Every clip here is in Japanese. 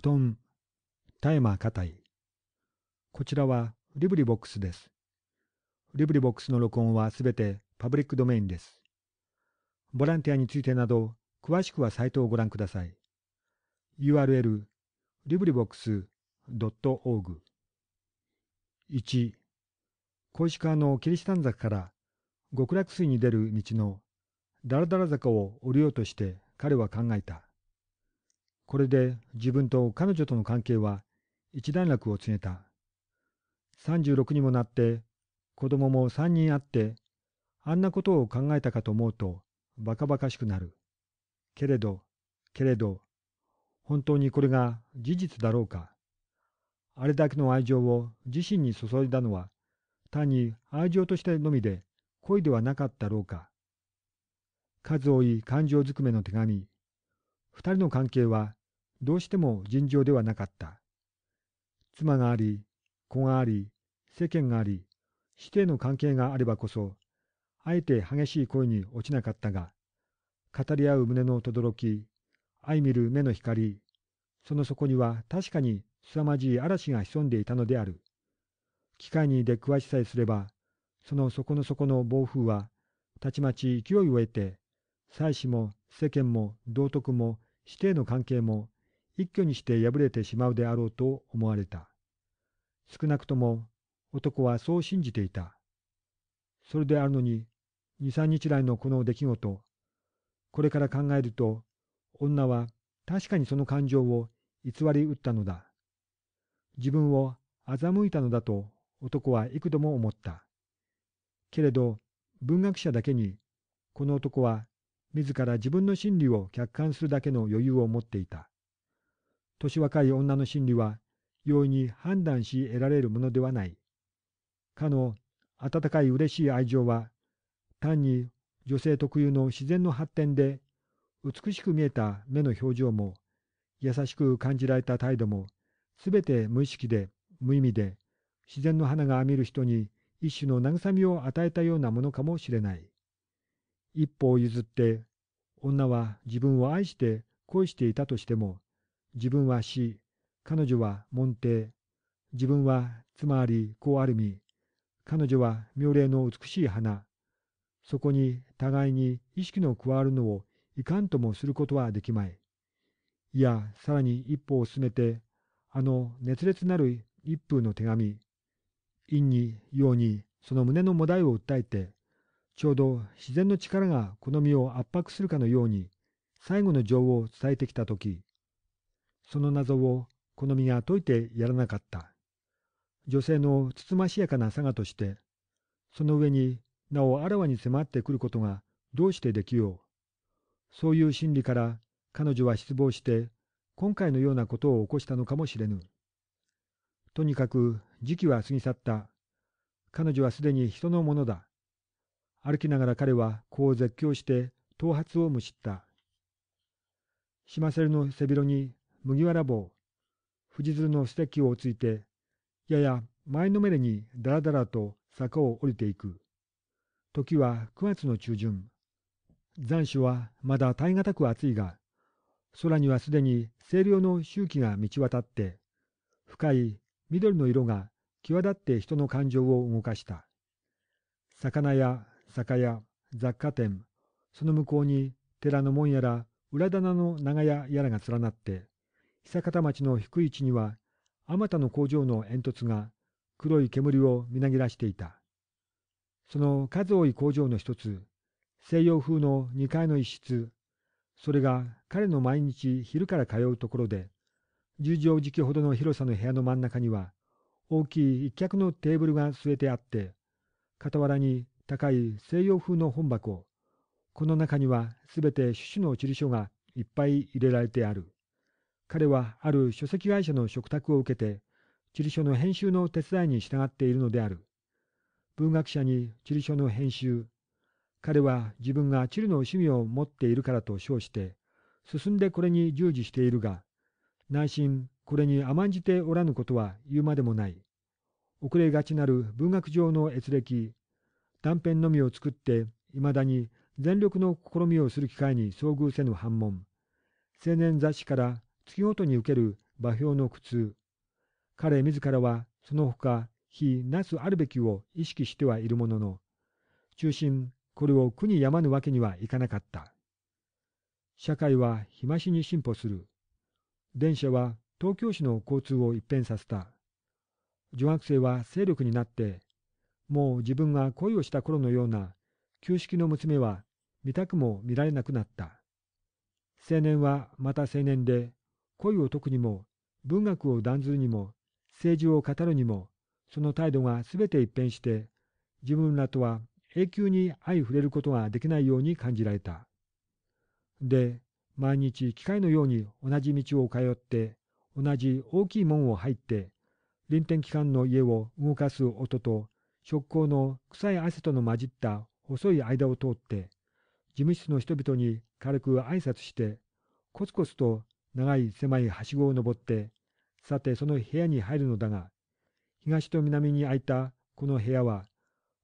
布団、タイマー硬い。こちらはリブリボックスです。リブリボックスの録音はすべてパブリックドメインです。ボランティアについてなど、詳しくはサイトをご覧ください。URL、librivox.org。1、小石川のキリシタン坂から極楽水に出る道のダラダラ坂を降りようとして彼は考えた。これで自分と彼女との関係は一段落を告げた。36にもなって子供も3人あってあんなことを考えたかと思うとバカバカしくなる。けれど、けれど、本当にこれが事実だろうか。あれだけの愛情を自身に注いだのは単に愛情としてのみで恋ではなかったろうか。数多い感情づくめの手紙。二人の関係はどうしても尋常ではなかった。妻があり、子があり、世間があり、師弟の関係があればこそ、あえて激しい声に落ちなかったが、語り合う胸の轟き、相見る目の光、その底には確かに凄まじい嵐が潜んでいたのである。機械に出くわしさえすれば、その底の底の暴風は、たちまち勢いを得て、妻子も世間も道徳も師弟の関係も一挙にして敗れてしまうであろうと思われた。少なくとも男はそう信じていた。それであるのに、二三日来のこの出来事、これから考えると、女は確かにその感情を偽り打ったのだ。自分を欺いたのだと男は幾度も思った。けれど、文学者だけに、この男は自ら自分の心理を客観するだけの余裕を持っていた。年若い女の心理は容易に判断し得られるものではない。かの温かい嬉しい愛情は、単に女性特有の自然の発展で、美しく見えた目の表情も、優しく感じられた態度も、すべて無意識で、無意味で、自然の花が見る人に一種の慰みを与えたようなものかもしれない。一歩を譲って、女は自分を愛して恋していたとしても、自分は死、彼女は門弟、自分はつまりこうあるみ、彼女は妙齢の美しい花、そこに互いに意識の加わるのをいかんともすることはできまい。いや、さらに一歩を進めて、あの熱烈なる一風の手紙、陰に陽にその胸のもだいを訴えて、ちょうど自然の力がこの身を圧迫するかのように、最後の情を伝えてきたとき、その謎をこの身が解いてやらなかった。女性のつつましやかな佐賀として、その上になおあらわに迫ってくることがどうしてできよう。そういう心理から彼女は失望して、今回のようなことを起こしたのかもしれぬ。とにかく時期は過ぎ去った。彼女はすでに人のものだ。歩きながら彼はこう絶叫して頭髪をむしった。シマセルの背広に麦わら帽、藤鶴のステッキをついて、やや前のめりにだらだらと坂を降りていく。時は9月の中旬。残暑はまだ耐え難く暑いが、空にはすでに清涼の周期が満ち渡って、深い緑の色が際立って人の感情を動かした。魚や酒屋、雑貨店、その向こうに寺の門やら、裏棚の長屋やらが連なって、久方町の低い位置には、あまたの工場の煙突が黒い煙をみなぎらしていた。その数多い工場の一つ、西洋風の2階の一室、それが彼の毎日昼から通うところで、十畳敷きほどの広さの部屋の真ん中には、大きい一脚のテーブルが据えてあって、傍らに高い西洋風の本箱、この中にはすべて種々の地理書がいっぱい入れられてある。彼はある書籍会社の嘱託を受けて、地理書の編集の手伝いに従っているのである。文学者に地理書の編集。彼は自分が地理の趣味を持っているからと称して、進んでこれに従事しているが、内心これに甘んじておらぬことは言うまでもない。遅れがちなる文学上の閲歴、断片のみを作って、いまだに全力の試みをする機会に遭遇せぬ反問。青年雑誌から月ごとに受ける馬評の苦痛。彼自らはその他、非なすあるべきを意識してはいるものの、中心、これを苦にやまぬわけにはいかなかった。社会は日増しに進歩する。電車は東京市の交通を一変させた。女学生は勢力になって、もう自分が恋をした頃のような旧式の娘は見たくも見られなくなった。青年はまた青年で、恋を解くにも、文学を断ずるにも、政治を語るにも、その態度がすべて一変して、自分らとは永久に相触れることができないように感じられた。で、毎日機械のように同じ道を通って、同じ大きい門を入って、臨転機関の家を動かす音と、食口の臭い汗との混じった細い間を通って、事務室の人々に軽く挨拶して、コツコツと長い狭いはしごを登って、さてその部屋に入るのだが、東と南に開いたこの部屋は、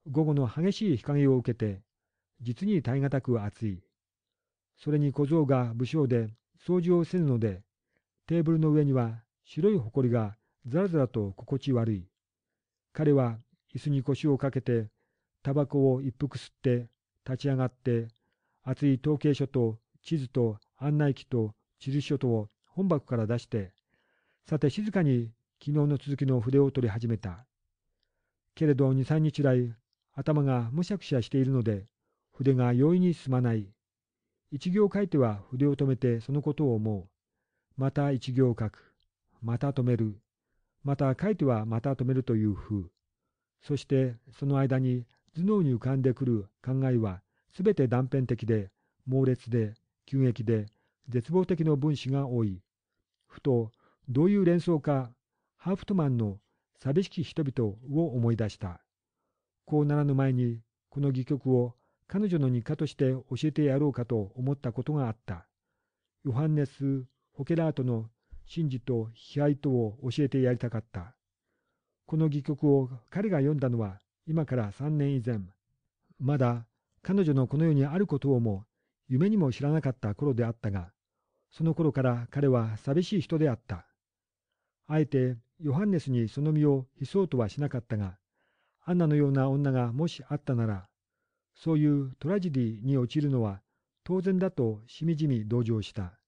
午後の激しい日陰を受けて、実に耐え難く暑い。それに小僧が武将で掃除をせぬので、テーブルの上には白い埃がザラザラと心地悪い。彼は椅子に腰をかけて、タバコを一服吸って、立ち上がって、熱い統計書と地図と案内機と印書と本箱から出して、さて静かに昨日の続きの筆を取り始めた。けれど二三日来、頭がむしゃくしゃしているので、筆が容易に進まない。一行書いては筆を止めてそのことを思う。また一行書く。また止める。また書いてはまた止めるという風。そしてその間に頭脳に浮かんでくる考えはすべて断片的で、猛烈で、急激で、絶望的な分子が多い。ふと、どういう連想か、ハーフトマンの寂しき人々を思い出した。こうならぬ前に、この戯曲を彼女の日課として教えてやろうかと思ったことがあった。ヨハンネス・ホケラートの真実と悲哀とを教えてやりたかった。この戯曲を彼が読んだのは今から3年以前。まだ彼女のこの世にあることをも夢にも知らなかった頃であったが、その頃から彼は寂しい人であった。あえてヨハンネスにその身を潜そうとはしなかったが、アンナのような女がもしあったなら、そういうトラジディに陥るのは当然だとしみじみ同情した。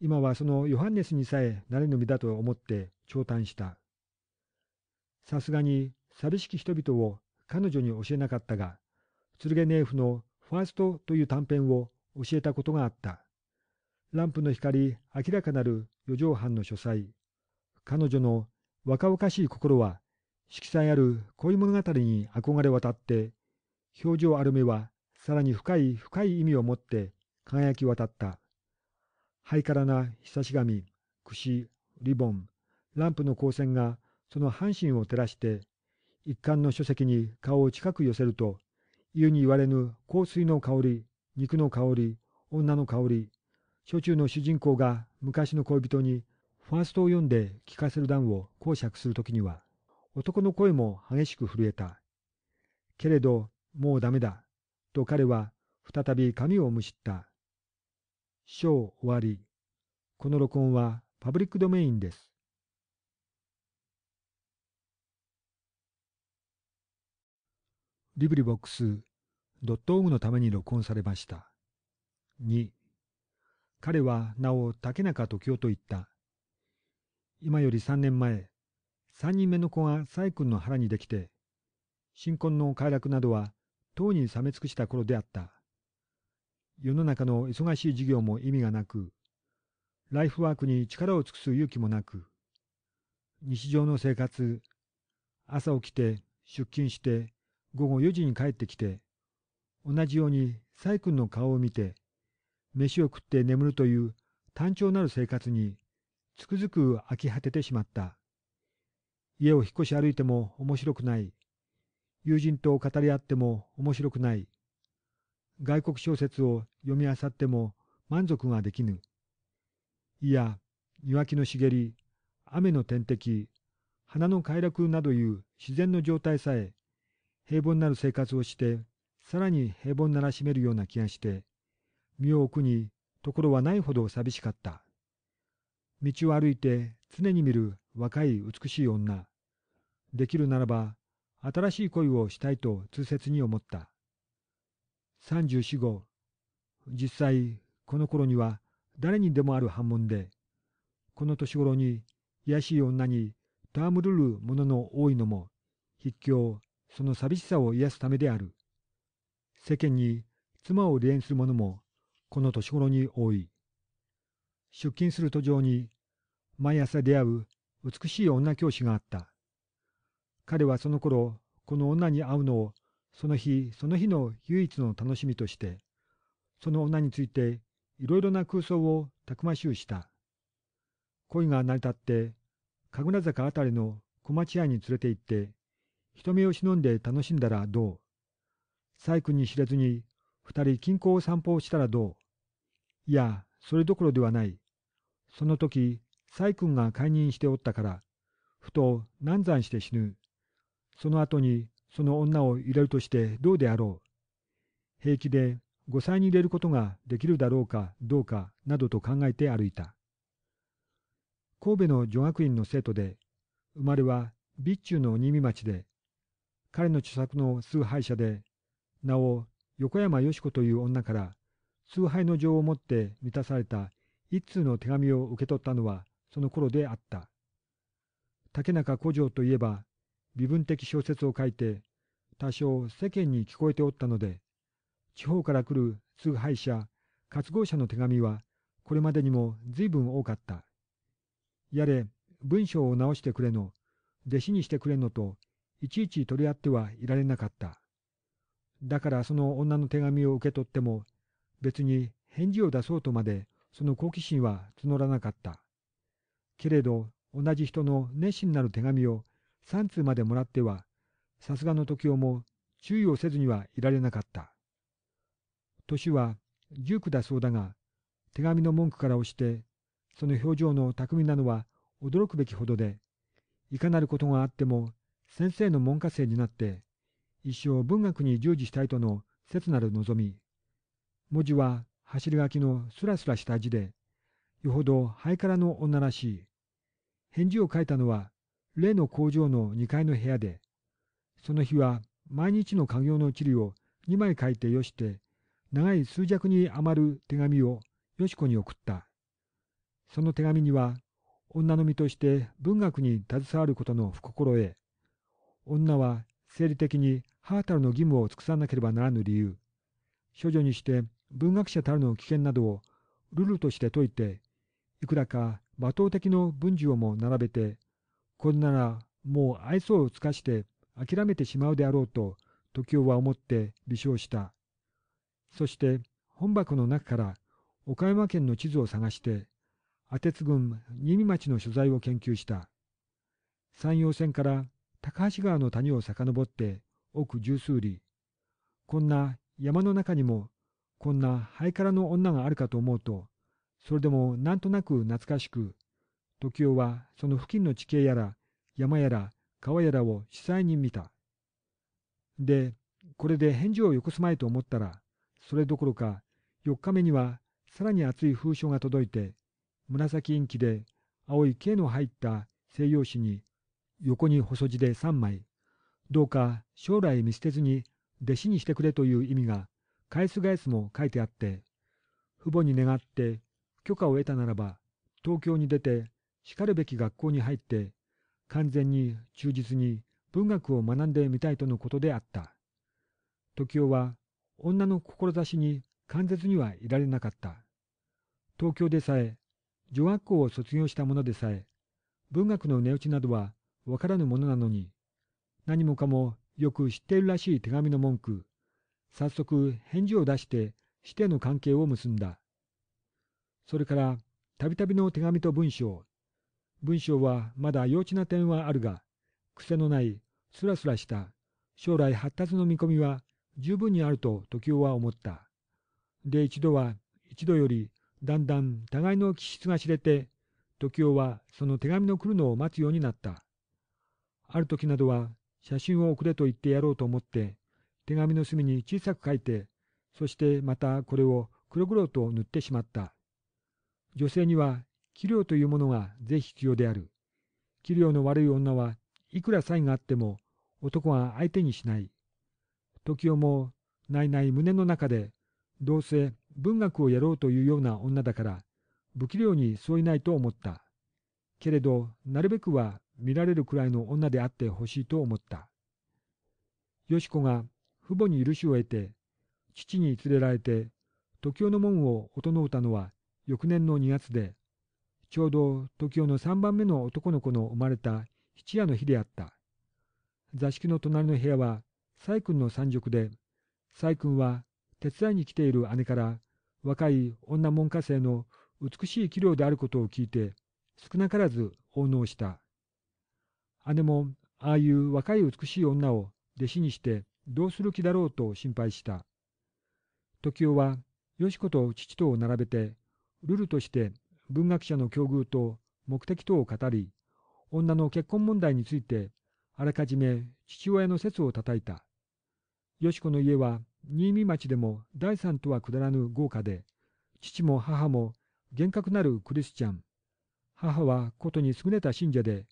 今はそのヨハンネスにさえなれぬ身だと思って長戴した。さすがに寂しき人々を彼女に教えなかったが、ツルゲネーフのファーストという短編を教えたことがあった。ランプの光明らかなる四畳半の書斎。彼女の若々しい心は、色彩ある恋物語に憧れ渡って、表情ある目はさらに深い深い意味を持って輝き渡った。ハイカラなひさし紙、櫛、リボン、ランプの光線がその半身を照らして、一巻の書籍に顔を近く寄せると、言うに言われぬ香水の香り、肉の香り、女の香り、書中の主人公が昔の恋人にファーストを読んで聞かせる段を講釈するときには、男の声も激しく震えた。けれど、もうダメだ。と彼は再び髪をむしった。章終わり。この録音はパブリックドメインです。リブリボックス、ドットオのために録音されました。2彼はなお竹中時夫と言った。今より三年前、三人目の子が細君の腹にできて、新婚の快楽などは、とうに冷め尽くした頃であった。世の中の忙しい事業も意味がなく、ライフワークに力を尽くす勇気もなく、日常の生活、朝起きて、出勤して、午後4時に帰ってきて、同じように細君の顔を見て、飯を食って眠るという単調なる生活につくづく飽き果ててしまった。家を引っ越し歩いても面白くない。友人と語り合っても面白くない。外国小説を読み漁っても満足ができぬ。いや、庭木の茂り、雨の天敵、花の快楽などいう自然の状態さえ、平凡なる生活をして、さらに平凡ならしめるような気がして、身を置くに、ところはないほど寂しかった。道を歩いて常に見る若い美しい女。できるならば、新しい恋をしたいと痛切に思った。34号。実際、この頃には誰にでもある反問で、この年頃に癒しい女に戯れるものの多いのも、筆境、その寂しさを癒すためである。世間に妻を離縁する者も、この年頃に多い。出勤する途上に、毎朝出会う美しい女教師があった。彼はその頃、この女に会うのを、その日その日の唯一の楽しみとして、その女についていろいろな空想をたくましゅうした。恋が成り立って、神楽坂あたりの小町屋に連れて行って、人目を忍んで楽しんだらどう細工に知れずに二人近郊を散歩をしたらどういや、それどころではない。その時、細君が解任しておったから、ふと難産して死ぬ。その後にその女を入れるとしてどうであろう。平気で5歳に入れることができるだろうかどうかなどと考えて歩いた。神戸の女学院の生徒で、生まれは備中の新見町で、彼の著作の崇拝者で、名を横山よし子という女から、崇拝の情をもって満たされた一通の手紙を受け取ったのはその頃であった。竹中古城といえば、微分的小説を書いて、多少世間に聞こえておったので、地方から来る崇拝者、活合者の手紙は、これまでにも随分多かった。やれ、文章を直してくれの、弟子にしてくれのと、いちいち取り合ってはいられなかった。だからその女の手紙を受け取っても、別に返事を出そうとまでその好奇心は募らなかった。けれど、同じ人の熱心なる手紙を3通までもらっては、さすがの時をも注意をせずにはいられなかった。年は19だそうだが、手紙の文句から押して、その表情の巧みなのは驚くべきほどで、いかなることがあっても先生の門下生になって、一生文学に従事したいとの切なる望み。文字は走り書きのすらすらした字で、よほどハイカラの女らしい。返事を書いたのは、例の工場の2階の部屋で、その日は毎日の家業の地理を2枚書いてよして、長い数尺に余る手紙をよしこに送った。その手紙には、女の身として文学に携わることの不心得、女は生理的に母たるの義務を尽くさなければならぬ理由、処女にして文学者たるの危険などをルルとして説いて、いくらか罵倒的の文字をも並べて、これならもう愛想を尽かして諦めてしまうであろうと、時雄は思って微笑した。そして、本箱の中から岡山県の地図を探して、阿鉄郡新見町の所在を研究した。山陽線から高橋川の谷を遡って奥十数里。こんな山の中にも、こんなハイカラの女があるかと思うと、それでもなんとなく懐かしく、時代はその付近の地形やら、山やら、川やらを司祭に見た。で、これで返事をよこすまいと思ったら、それどころか、4日目にはさらに熱い封書が届いて、紫インキで青い毛の入った西洋紙に横に細字で3枚、どうか将来見捨てずに弟子にしてくれという意味が、返す返すも書いてあって、父母に願って許可を得たならば、東京に出て、しかるべき学校に入って、完全に忠実に文学を学んでみたいとのことであった。時代は、女の志に完絶にはいられなかった。東京でさえ、女学校を卒業した者でさえ、文学の値打ちなどはわからぬものなのに、何もかもよく知っているらしい手紙の文句、早速返事を出してしての関係を結んだ。それから、たびたびの手紙と文章。文章はまだ幼稚な点はあるが、癖のない、スラスラした、将来発達の見込みは十分にあると時雄は思った。で一度は、一度より、だんだん互いの気質が知れて、時雄はその手紙の来るのを待つようになった。ある時などは写真を送れと言ってやろうと思って、手紙の隅に小さく書いて、そしてまたこれを黒々と塗ってしまった。女性には、器量というものがぜひ必要である。器量の悪い女はいくらンがあっても男は相手にしない。時をもないない胸の中で、どうせ文学をやろうというような女だから、不器量に添いないと思った。けれど、なるべくは見られるくらいの女であってほしいと思った。よしこが父母に許しを得て、父に連れられて、時代の門を音のたのは翌年の2月で、ちょうど時代の3番目の男の子の生まれた七夜の日であった。座敷の隣の部屋は、細君の三塾で、細君は手伝いに来ている姉から若い女門下生の美しい器量であることを聞いて、少なからず奉納した。姉もああいう若い美しい女を弟子にしてどうする気だろうと心配した。時雄は、よしこと父とを並べて、ルルとして文学者の境遇と目的等を語り、女の結婚問題について、あらかじめ父親の説を叩いた。よしこの家は、新見町でも第三とはくだらぬ豪華で、父も母も厳格なるクリスチャン。母はことに優れた信者で、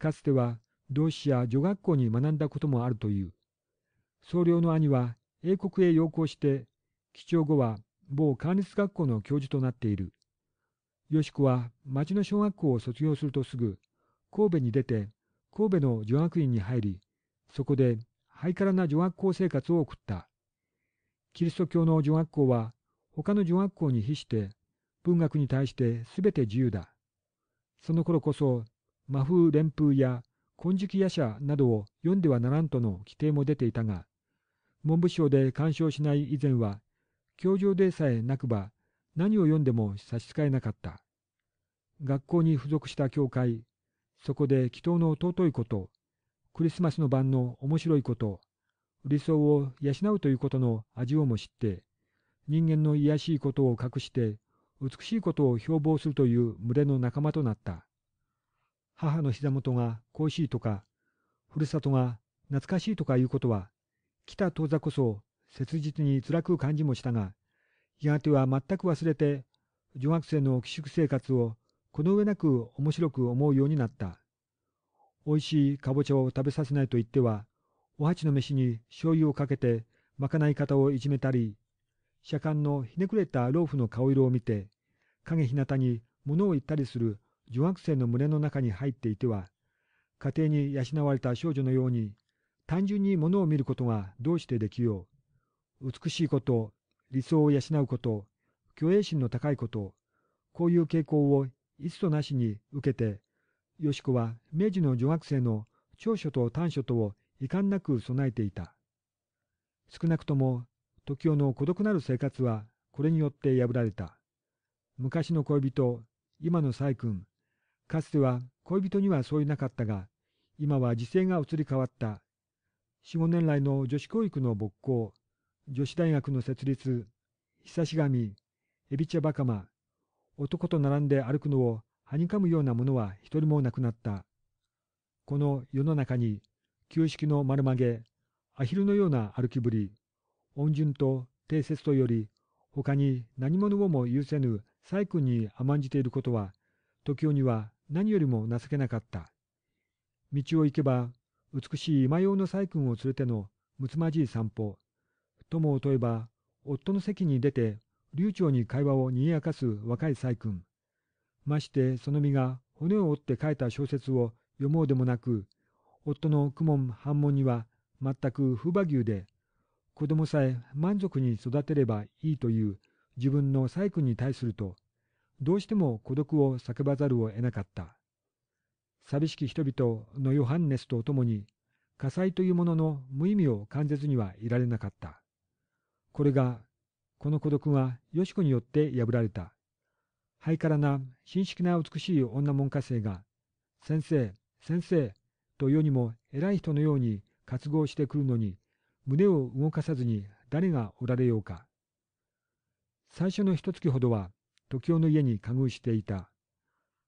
かつては同志や女学校に学んだこともあるという。僧侶の兄は英国へ要行して、帰調後は某管律学校の教授となっている。よしこは町の小学校を卒業するとすぐ、神戸に出て、神戸の女学院に入り、そこでハイカラな女学校生活を送った。キリスト教の女学校は、他の女学校に比して、文学に対して全て自由だ。その頃こそ、魔風連風や金色夜叉などを読んではならんとの規定も出ていたが、文部省で干渉しない以前は、教場でさえなくば何を読んでも差し支えなかった。学校に付属した教会、そこで祈祷の尊いこと、クリスマスの晩の面白いこと、理想を養うということの味をも知って、人間の卑しいことを隠して、美しいことを標榜するという群れの仲間となった。母の膝元が恋しいとか、ふるさとが懐かしいとかいうことは、来た当座こそ切実に辛く感じもしたが、やがては全く忘れて、女学生の寄宿生活をこの上なく面白く思うようになった。美味しいかぼちゃを食べさせないと言っては、お鉢の飯に醤油をかけてまかない方をいじめたり、車間のひねくれた老婦の顔色を見て、影ひなたに物を言ったりする女学生の胸の中に入っていては、家庭に養われた少女のように、単純に物を見ることがどうしてできよう。美しいこと、理想を養うこと、虚栄心の高いこと、こういう傾向をいつとなしに受けて、よしこは明治の女学生の長所と短所とを遺憾なく備えていた。少なくとも、時代の孤独なる生活はこれによって破られた。昔の恋人、今の細君、かつては恋人にはそういなかったが、今は時勢が移り変わった。四五年来の女子教育の勃興、女子大学の設立、久し神、エビ茶バカマ、男と並んで歩くのをはにかむようなものは一人もなくなった。この世の中に、旧式の丸曲げ、アヒルのような歩きぶり、恩順と定説とより、他に何者をも許せぬ細君に甘んじていることは、時代には何よりも情けなかった。道を行けば、美しい今用の細君を連れてのむつまじい散歩。友を問えば、夫の席に出て、流暢に会話を賑やかす若い細君。ましてその身が骨を折って書いた小説を読もうでもなく、夫の公文反問には全く風馬牛で、子供さえ満足に育てればいいという自分の細君に対すると、どうしても孤独を叫ばざるを得なかった。寂しき人々のヨハンネスと共に、火災というものの無意味を感じずにはいられなかった。これが、この孤独がよしこによって破られた。ハイカラな、親式な美しい女門下生が、先生、先生、と世にも偉い人のように活望してくるのに、胸を動かさずに誰がおられようか。最初の一月ほどは、時男の家に加入していた。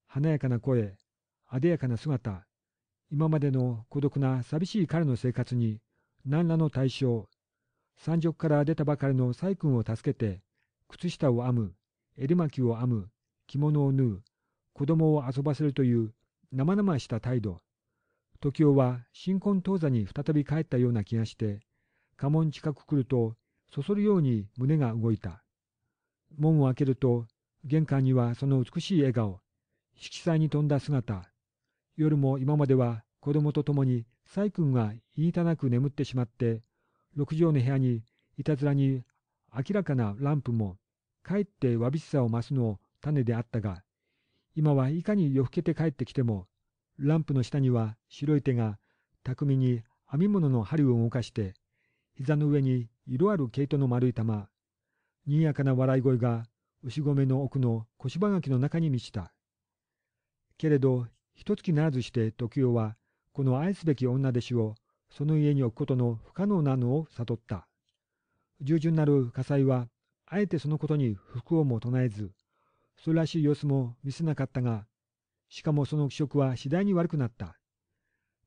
華やかな声、あでやかな姿、今までの孤独な寂しい彼の生活に、何らの対象、山賊から出たばかりの細君を助けて、靴下を編む、襟巻きを編む、着物を縫う、子供を遊ばせるという生々した態度。時男は新婚当座に再び帰ったような気がして、家門近く来ると、そそるように胸が動いた。門を開けると、玄関にはその美しい笑顔、色彩に富んだ姿、夜も今までは子供と共に細君が言いたなく眠ってしまって、六畳の部屋にいたずらに明らかなランプも、かえってわびしさを増すのを種であったが、今はいかに夜更けて帰ってきても、ランプの下には白い手が巧みに編み物の針を動かして、膝の上に色ある毛糸の丸い玉、にやかな笑い声が牛込の奥の腰葉垣の中に満ちた。けれど、一月ならずして時代は、この愛すべき女弟子をその家に置くことの不可能なのを悟った。従順なる火災は、あえてそのことに服をも唱えず、それらしい様子も見せなかったが、しかもその気色は次第に悪くなった。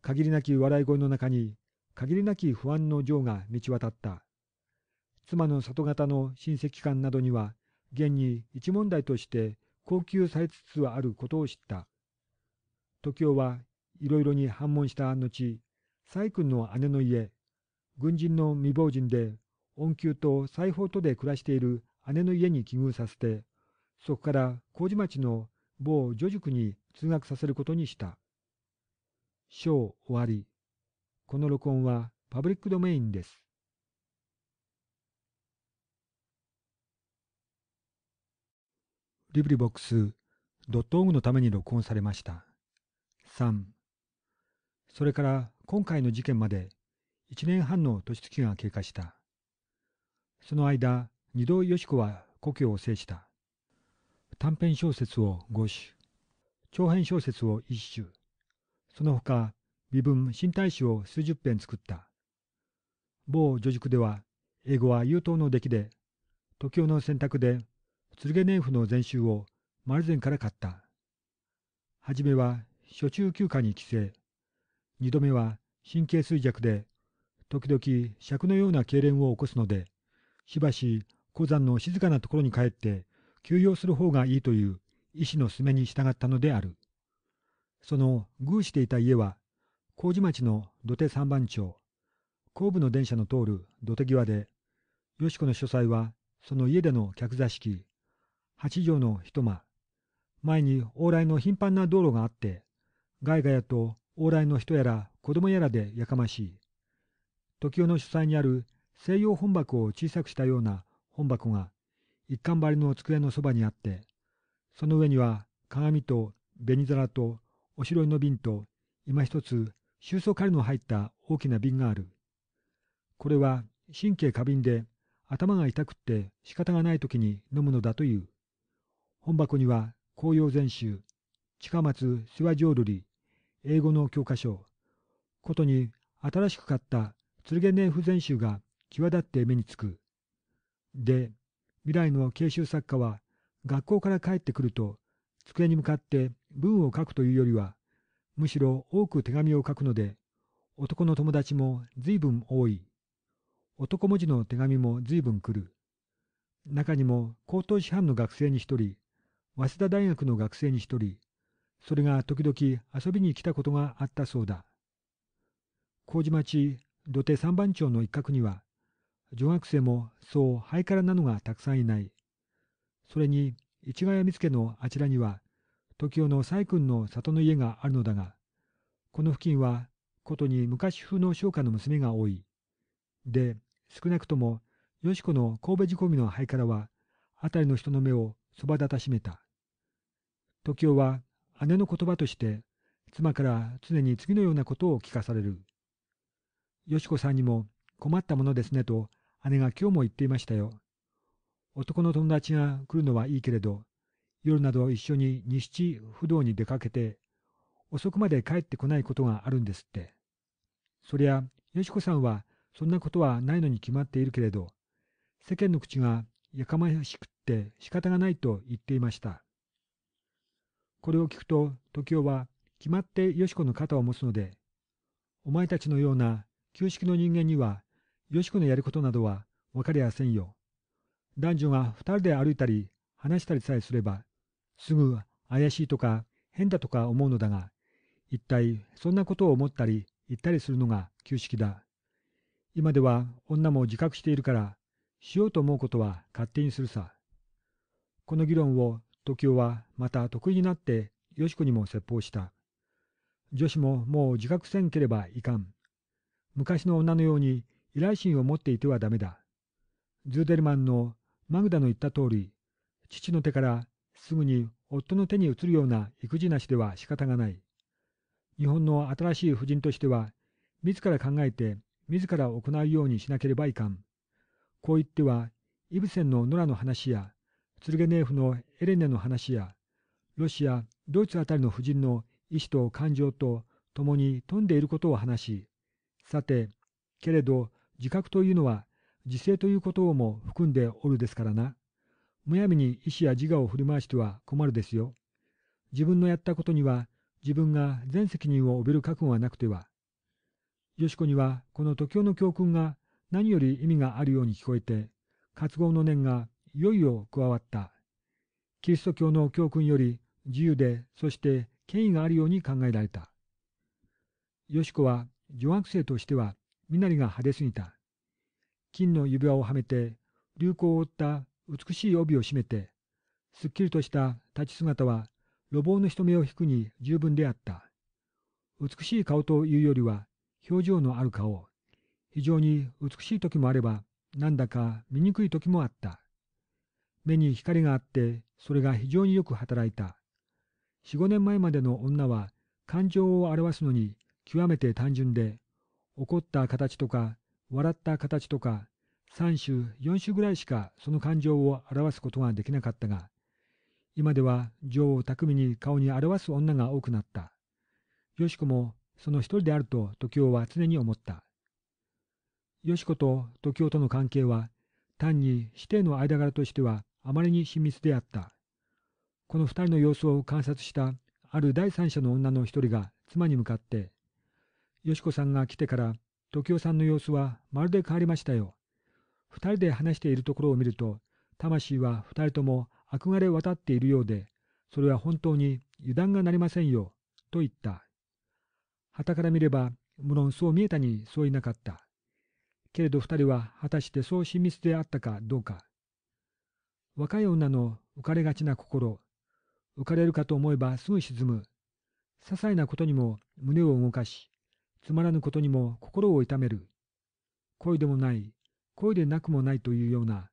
限りなき笑い声の中に、限りなき不安の情が満ち渡った。妻の里方の親戚間などには、現に一問題として高級されつつあることを知った。時雄はいろいろに反問した後、蔡君の姉の家、軍人の未亡人で、恩給と裁縫とで暮らしている姉の家に寄遇させて、そこから麹町の某女塾に通学させることにした。章終わり。この録音はパブリックドメインです。リブリボックスドットオグのために録音されました。3それから今回の事件まで1年半の年月が経過した。その間、二度よし子は故郷を制した。短編小説を5種、長編小説を1種、その他、微分、身体詞を数十編作った。某女塾では、英語は優等の出来で、時代の選択でツルゲネーフの全集を丸善から買った。はじめは初中休暇に帰省。二度目は神経衰弱で、時々尺のような痙攣を起こすので、しばし鉱山の静かなところに帰って休養する方がいいという医師の勧めに従ったのである。その偶していた家は、麹町の土手三番町、後部の電車の通る土手際で、よしこの書斎はその家での客座敷、8畳の一間。前に往来の頻繁な道路があって、ガイガヤと往来の人やら子供やらでやかましい。時代の主催にある西洋本箱を小さくしたような本箱が一貫張りの机のそばにあって、その上には鏡と紅皿とおしろいの瓶と今一つ収束狩りの入った大きな瓶がある。これは神経過敏で頭が痛くって仕方がない時に飲むのだという。本箱には紅葉全集、近松諏訪浄瑠璃、英語の教科書、ことに新しく買った剣年譜全集が際立って目につく。で、未来の慶州作家は学校から帰ってくると机に向かって文を書くというよりは、むしろ多く手紙を書くので、男の友達も随分多い。男文字の手紙も随分来る。中にも高等師範の学生に一人、早稲田大学の学生に一人、それが時々遊びに来たことがあったそうだ。麹町土手三番町の一角には、女学生もそうハイカラなのがたくさんいない。それに、市ヶ谷見附のあちらには、時代の細君の里の家があるのだが、この付近は、ことに昔風の商家の娘が多い。で、少なくとも、よしこの神戸仕込みのハイカラは、辺りの人の目をそばだたしめた。時雄は姉の言葉として妻から常に次のようなことを聞かされる。よしこさんにも困ったものですねと姉が今日も言っていましたよ。男の友達が来るのはいいけれど、夜など一緒に西地不動に出かけて、遅くまで帰ってこないことがあるんですって。そりゃ、よしこさんはそんなことはないのに決まっているけれど、世間の口がやかましくって仕方がないと言っていました。これを聞くと、時雄は決まってよし子の肩を持つので、お前たちのような旧式の人間には、よしこのやることなどは分かりやせんよ。男女が二人で歩いたり、話したりさえすれば、すぐ怪しいとか変だとか思うのだが、一体そんなことを思ったり言ったりするのが旧式だ。今では女も自覚しているから、しようと思うことは勝手にするさ。この議論を時雄はまた得意になってよし子にも説法した。女子ももう自覚せんければいかん。昔の女のように依頼心を持っていてはダメだ。ズーデルマンのマグダの言った通り、父の手からすぐに夫の手に移るような育児なしでは仕方がない。日本の新しい婦人としては、自ら考えて自ら行うようにしなければいかん。こう言っては、イブセンの野良の話や、ツルゲネーフのエレネの話や、ロシア、ドイツあたりの夫人の意志と感情と共に富んでいることを話し、さて、けれど自覚というのは自制ということをも含んでおるですからな。むやみに意志や自我を振り回しては困るですよ。自分のやったことには自分が全責任を帯びる覚悟はなくては。よしこにはこの時代の教訓が何より意味があるように聞こえて、活合の念がいよいよ加わった。キリスト教の教訓より自由で、そして権威があるように考えられた。よしこは女学生としては身なりが派手すぎた。金の指輪をはめて、流行を追った美しい帯を締めて、すっきりとした立ち姿は、路傍の人目を引くに十分であった。美しい顔というよりは、表情のある顔。非常に美しい時もあれば、なんだか醜い時もあった。目に光があって、それが非常によく働いた。四五年前までの女は、感情を表すのに極めて単純で、怒った形とか、笑った形とか、三種、四種ぐらいしかその感情を表すことができなかったが、今では情を巧みに顔に表す女が多くなった。よしこもその一人であると時雄は常に思った。よしこと時雄との関係は、単に師弟の間柄としてはあまりに親密であった。この二人の様子を観察したある第三者の女の一人が妻に向かって、よしこさんが来てから、時代さんの様子はまるで変わりましたよ。二人で話しているところを見ると、魂は二人とも憧れ渡っているようで、それは本当に油断がなりませんよ、と言った。旗から見れば、無論そう見えたにそういなかった。けれど二人は果たしてそう親密であったかどうか、若い女の浮かれがちな心、浮かれるかと思えばすぐ沈む、些細なことにも胸を動かし、つまらぬことにも心を痛める、恋でもない、恋でなくもないというような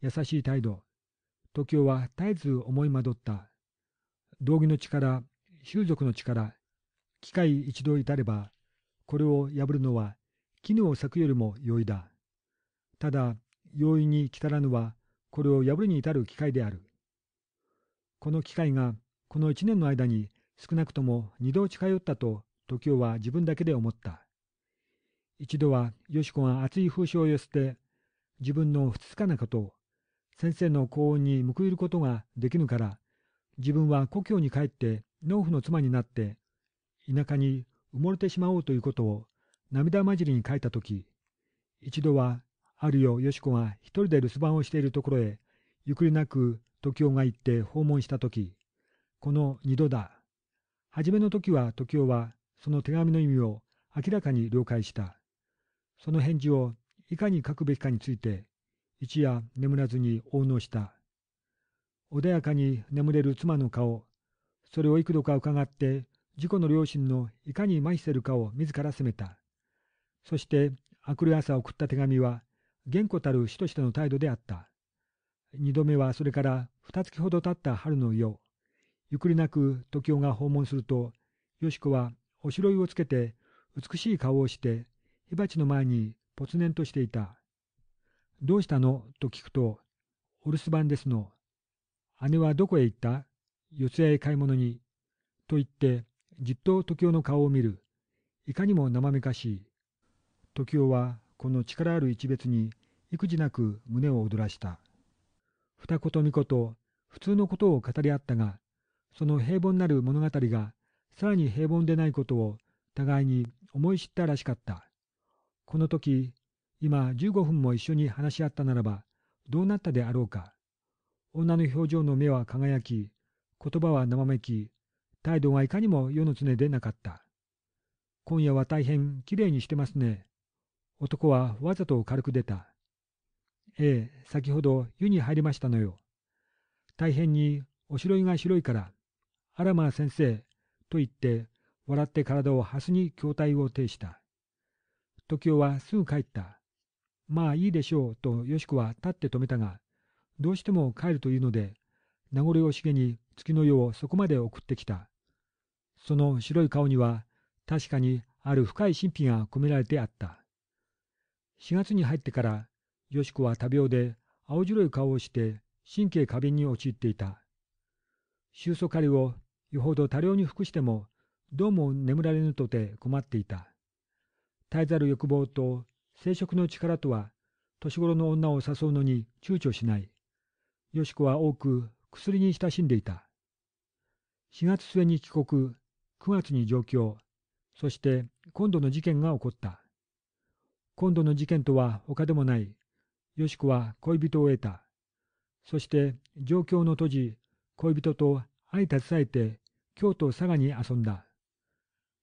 優しい態度、時代は絶えず思い惑った。道義の力、習俗の力、機械一度至れば、これを破るのは絹を裂くよりも容易だ。ただ、容易に来たらぬはこれを破るに至る機会である。この機会がこの一年の間に少なくとも二度近寄ったと時雄は自分だけで思った。一度はよしこが熱い風刺を寄せて自分のふつつかなことを先生の幸運に報いることができぬから自分は故郷に帰って農夫の妻になって田舎に埋もれてしまおうということを涙交じりに書いた時一度はあるよ、よしこが一人で留守番をしているところへ、ゆっくりなく時雄が行って訪問したとき、この二度だ。初めの時は時雄は、その手紙の意味を明らかに了解した。その返事をいかに書くべきかについて、一夜眠らずに応能した。穏やかに眠れる妻の顔、それを幾度か伺って、事故の両親のいかに麻痺せるかを自ら責めた。そして、明くる朝送った手紙は、厳固たる死としての態度であった。二度目はそれから二月ほど経った春の夜、ゆっくりなく時雄が訪問すると、よしこはおしろいをつけて、美しい顔をして、火鉢の前にぽつねんとしていた。どうしたのと聞くと、お留守番ですの。姉はどこへ行った四谷へ買い物に。と言って、じっと時雄の顔を見る。いかにも生めかしい。時雄はこの力ある一別に育児なく胸を躍らした。二言三言、普通のことを語り合ったが、その平凡なる物語が、さらに平凡でないことを、互いに思い知ったらしかった。この時、今15分も一緒に話し合ったならば、どうなったであろうか。女の表情の目は輝き、言葉は生めき、態度がいかにも世の常でなかった。今夜は大変きれいにしてますね。男はわざと軽く出た。ええ、先ほど湯に入りましたのよ。大変におしろいが白いから、あらまあ先生、と言って、笑って体をハスに筐体を呈した。時雄はすぐ帰った。まあいいでしょう、とよしこは立って止めたが、どうしても帰るというので、名残惜しげに月の夜をそこまで送ってきた。その白い顔には、確かにある深い神秘が込められてあった。4月に入ってから、よしこは多病で青白い顔をして神経過敏に陥っていた。収束狩りをよほど多量に服しても、どうも眠られぬとて困っていた。絶えざる欲望と生殖の力とは、年頃の女を誘うのに躊躇しない。よしこは多く薬に親しんでいた。4月末に帰国、9月に上京、そして今度の事件が起こった。今度の事件とは他でもない。よしこは恋人を得た。そして、状況の閉じ、恋人と相携えて、京都佐賀に遊んだ。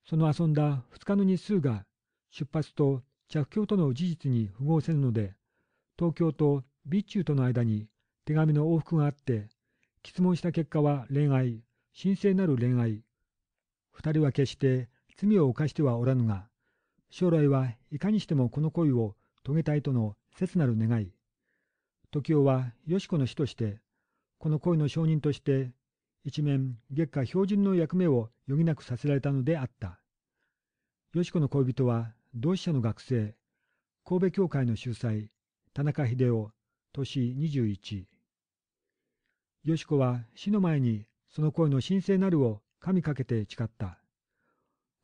その遊んだ二日の日数が、出発と着京との事実に符合せぬので、東京と備中との間に手紙の往復があって、質問した結果は恋愛、神聖なる恋愛。二人は決して罪を犯してはおらぬが、将来はいかにしてもこの恋を遂げたいとの切なる願い。時雄はよしこの死として、この恋の証人として、一面月下標準の役目を余儀なくさせられたのであった。よしこの恋人は、同志社の学生、神戸教会の秀才、田中秀夫、年21。よしこは死の前にその恋の神聖なるを神かけて誓った。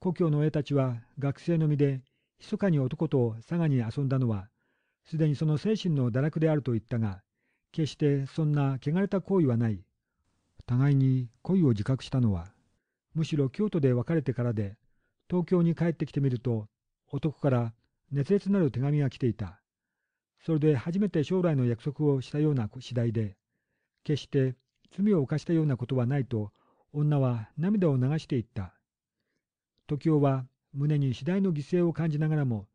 故郷の親たちは学生の身で密かに男と佐賀に遊んだのはすでにその精神の堕落であると言ったが決してそんな汚れた行為はない互いに恋を自覚したのはむしろ京都で別れてからで東京に帰ってきてみると男から熱烈なる手紙が来ていたそれで初めて将来の約束をしたような次第で決して罪を犯したようなことはないと女は涙を流していった時雄は胸に次第の犠牲を感じながらも、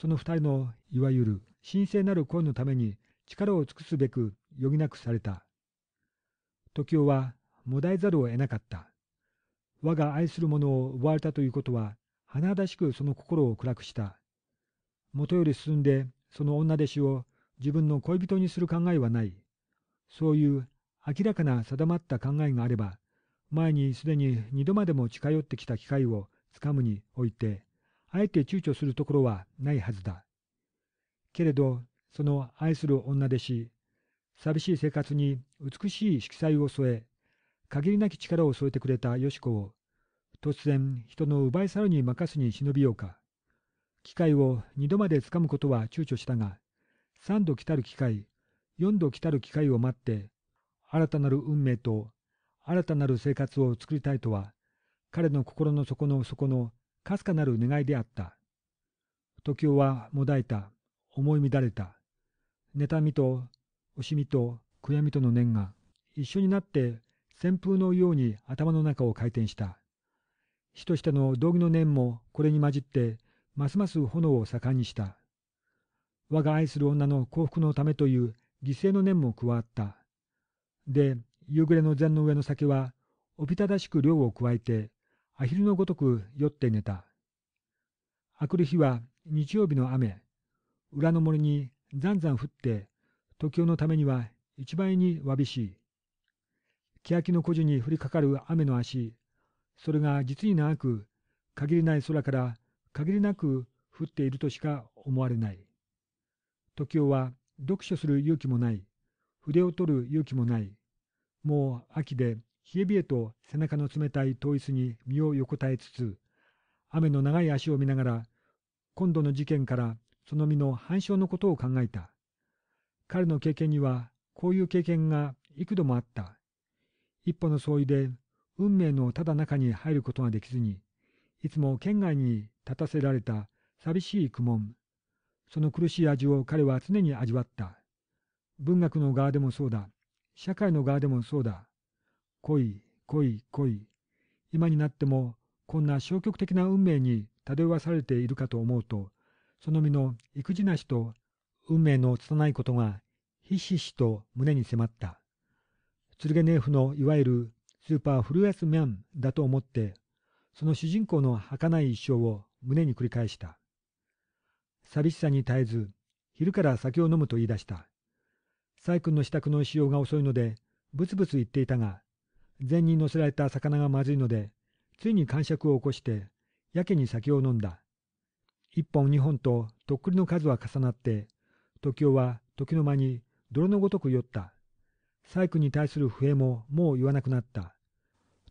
その二人のいわゆる神聖なる恋のために力を尽くすべく余儀なくされた。時雄はもだえざるを得なかった。我が愛する者を奪われたということは、甚だしくその心を暗くした。もとより進んで、その女弟子を自分の恋人にする考えはない。そういう明らかな定まった考えがあれば、前にすでに二度までも近寄ってきた機会を掴むにおいて、あえて躊躇するところはないはずだ。けれど、その愛する女弟子、寂しい生活に美しい色彩を添え、限りなき力を添えてくれたよしこを、突然人の奪い去るに任すに忍びようか。機会を二度まで掴むことは躊躇したが、三度来たる機会、四度来たる機会を待って、新たなる運命と新たなる生活を作りたいとは、彼の心の底の底のかすかなる願いであった。時雄はもだえた、思い乱れた。妬みと惜しみと悔やみとの念が一緒になって旋風のように頭の中を回転した。死としての道義の念もこれに混じってますます炎を盛んにした。我が愛する女の幸福のためという犠牲の念も加わった。で、夕暮れの禅の上の酒は、おびただしく量を加えて、アヒルのごとく酔って寝た。明くる日は日曜日の雨、裏の森にざんざん降って、時雄のためには一倍にわびしい。欅の孤樹に降りかかる雨の足、それが実に長く、限りない空から限りなく降っているとしか思われない。時雄は読書する勇気もない、筆を取る勇気もない、もう秋で冷え冷えと背中の冷たい統一子に身を横たえつつ、雨の長い足を見ながら、今度の事件からその身の反証のことを考えた。彼の経験には、こういう経験が幾度もあった。一歩の相違で、運命のただ中に入ることができずに、いつも県外に立たせられた寂しい苦悶。その苦しい味を彼は常に味わった。文学の側でもそうだ。社会の側でもそうだ。恋、恋、恋。今になっても、こんな消極的な運命に漂わされているかと思うと、その身の育児なしと運命の拙いことが、ひしひしと胸に迫った。ツゲネーフのいわゆるスーパーフルエスミャンだと思って、その主人公の儚い一生を胸に繰り返した。寂しさに絶えず、昼から酒を飲むと言い出した。サイ君の支度の使用が遅いので、ブツブツ言っていたが、前に乗せられた魚がまずいので、ついに感触を起こして、やけに酒を飲んだ。一本二本ととっくりの数は重なって、時代は時の間に泥のごとく酔った。細工に対する笛ももう言わなくなった。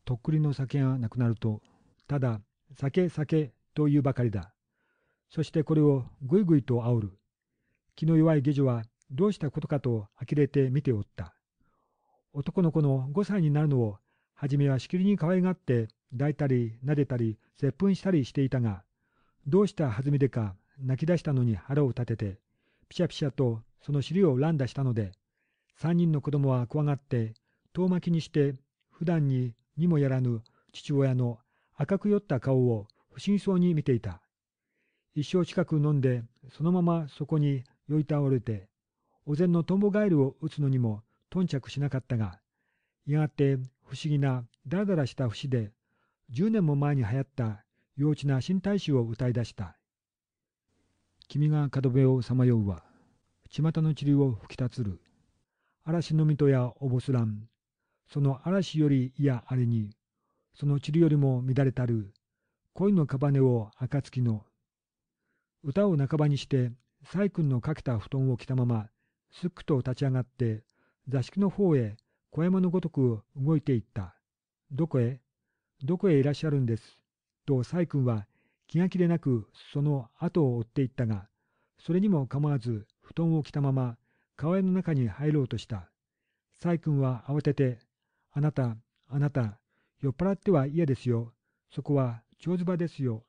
とっくりの酒がなくなると、ただ、酒酒というばかりだ。そしてこれをぐいぐいと煽る。気の弱い下女はどうしたことかと呆れて見ておった。男の子の5歳になるのをはじめはしきりに可愛がって、抱いたり、撫でたり、接吻したりしていたが、どうしたはずみでか、泣き出したのに腹を立てて、ピシャピシャとその尻を乱打したので、三人の子供は怖がって、遠巻きにして、普段ににもやらぬ父親の赤く酔った顔を不審そうに見ていた。一生近く飲んで、そのままそこに酔い倒れて、お膳のトンボガエルを打つのにも頓着しなかったが、やがて不思議なダラダラした節で、10年も前に流行った幼稚な新大臭を歌い出した。君が角辺をさまようは、巷の塵を吹き立つる。嵐の水戸やおぼすらん。その嵐よりいやあれに、その塵よりも乱れたる、恋のばねを暁の。歌を半ばにして、細君のかけた布団を着たまま、すっくと立ち上がって、座敷の方へ小山のごとく動いていった。どこへどこへいらっしゃるんです。と、細君は気が気でなくその後を追っていったが、それにも構わず布団を着たまま川屋の中に入ろうとした。細君は慌てて、あなた、あなた、酔っ払っては嫌ですよ。そこは、長ズバですよ。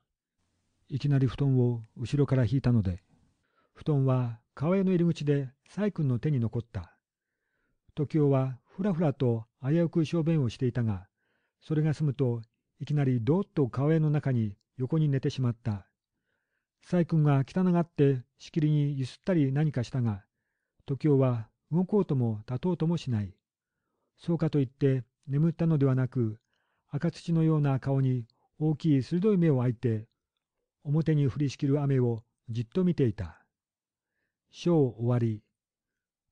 いきなり布団を後ろから引いたので、布団は川屋の入り口で細君の手に残った。時雄はふらふらと危うく小便をしていたが、それが済むと、いきなりどーっと川の中に横に寝てしまった。細君が汚がってしきりにゆすったり何かしたが、時雄は動こうとも立とうともしない。そうかといって眠ったのではなく、赤土のような顔に大きい鋭い目を開いて、表に降りしきる雨をじっと見ていた。章終わり。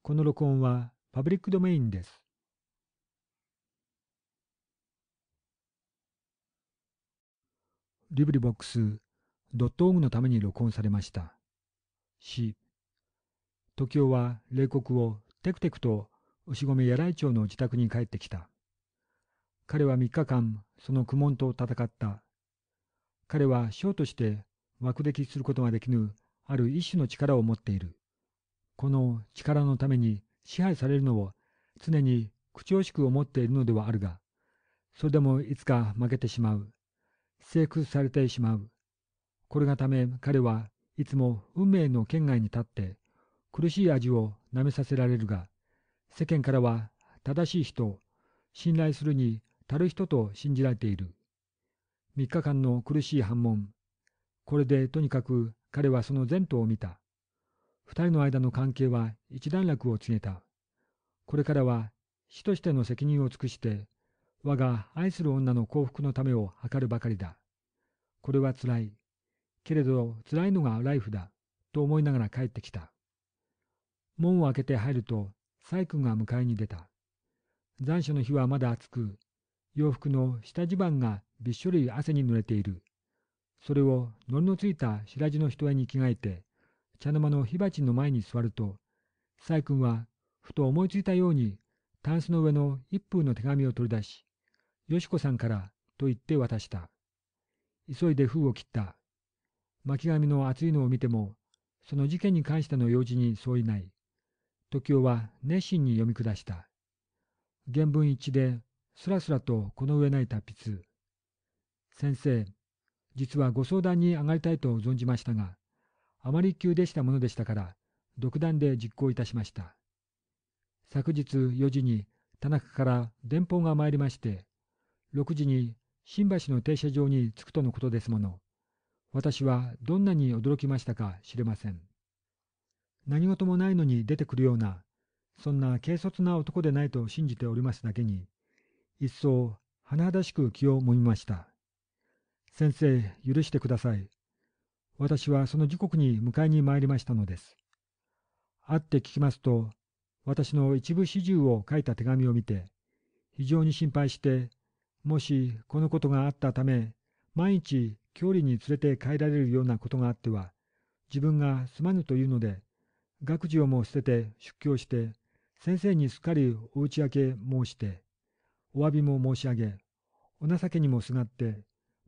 この録音はパブリックドメインです。LibriVox.org のために録音されました。し、時雄は冷酷をテクテクと牛込屋来町の自宅に帰ってきた。彼は3日間、その苦悶と戦った。彼は将として枠ですることができぬ、ある一種の力を持っている。この力のために支配されるのを常に口惜しく思っているのではあるが、それでもいつか負けてしまう。制屈されてしまう。これがため彼はいつも運命の圏外に立って苦しい味を舐めさせられるが、世間からは正しい人、信頼するに足る人と信じられている。3日間の苦しい反問。これでとにかく彼はその前途を見た。二人の間の関係は一段落を告げた。これからは死としての責任を尽くして我が愛する女の幸福のためを図るばかりだ。これはつらい。けれど辛いのがライフだ。と思いながら帰ってきた。門を開けて入ると、細君が迎えに出た。残暑の日はまだ暑く、洋服の下地盤がびっしょり汗に濡れている。それをのりのついた白地の人へに着替えて、茶の間の火鉢の前に座ると、細君はふと思いついたように、タンスの上の一風の手紙を取り出し、よしこさんから、と言って渡した。急いで封を切った。巻紙の厚いのを見ても、その事件に関しての用事に相違ない。時雄は熱心に読み下した。原文一致で、すらすらとこの上ない達筆。先生、実はご相談に上がりたいと存じましたが、あまり急でしたものでしたから、独断で実行いたしました。昨日4時に田中から電報が参りまして、6時に新橋の停車場に着くとのことですもの。私はどんなに驚きましたか知れません。何事もないのに出てくるような、そんな軽率な男でないと信じておりますだけに、一層、甚だしく気をもみました。先生、許してください。私はその時刻に迎えに参りましたのです。会って聞きますと、私の一部始終を書いた手紙を見て、非常に心配して、もしこのことがあったため、毎日距離に連れて帰られるようなことがあっては、自分がすまぬというので、学事をも捨てて出教して、先生にすっかりお打ち明け申して、お詫びも申し上げ、お情けにもすがって、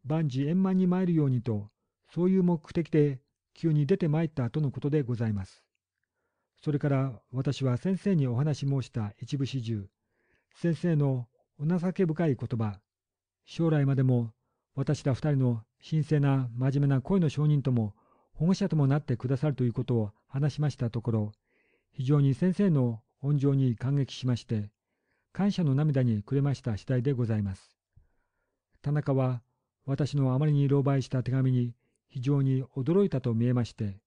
万事円満に参るようにと、そういう目的で急に出て参ったとのことでございます。それから私は先生にお話申した一部始終、先生のお情け深い言葉、将来までも私ら二人の神聖な真面目な恋の証人とも保護者ともなってくださるということを話しましたところ、非常に先生の恩情に感激しまして、感謝の涙にくれました次第でございます。田中は私のあまりに狼狽した手紙に非常に驚いたと見えまして、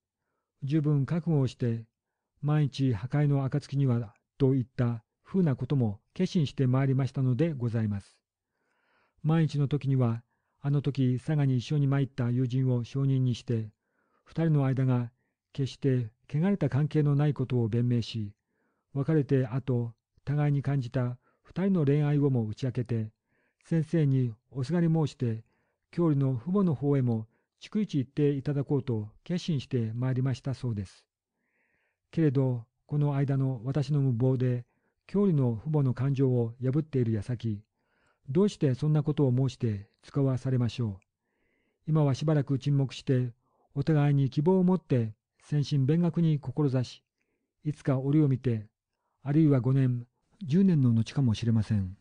十分覚悟をして、万一破壊の暁には、といったふうなことも決心してまいりましたのでございます。万一の時には、あの時佐賀に一緒に参った友人を証人にして、二人の間が決して汚れた関係のないことを弁明し、別れて後、互いに感じた二人の恋愛をも打ち明けて、先生におすがり申して、郷里の父母の方へも逐一行っていただこうと決心してまいりましたそうです。けれど、この間の私の無謀で、郷里の父母の感情を破っている矢先、どうしてそんなことを申して使わされましょう。今はしばらく沈黙して、お互いに希望を持って先進勉学に志し、いつか折を見て、あるいは5年、10年の後かもしれません。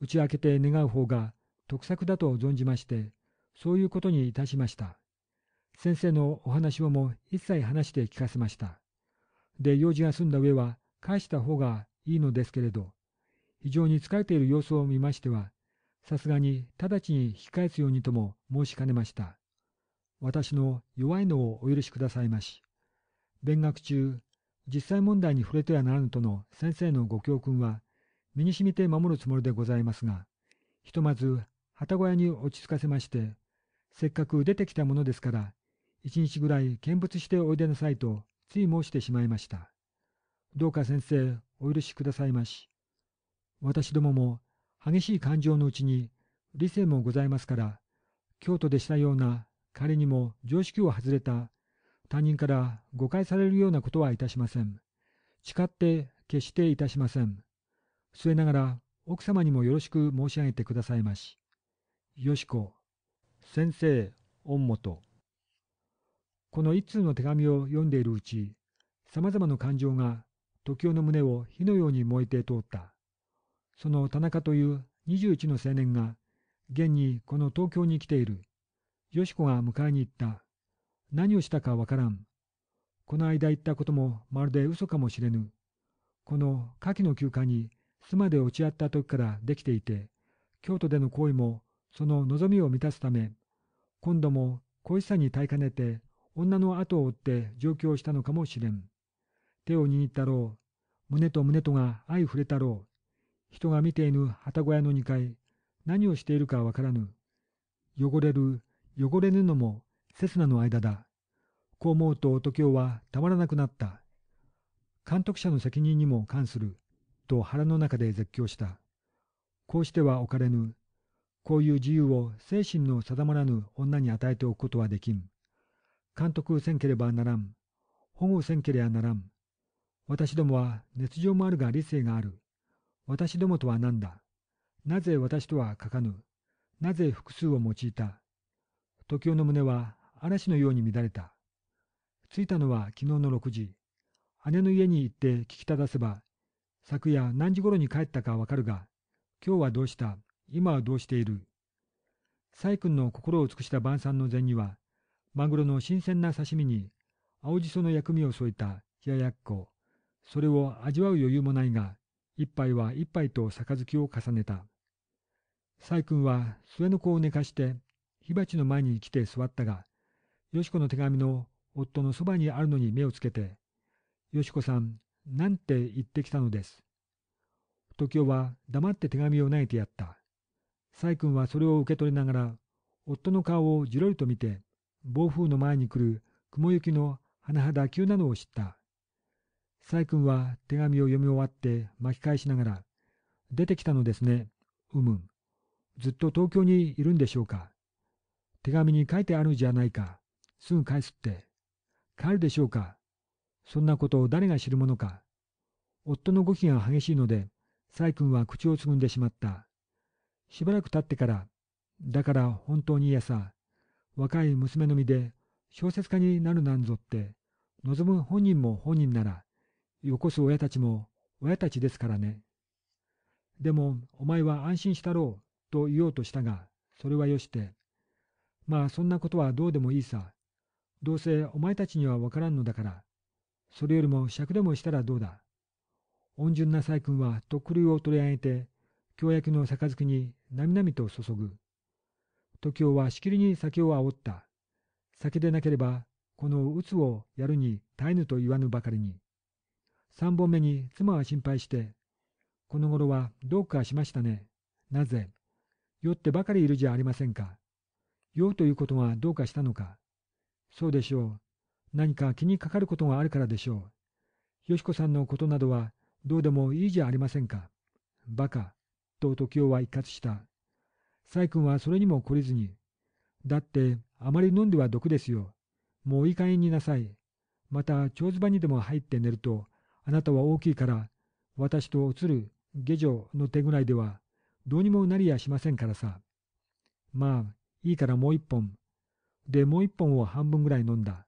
打ち明けて願う方が得策だと存じまして、そういうことにいたしました。先生のお話をも一切話して聞かせました。で、用事が済んだ上は、返した方がいいのですけれど、非常に疲れている様子を見ましては、さすがに直ちに引き返すようにとも申しかねました。私の弱いのをお許しくださいまし。勉学中、実際問題に触れてはならぬとの先生のご教訓は、身に染みて守るつもりでございますが、ひとまず、旗小屋に落ち着かせまして、せっかく出てきたものですから、一日ぐらい見物しておいでなさいと、つい申してしまいました。どうか先生、お許しくださいまし。私どもも激しい感情のうちに理性もございますから、京都でしたような彼にも常識を外れた他人から誤解されるようなことはいたしません。誓って決していたしません。末ながら奥様にもよろしく申し上げてくださいまし。よしこ、先生、御元。この一通の手紙を読んでいるうち、様々な感情が時雄の胸を火のように燃えて通った。その田中という21の青年が、現にこの東京に来ている。よしこが迎えに行った。何をしたかわからん。この間言ったこともまるで嘘かもしれぬ。この夏季の休暇に妻で落ち合った時からできていて、京都での行為もその望みを満たすため、今度も恋しさに耐えかねて女の後を追って上京したのかもしれん。手を握ったろう。胸と胸とが相触れたろう。人が見ていぬ旗小屋の2階、何をしているかわからぬ。汚れる、汚れぬのも、セスナの間だ。こう思うと時雄はたまらなくなった。監督者の責任にも関する、と腹の中で絶叫した。こうしては置かれぬ。こういう自由を精神の定まらぬ女に与えておくことはできん。監督せんければならん。保護せんけりゃならん。私どもは熱情もあるが理性がある。私どもとは何だなぜ私とは書かぬなぜ複数を用いた時雄の胸は嵐のように乱れた。着いたのは昨日の6時。姉の家に行って聞きただせば、昨夜何時頃に帰ったかわかるが、今日はどうした今はどうしている細君の心を尽くした晩餐の膳には、マグロの新鮮な刺身に、青じその薬味を添えた冷ややっこ、それを味わう余裕もないが、一杯は一杯と杯を重ねた。細君は末の子を寝かして、火鉢の前に来て座ったが、よしこの手紙の夫のそばにあるのに目をつけて、よしこさん、なんて言ってきたのです。時雄は黙って手紙を投げてやった。細君はそれを受け取りながら、夫の顔をじろりと見て、暴風の前に来る雲行きの甚だ急なのを知った。細君は手紙を読み終わって巻き返しながら、出てきたのですね、うむん。ずっと東京にいるんでしょうか。手紙に書いてあるじゃないか。すぐ返すって。帰るでしょうか。そんなことを誰が知るものか。夫の動きが激しいので、細君は口をつぐんでしまった。しばらく経ってから、だから本当に嫌さ、若い娘の身で小説家になるなんぞって、望む本人も本人なら、よこす親たちも親たちですからね。でも、お前は安心したろう、と言おうとしたが、それはよして。まあ、そんなことはどうでもいいさ。どうせお前たちにはわからんのだから。それよりも尺でもしたらどうだ。恩順な細君は、とっくりを取り上げて、京焼の杯になみなみと注ぐ。時雄はしきりに酒を煽った。酒でなければ、この鬱をやるに耐えぬと言わぬばかりに。三本目に妻は心配して、この頃はどうかしましたね。なぜ酔ってばかりいるじゃありませんか。酔うということがどうかしたのか。そうでしょう。何か気にかかることがあるからでしょう。よしこさんのことなどはどうでもいいじゃありませんか。バカ、と時雄は一括した。細君はそれにも懲りずに。だって、あまり飲んでは毒ですよ。もういい加減になさい。また、蝶ズ場にでも入って寝ると、あなたは大きいから、私と映る下女の手ぐらいでは、どうにもなりやしませんからさ。まあ、いいからもう一本。で、もう一本を半分ぐらい飲んだ。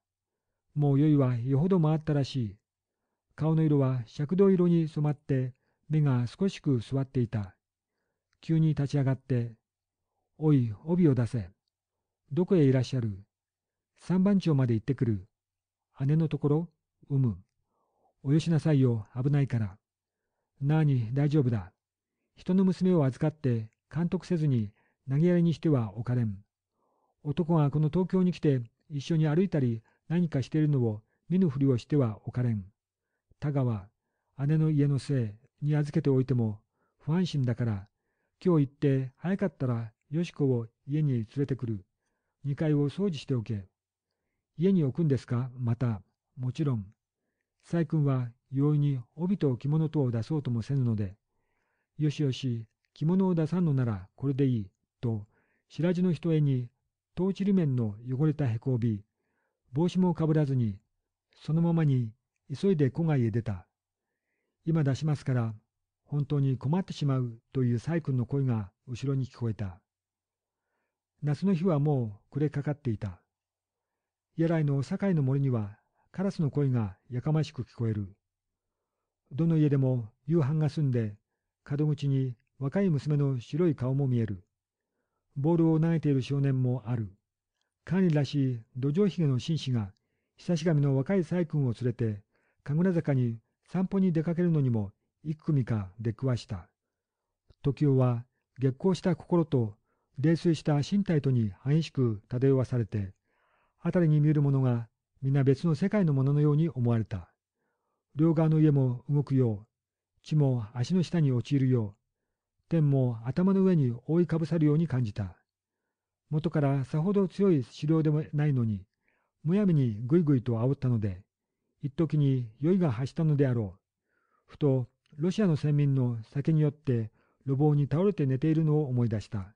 もう酔いはよほど回ったらしい。顔の色は尺銅色に染まって、目が少しく座っていた。急に立ち上がって、おい、帯を出せ。どこへいらっしゃる三番町まで行ってくる。姉のところ、うむ。およしなさいよ、危ないから。なあに、大丈夫だ。人の娘を預かって監督せずに投げやりにしてはおかれん。男がこの東京に来て一緒に歩いたり何かしているのを見ぬふりをしてはおかれん。田川、姉の家のせいに預けておいても不安心だから今日行って早かったらよしこを家に連れてくる。二階を掃除しておけ。家に置くんですかまた。もちろん。細君は容易に帯と着物とを出そうともせぬので、よしよし、着物を出さんのならこれでいい、と、白地の人絵に、トーチリ面の汚れたへこび、帽子もかぶらずに、そのままに急いで戸外へ出た。今出しますから、本当に困ってしまうという細君の声が後ろに聞こえた。夏の日はもう暮れかかっていた。家来の堺の森にはカラスの声がやかましく聞こえる。どの家でも夕飯が済んで、角口に若い娘の白い顔も見える。ボールを投げている少年もある。管理らしい土壌髭の紳士が、久し神の若い細君を連れて、神楽坂に散歩に出かけるのにも幾組か出くわした。時代は激光した心と泥酔した身体とに激しく漂わされて、辺りに見えるものが皆別の世界のもののように思われた。両側の家も動くよう、地も足の下に陥るよう、天も頭の上に覆いかぶさるように感じた。元からさほど強い狩猟でもないのに、むやみにぐいぐいと煽ったので、一時に酔いが発したのであろう。ふと、ロシアの先民の酒によって、路傍に倒れて寝ているのを思い出した。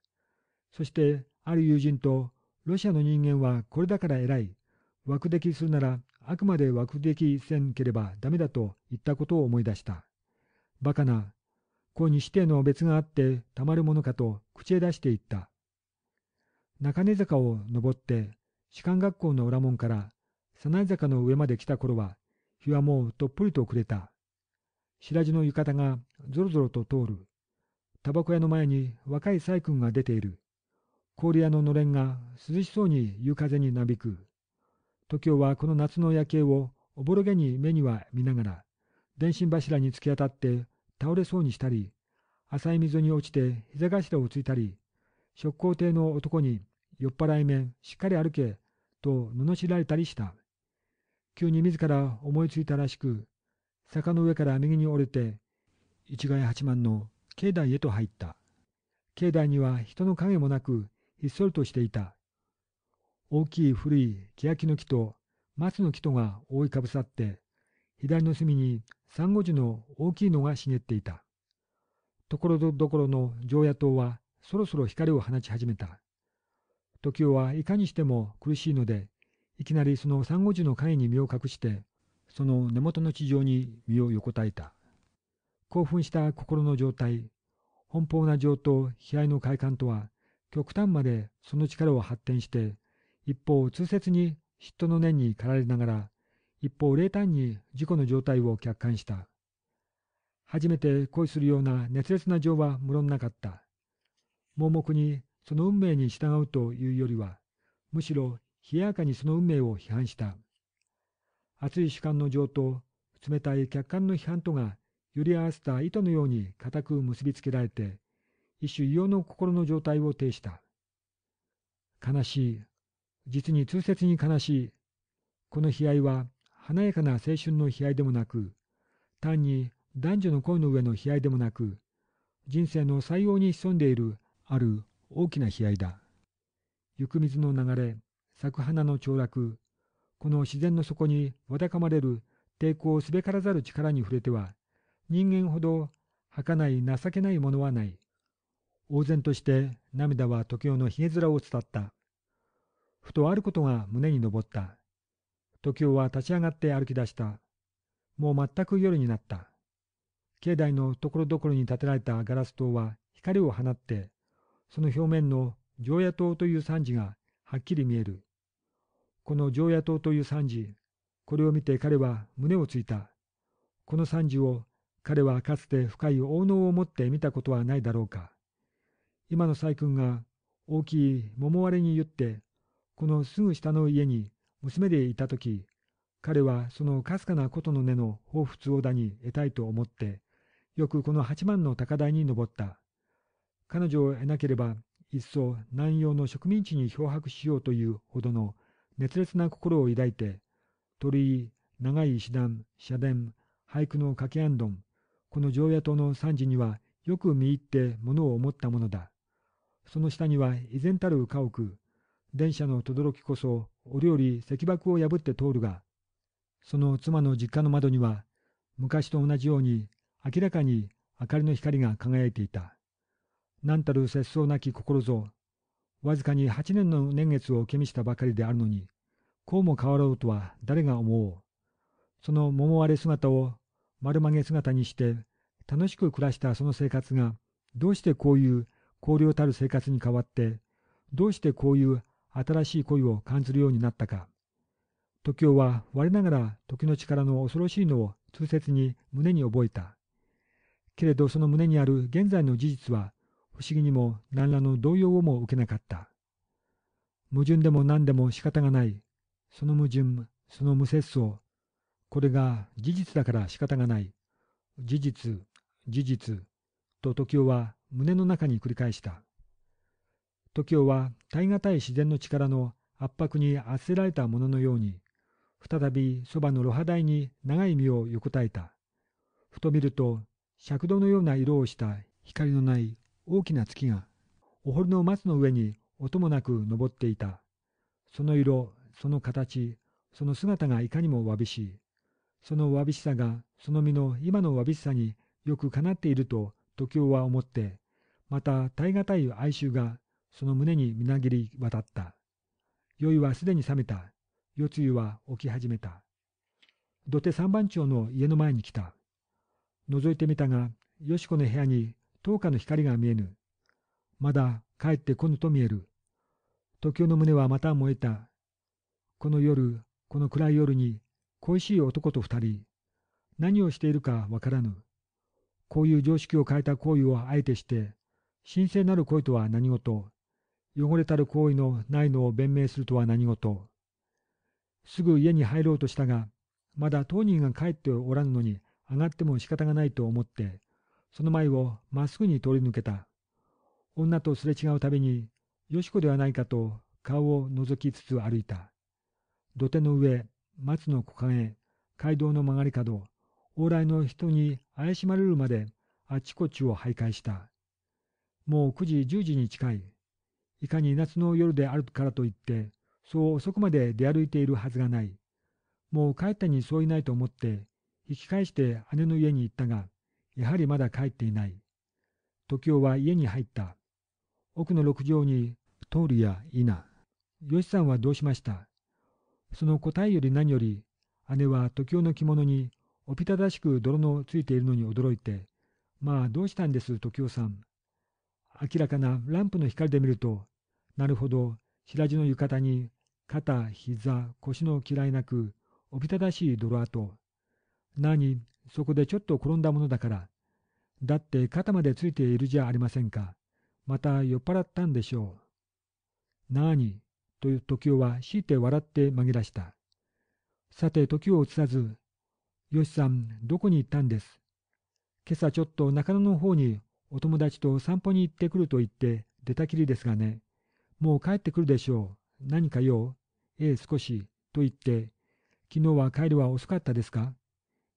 そして、ある友人と、ロシアの人間はこれだから偉い。枠出来するなら、あくまで枠出来せんければダメだと言ったことを思い出した。バカな、子にしての別があってたまるものかと口へ出して言った。中根坂を登って、士官学校の裏門から、早苗坂の上まで来た頃は、日はもうどっぷりと暮れた。白地の浴衣がぞろぞろと通る。タバコ屋の前に若い細君が出ている。氷屋ののれんが涼しそうに夕風になびく。時雄はこの夏の夜景をおぼろげに目には見ながら、電信柱に突き当たって倒れそうにしたり、浅い溝に落ちて膝頭をついたり、職工艇の男に酔っ払い目、しっかり歩け、と罵られたりした。急に自ら思いついたらしく、坂の上から右に折れて、市ヶ八幡の境内へと入った。境内には人の影もなく、ひっそりとしていた。大きい古い欅の木と松の木とが覆いかぶさって、左の隅に三五樹の大きいのが茂っていた。ところどころの常夜灯はそろそろ光を放ち始めた。時雄はいかにしても苦しいので、いきなりその三五樹の影に身を隠して、その根元の地上に身を横たえた。興奮した心の状態、奔放な情と悲哀の快感とは、極端までその力を発展して、一方、痛切に嫉妬の念に駆られながら、一方、冷淡に事故の状態を客観した。初めて恋するような熱烈な情は無論なかった。盲目にその運命に従うというよりは、むしろ冷ややかにその運命を批判した。熱い主観の情と冷たい客観の批判とが、より合わせた糸のように固く結びつけられて、一種異様の心の状態を呈した。悲しい、実に痛切に悲しい。この悲哀は、華やかな青春の悲哀でもなく、単に男女の恋の上の悲哀でもなく、人生の最用に潜んでいる、ある大きな悲哀だ。行く水の流れ、咲く花の凋落、この自然の底にわだかまれる抵抗すべからざる力に触れては、人間ほど儚い情けないものはない。呆然として涙は時代のひげ面を伝った。ふとあることが胸に登った。時雄は立ち上がって歩き出した。もう全く夜になった。境内のところどころに建てられたガラス塔は光を放って、その表面の常夜灯という惨事がはっきり見える。この常夜灯という惨事、これを見て彼は胸をついた。この惨事を彼はかつて深い王能を持って見たことはないだろうか。今の細君が大きい桃割れに言ってこのすぐ下の家に娘でいたとき、彼はそのかすかな琴の根の彷彿をだに得たいと思って、よくこの八幡の高台に登った。彼女を得なければ、いっそ南洋の植民地に漂白しようというほどの熱烈な心を抱いて、鳥居、長い石段、社殿、俳句の掛けどんこの常夜灯の惨事にはよく見入って物を思ったものだ。その下には依然たる家屋、電車の轟こそ折々石爆を破って通るが、その妻の実家の窓には、昔と同じように明らかに明かりの光が輝いていた。なんたる節操なき心ぞ、わずかに八年の年月を気味したばかりであるのに、こうも変わろうとは誰が思う。その桃割れ姿を丸曲げ姿にして楽しく暮らしたその生活が、どうしてこういう光涼たる生活に変わって、どうしてこういう新しい恋を感じるようになったか。時雄は我ながら時の力の恐ろしいのを痛切に胸に覚えた。けれどその胸にある現在の事実は不思議にも何らの動揺をも受けなかった。矛盾でも何でも仕方がない。その矛盾、その無節操。これが事実だから仕方がない。事実、事実、と時雄は胸の中に繰り返した。時雄は耐え難い自然の力の圧迫にっせられたもののように、再びそばの露肌台に長い身を横たえた。ふと見ると、尺度のような色をした光のない大きな月が、お堀の松の上に音もなく登っていた。その色、その形、その姿がいかにもわびしい。そのわびしさが、その身の今のわびしさによくかなっていると、時雄は思って、また耐え難い哀愁がその胸にみなぎり渡った。酔いはすでに冷めた。夜露は起き始めた。土手三番町の家の前に来た。覗いてみたが、よしこの部屋に灯火の光が見えぬ。まだ帰ってこぬと見える。時代の胸はまた燃えた。この夜、この暗い夜に、恋しい男と二人、何をしているかわからぬ。こういう常識を変えた行為をあえてして、神聖なる恋とは何事、汚れたる行為のないのを弁明するとは何事。すぐ家に入ろうとしたが、まだ当人が帰っておらんのに、上がっても仕方がないと思って、その前をまっすぐに通り抜けた。女とすれ違うたびに、よしこではないかと顔を覗きつつ歩いた。土手の上、松の木陰、街道の曲がり角、往来の人に怪しまれるまであちこちを徘徊した。もう9時10時に近い。いかに夏の夜であるからといって、そう遅くまで出歩いているはずがない。もう帰ったにそういないと思って、引き返して姉の家に行ったが、やはりまだ帰っていない。時雄は家に入った。奥の六畳に、通りやいな。よしさんはどうしましたその答えより何より、姉は時雄の着物に、おびただしく泥のついているのに驚いて、まあどうしたんです、時雄さん。明らかなランプの光で見ると、なるほど、白地の浴衣に、肩、膝、腰の嫌いなく、おびただしい泥跡。なに、そこでちょっと転んだものだから。だって肩までついているじゃありませんか。また酔っ払ったんでしょう。なに、という時をは強いて笑って紛らした。さて時を移さず、よしさん、どこに行ったんです。今朝ちょっと中野の方にお友達と散歩に行ってくると言って出たきりですがね。もう帰ってくるでしょう。何か用ええ、少し。と言って、昨日は帰りは遅かったですか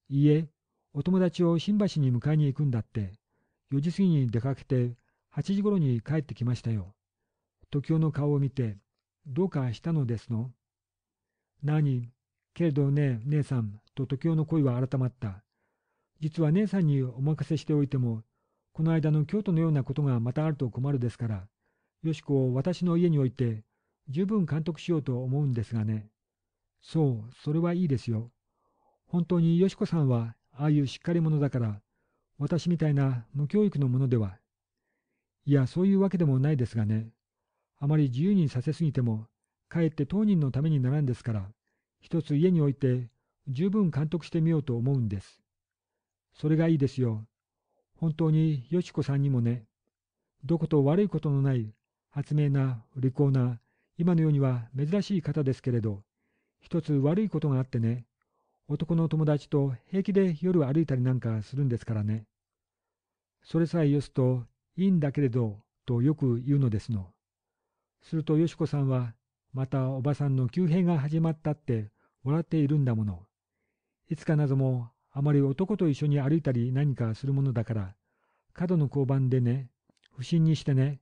いいえ、お友達を新橋に迎えに行くんだって、4時過ぎに出かけて、8時頃に帰ってきましたよ。時雄の顔を見て、どうかしたのですの何けれどね、姉さん、と時雄の声は改まった。実は姉さんにお任せしておいても、この間の京都のようなことがまたあると困るですから、よしこを私の家に置いて、十分監督しようと思うんですがね。そう、それはいいですよ。本当によしこさんは、ああいうしっかり者だから、私みたいな無教育のものでは。いや、そういうわけでもないですがね。あまり自由にさせすぎても、かえって当人のためにならんですから、一つ家に置いて、十分監督してみようと思うんです。それがいいですよ。本当によしこさんにもね、どこと悪いことのない発明な、利口な、今の世には珍しい方ですけれど、一つ悪いことがあってね、男の友達と平気で夜歩いたりなんかするんですからね。それさえよすと、いいんだけれど、とよく言うのですの。するとよしこさんは、またおばさんの急兵が始まったって笑っているんだもの。いつかなどもあまり男と一緒に歩いたり何かするものだから、角の交番でね、不審にしてね、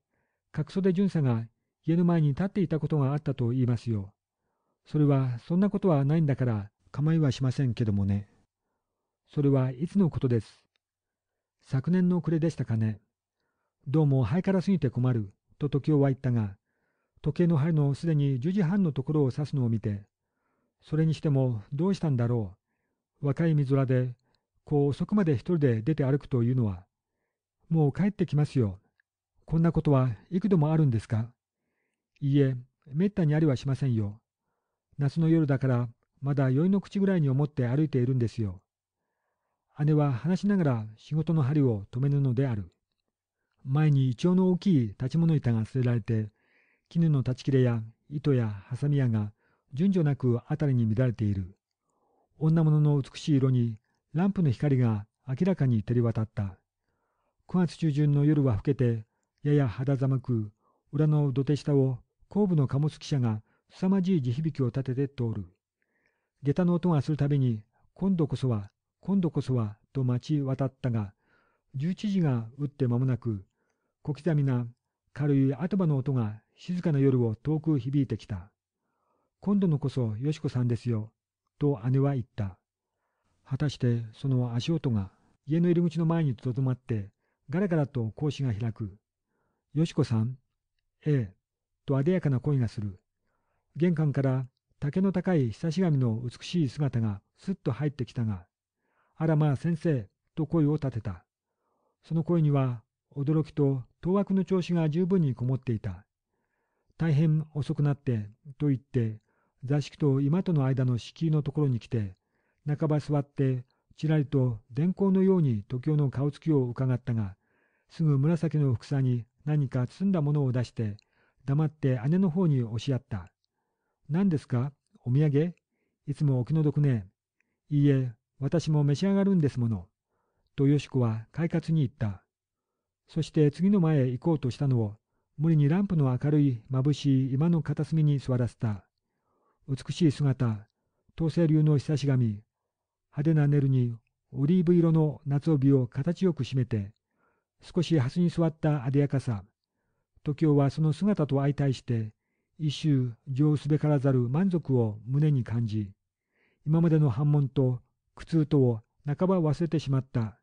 角袖巡査が家の前に立っていたことがあったと言いますよ。それは、そんなことはないんだから、構いはしませんけどもね。それはいつのことです。昨年の暮れでしたかね。どうもハイカラすぎて困る、と時雄は言ったが、時計の針のすでに10時半のところを指すのを見て、それにしてもどうしたんだろう。若いぞ空で、こう遅くまで一人で出て歩くというのは、もう帰ってきますよ。こんなことは幾度もあるんですかいいえ、めったにありはしませんよ。夏の夜だから、まだ酔いの口ぐらいに思って歩いているんですよ。姉は話しながら仕事の針を止めるのである。前に胃腸の大きい立ち物板が捨てられて、絹の断ち切れや糸やハサミ矢が順序なくあたりに乱れている。女物の美しい色にランプの光が明らかに照り渡った。9月中旬の夜は更けて、やや肌寒く、裏の土手下を後部の貨物汽車が凄まじい地響きを立てて通る。下駄の音がするたびに、今度こそは、今度こそは、と待ち渡ったが、11時が打って間もなく、小刻みな軽い後場の音が静かな夜を遠く響いてきた。今度のこそよしこさんですよ、と姉は言った。果たしてその足音が家の入り口の前にとどまって、ガラガラと格子が開く。よしこさん。ええ。と艶やかな声がする。玄関から竹の高い久し神の美しい姿がすっと入ってきたが、あらまあ先生、と声を立てた。その声には、驚きと当惑の調子が十分にこもっていた。大変遅くなって、と言って、座敷と今との間の敷居のところに来て、半ば座って、ちらりと電光のように時計の顔つきを伺ったが、すぐ紫の服さに何か包んだものを出して、黙って姉の方に押しやった。何ですかお土産いつもお気の毒ね。いいえ、私も召し上がるんですもの。とよしこは快活に言った。そして次の前へ行こうとしたのを、無理にランプの明るい眩しい今の片隅に座らせた。美しい姿、東西流の久し髪、派手なネルにオリーブ色の夏帯を形よく締めて、少し端に座ったあでやかさ。時雄はその姿と相対して、一周上すべからざる満足を胸に感じ、今までの反問と苦痛とを半ば忘れてしまった。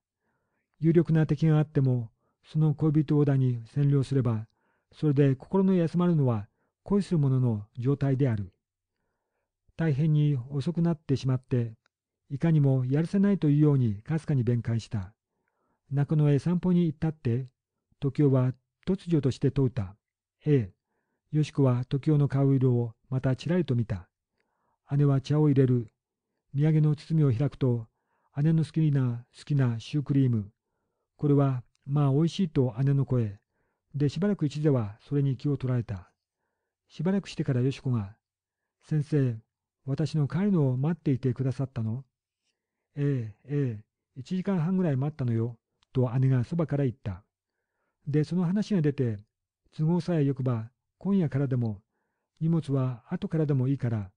有力な敵があっても、その恋人をだに占領すれば、それで心の休まるのは恋する者の状態である。大変に遅くなってしまって、いかにもやるせないというようにかすかに弁解した。中野へ散歩に行ったって、時男は突如として問うた。ええ。よしこは時男の顔色をまたちらりと見た。姉は茶を入れる。土産の包みを開くと、姉の好きな好きなシュークリーム。これは、まあ美味しいと姉の声。で、しばらく一ではそれに気を取られた。しばらくしてからよしこが、先生、私の帰るのを待っていてくださったのええ、ええ、一時間半ぐらい待ったのよ。と姉がそばから言った。で、その話が出て、都合さえよくば、今夜からでも、荷物は後からでもいいから、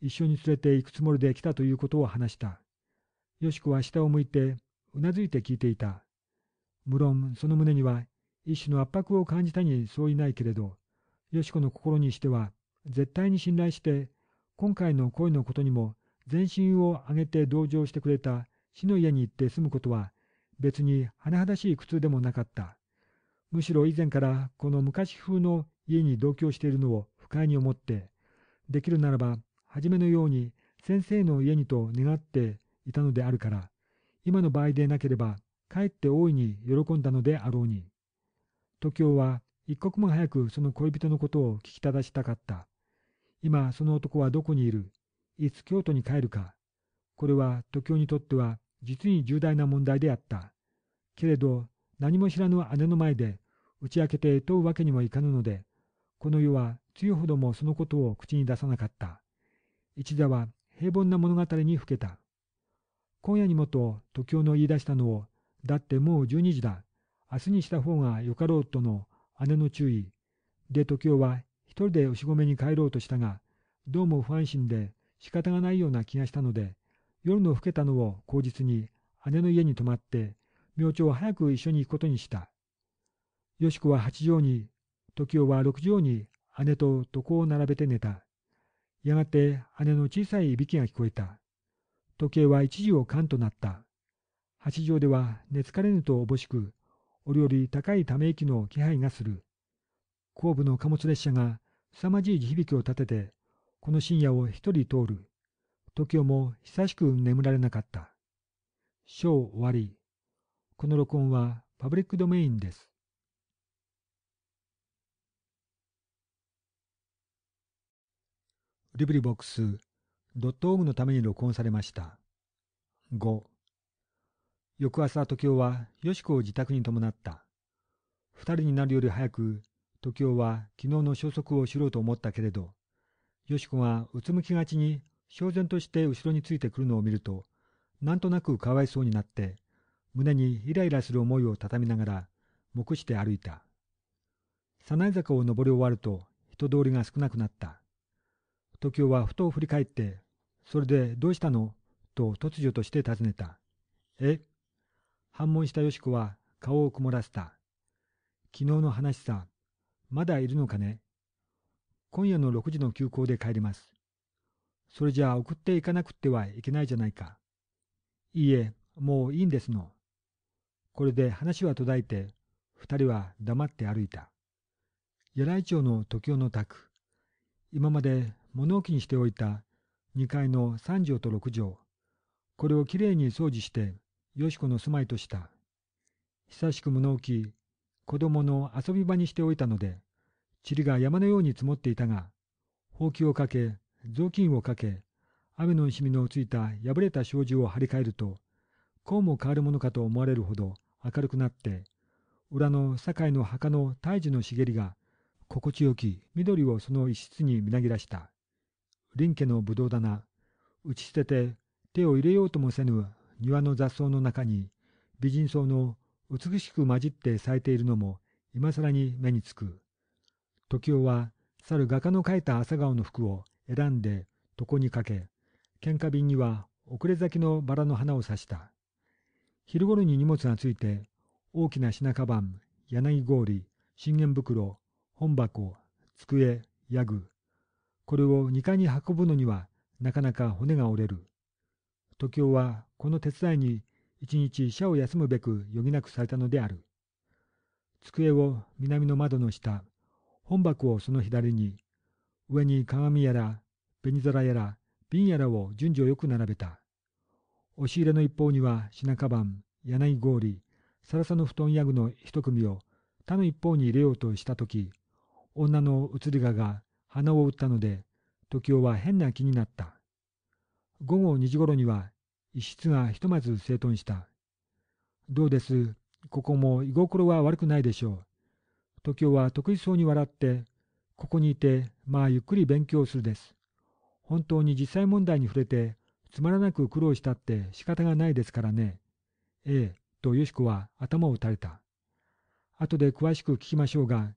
一緒に連れて行くつもりで来たということを話した。よしこは下を向いて、うなずいて聞いていた。無論、その胸には、一種の圧迫を感じたにそういないけれど、よしこの心にしては、絶対に信頼して、今回の恋のことにも、全身を挙げて同情してくれた死の家に行って住むことは、別に甚だしい苦痛でもなかった。むしろ以前からこの昔風の家に同居しているのを不快に思って、できるならば、初めのように先生の家にと願っていたのであるから、今の場合でなければ、かえって大いに喜んだのであろうに。時京は一刻も早くその恋人のことを聞きただしたかった。今その男はどこにいるいつ京都に帰るか。これは時京にとっては実に重大な問題であった。けれど、何も知らぬ姉の前で、打ち明けて問うわけにもいかぬので、この世は強ほどもそのことを口に出さなかった。一座は平凡な物語にふけた。今夜にもと時雄の言い出したのを、だってもう12時だ。明日にした方がよかろうとの姉の注意。で時雄は一人で牛込に帰ろうとしたが、どうも不安心で仕方がないような気がしたので、夜の更けたのを口実に姉の家に泊まって、明朝は早く一緒に行くことにした。よしこは八畳に、時代は六畳に姉と床を並べて寝た。やがて姉の小さいいびきが聞こえた。時計は一時を間となった。八畳では寝つかれぬとおぼしく、折々高いため息の気配がする。後部の貨物列車が凄まじい地響きを立てて、この深夜を一人通る。時をも久しく眠られなかった。章終わり。この録音はパブリックドメインです。リブリボックスドットのために録音されました。五。翌朝時雄はよしこを自宅に伴った。二人になるより早く時雄は昨日の消息を知ろうと思ったけれど、よしこがうつむきがちに焦然として後ろについてくるのを見ると、なんとなくかわいそうになって、胸にイライラする思いを畳みながら、黙して歩いた。早苗坂を登り終わると、人通りが少なくなった。時雄はふと振り返って、それでどうしたのと突如として尋ねた。え反問したよしこは顔を曇らせた。昨日の話さ、まだいるのかね今夜の6時の休校で帰ります。それじゃあ送っていかなくてはいけないじゃないか。いいえ、もういいんですの。これで話は途絶えて、二人は黙って歩いた。屋来町の時男の宅。今まで物置にしておいた2階の3畳と6畳。これをきれいに掃除して、よしこの住まいとした。久しく物置、子供の遊び場にしておいたので、塵が山のように積もっていたが、ほうきをかけ、雑巾をかけ、雨のしみのついた破れた障子を張り替えると、こうも変わるものかと思われるほど明るくなって、裏の堺の墓の胎児の茂りが、心地よき緑をその一室にみなぎらした。林家のぶどう棚、打ち捨てて手を入れようともせぬ庭の雑草の中に、美人草の美しく混じって咲いているのも、今更に目につく。時雄は、去る画家の描いた朝顔の服を選んで床にかけ、喧嘩瓶には遅れ咲きのバラの花を刺した。昼頃に荷物がついて、大きな品かばん、柳氷、信玄袋、本箱、机、ヤグ。これを2階に運ぶのには、なかなか骨が折れる。時雄はこの手伝いに一日社を休むべく余儀なくされたのである。机を南の窓の下、本箱をその左に、上に鏡やら、紅皿やら、瓶やらを順序よく並べた。押し入れの一方には品ン、柳氷、さらさの布団や具の一組を他の一方に入れようとしたとき、女の移りがが鼻を打ったので、時雄は変な気になった。午後2時頃には、一室がひとまず整頓した。どうです、ここも居心は悪くないでしょう。時雄は得意そうに笑って、ここにいてまあゆっくり勉強するです。本当に実際問題に触れて、つまらなく苦労したって仕方がないですからね。ええ、とよしこは頭を打たれた。後で詳しく聞きましょうが、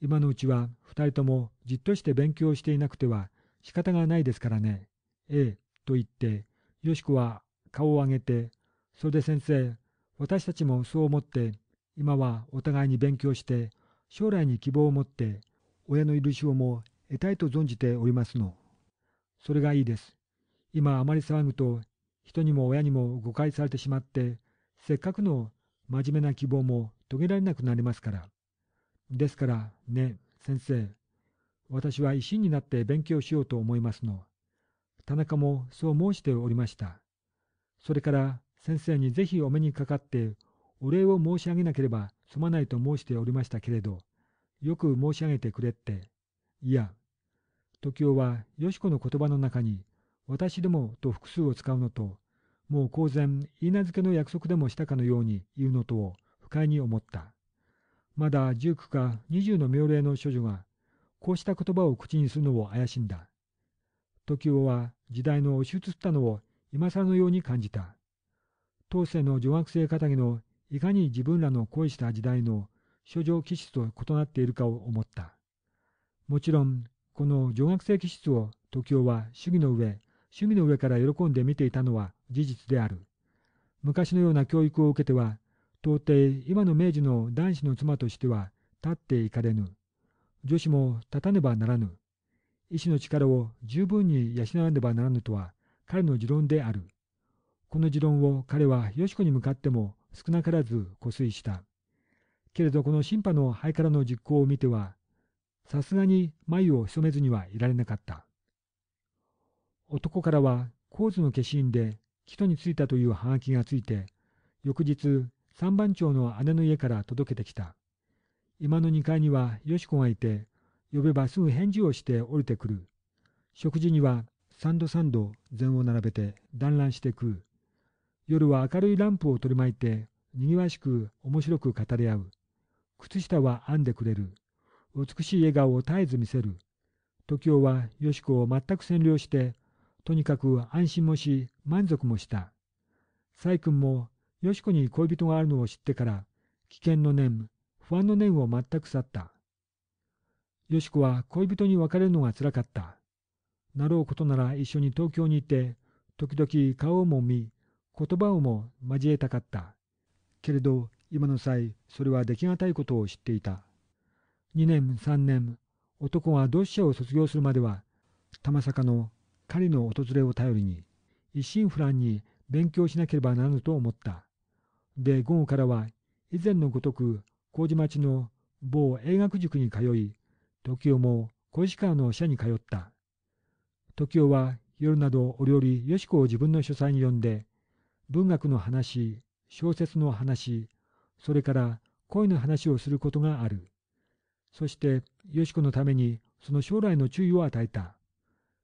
今のうちは二人ともじっとして勉強していなくては仕方がないですからね。ええ、と言って、よしこは顔を上げて、それで先生、私たちもそう思って、今はお互いに勉強して、将来に希望を持って、親のいる賞も得たいと存じておりますの。それがいいです。今あまり騒ぐと、人にも親にも誤解されてしまって、せっかくの真面目な希望も遂げられなくなりますから。ですからね、先生、私は一心になって勉強しようと思いますの。田中もそう申しておりました。それから先生にぜひお目にかかってお礼を申し上げなければすまないと申しておりましたけれど、よく申し上げてくれって。いや、時雄は、よしこの言葉の中に、私どもと複数を使うのと、もう公然、言い名付けの約束でもしたかのように言うのとを不快に思った。まだ19か20の妙齢の処女が、こうした言葉を口にするのを怪しんだ。時雄は時代の押し移ったのを今更のように感じた。当世の女学生かたのいかに自分らの恋した時代の諸女気質と異なっているかを思った。もちろん、この女学生気質を時雄は主義の上、主義の上から喜んで見ていたのは事実である。昔のような教育を受けては、到底今の明治の男子の妻としては立っていかれぬ。女子も立たねばならぬ。意志の力を十分に養わねばならぬとは彼の持論である。この持論を彼はよしこに向かっても少なからず固遂した。けれどこの審判の肺からの実行を見ては、さすがに眉を潜めずにはいられなかった。男からは、構図の消印で、木戸に着いたというはがきがついて、翌日、三番町の姉の家から届けてきた。今の2階にはよしこがいて、呼べばすぐ返事をして降りてくる。食事には三度三度膳を並べて団らんして食う。夜は明るいランプを取り巻いて、にぎわしく面白く語り合う。靴下は編んでくれる。美しい笑顔を絶えず見せる。時男はよし子を全く占領して、とにかく安心もし、満足もした。細君も、よし子に恋人があるのを知ってから、危険の念、不安の念を全く去った。よし子は恋人に別れるのがつらかった。なろうことなら一緒に東京にいて、時々顔をも見、言葉をも交えたかった。けれど、今の際、それはできがたいことを知っていた。2年3年男が同志社を卒業するまでは玉坂の狩りの訪れを頼りに一心不乱に勉強しなければならぬと思った。で午後からは以前のごとく麹町の某英学塾に通い時代も小石川の社に通った。時代は夜などお料理よしこを自分の書斎に呼んで文学の話小説の話それから恋の話をすることがある。そして、よしこのためにその将来の注意を与えた。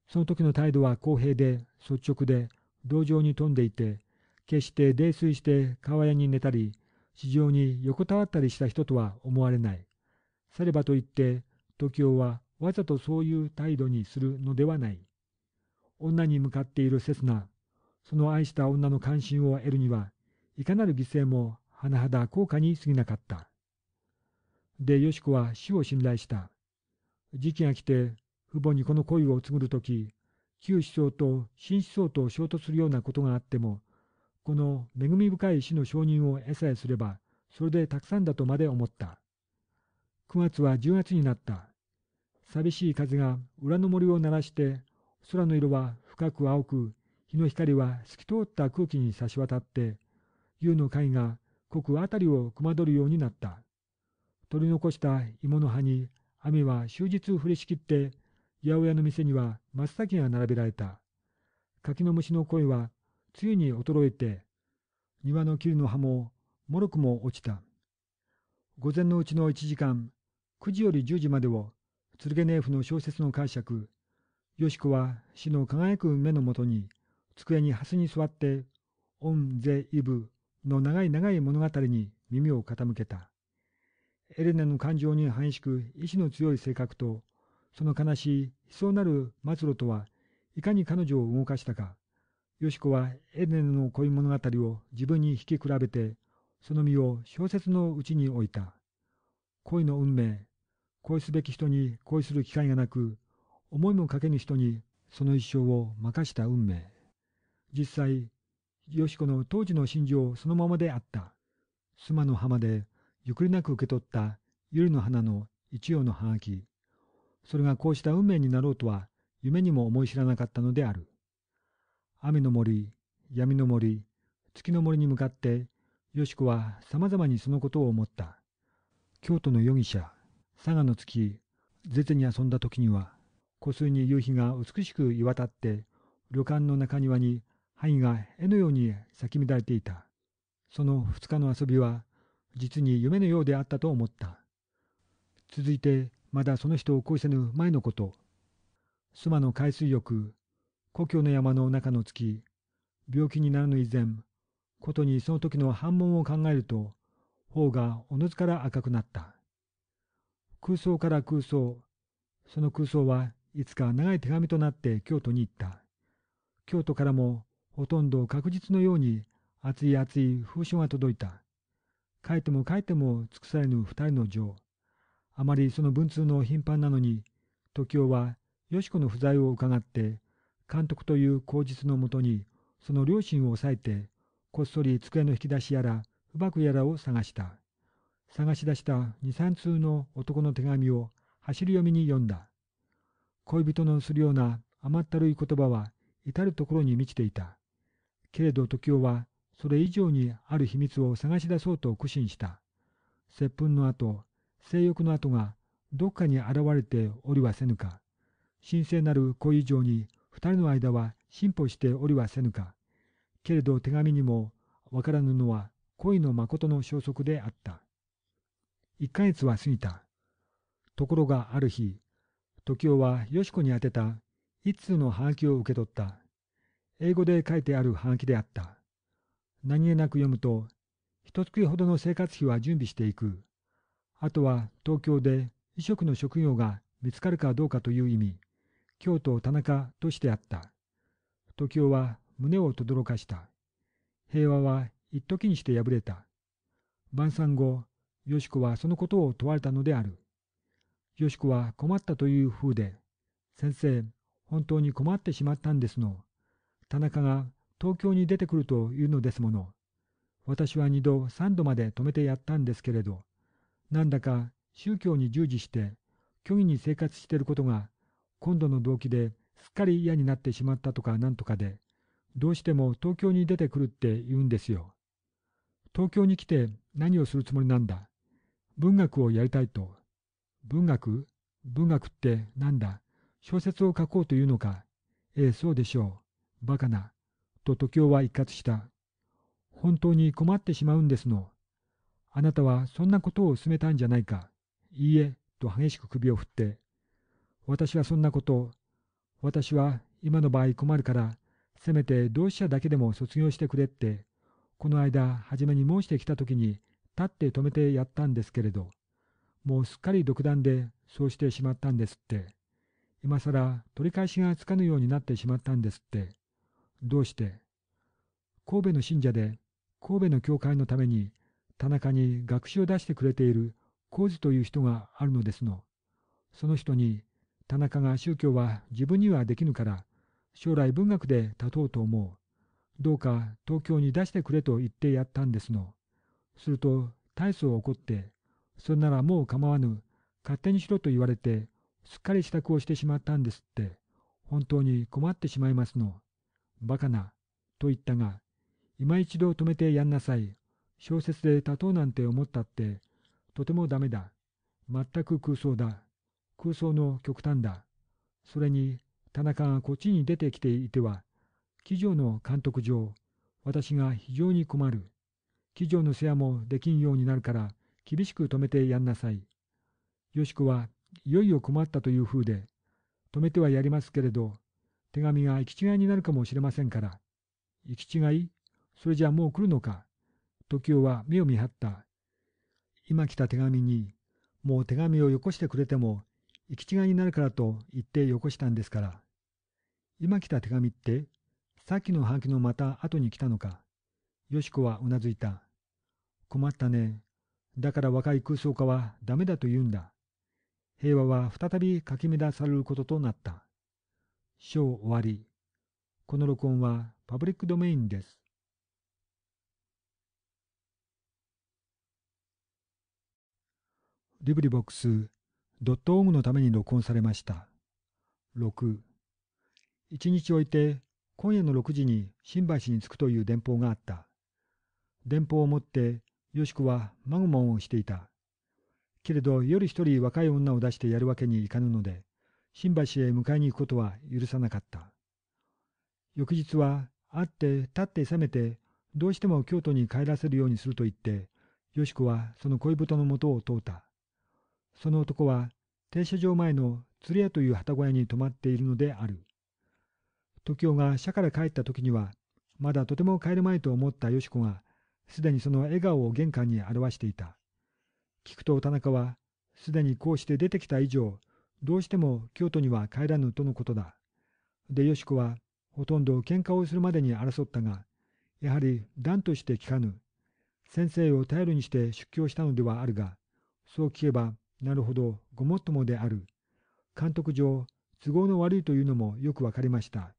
その時の態度は公平で、率直で、同情に富んでいて、決して泥酔して川屋に寝たり、市場に横たわったりした人とは思われない。さればと言って、時雄はわざとそういう態度にするのではない。女に向かっている刹那、その愛した女の関心を得るには、いかなる犠牲も甚だ高価に過ぎなかった。で、よしこは死を信頼した。時期が来て、父母にこの恋を紡ぐとき、旧思想と新思想と衝突するようなことがあっても、この恵み深い死の承認を得さえすれば、それでたくさんだとまで思った。9月は10月になった。寂しい風が裏の森を鳴らして、空の色は深く青く、日の光は透き通った空気に差し渡って、夕の貝が濃く辺りをくまどるようになった。取り残した芋の葉に雨は終日降りしきって八百屋の店には真っ先が並べられた柿の虫の声はついに衰えて庭の霧の葉ももろくも落ちた午前のうちの1時間9時より10時までを鶴毛ネーフの小説の解釈よしこは死の輝く目のもとに机に蓮に座って「オン・ゼ・イブ」の長い長い物語に耳を傾けた。エレネの感情に反しく意志の強い性格と、その悲しい、悲壮なる末路とは、いかに彼女を動かしたか。よしこはエレネの恋物語を自分に引き比べて、その身を小説のうちに置いた。恋の運命、恋すべき人に恋する機会がなく、思いもかけぬ人にその一生を任した運命。実際、よしこの当時の心情そのままであった。妻の浜でゆくりなく受け取ったゆるの花の一葉の葉書。それがこうした運命になろうとは夢にも思い知らなかったのである。雨の森、闇の森、月の森に向かって、よしこは様々にそのことを思った。京都の容疑者、佐賀の月、ゼゼに遊んだ時には、湖水に夕日が美しく岩立って、旅館の中庭に灰が絵のように咲き乱れていた。その二日の遊びは、実に夢のようであったと思った。続いて、まだその人を恋せぬ前のこと。妻の海水浴、故郷の山の中の月、病気になるの以前、ことにその時の反問を考えると、頬がおのずから赤くなった。空想から空想、その空想はいつか長い手紙となって京都に行った。京都からもほとんど確実のように熱い熱い風書が届いた。書いても書いても尽くされぬ二人の情。あまりその文通の頻繁なのに、時雄は、よしこの不在を伺って、監督という口実のもとに、その両親を抑えて、こっそり机の引き出しやら、不幕やらを探した。探し出した二三通の男の手紙を走り読みに読んだ。恋人のするような甘ったるい言葉は至るところに満ちていた。けれど時雄はそれ以上にある秘密を探し出そうと苦心した。接吻の後、性欲の後がどっかに現れておりはせぬか。神聖なる恋以上に二人の間は進歩しておりはせぬか。けれど手紙にもわからぬのは恋の誠の消息であった。一ヶ月は過ぎた。ところがある日、時雄はよしこに宛てた一通のハガキを受け取った。英語で書いてあるハガキであった。何気なく読むと、一月ほどの生活費は準備していく。あとは東京で異色の職業が見つかるかどうかという意味、京都田中としてあった。時雄は胸を轟かした。平和は一時にして破れた。晩餐後、よしこはそのことを問われたのである。よしこは困ったという風で、先生、本当に困ってしまったんですの。田中が東京に出てくるというのですもの。私は二度三度まで止めてやったんですけれど、なんだか宗教に従事して、虚偽に生活していることが、今度の動機ですっかり嫌になってしまったとかなんとかで、どうしても東京に出てくるって言うんですよ。東京に来て何をするつもりなんだ。文学をやりたいと。文学文学ってなんだ小説を書こうというのか。ええ、そうでしょう。バカな。と時雄は一括した。本当に困ってしまうんですの。あなたはそんなことを勧めたんじゃないか。いいえ、と激しく首を振って。私はそんなこと。私は今の場合困るから、せめて同志社だけでも卒業してくれって、この間初めに申してきた時に立って止めてやったんですけれど、もうすっかり独断でそうしてしまったんですって。今更取り返しがつかぬようになってしまったんですって。どうして神戸の信者で神戸の教会のために田中に学習を出してくれている浩二という人があるのですの。その人に田中が宗教は自分にはできぬから将来文学で立とうと思う。どうか東京に出してくれと言ってやったんですの。すると大層怒って、それならもう構わぬ、勝手にしろと言われて、すっかり支度をしてしまったんですって、本当に困ってしまいますの。バカな、と言ったが、今一度止めてやんなさい。小説で立とうなんて思ったって、とてもダメだ。全く空想だ。空想の極端だ。それに、田中がこっちに出てきていては、騎乗の監督上、私が非常に困る。騎乗の世話もできんようになるから、厳しく止めてやんなさい。よしこは、いよいよ困ったという風で、止めてはやりますけれど、手紙が行き違いになるかもしれませんから。行き違いそれじゃあもう来るのか時代は目を見張った。今来た手紙に、もう手紙をよこしてくれても、行き違いになるからと言ってよこしたんですから。今来た手紙って、さっきのハガキのまた後に来たのか。よしこはうなずいた。困ったね。だから若い空想家はダメだと言うんだ。平和は再びかき乱されることとなった。章終わり。この録音はパブリックドメインです。リブリボックスドットオームのために録音されました。6。一日置いて今夜の6時に新橋に着くという電報があった。電報を持ってよしこはマグモンをしていた。けれど夜一人若い女を出してやるわけにいかぬので、新橋へ迎えに行くことは許さなかった。翌日は会って立って冷めてどうしても京都に帰らせるようにすると言ってよしこはその恋人のもとを通った。その男は停車場前の釣り屋という旗小屋に泊まっているのである。時男が社から帰った時にはまだとても帰るまいと思ったよしこがすでにその笑顔を玄関に表していた。聞くと田中はすでにこうして出てきた以上どうしても京都には帰らぬとのことだ。で、よしこは、ほとんど喧嘩をするまでに争ったが、やはり断として聞かぬ。先生を頼りにして出をしたのではあるが、そう聞けば、なるほど、ごもっともである。監督上、都合の悪いというのもよくわかりました。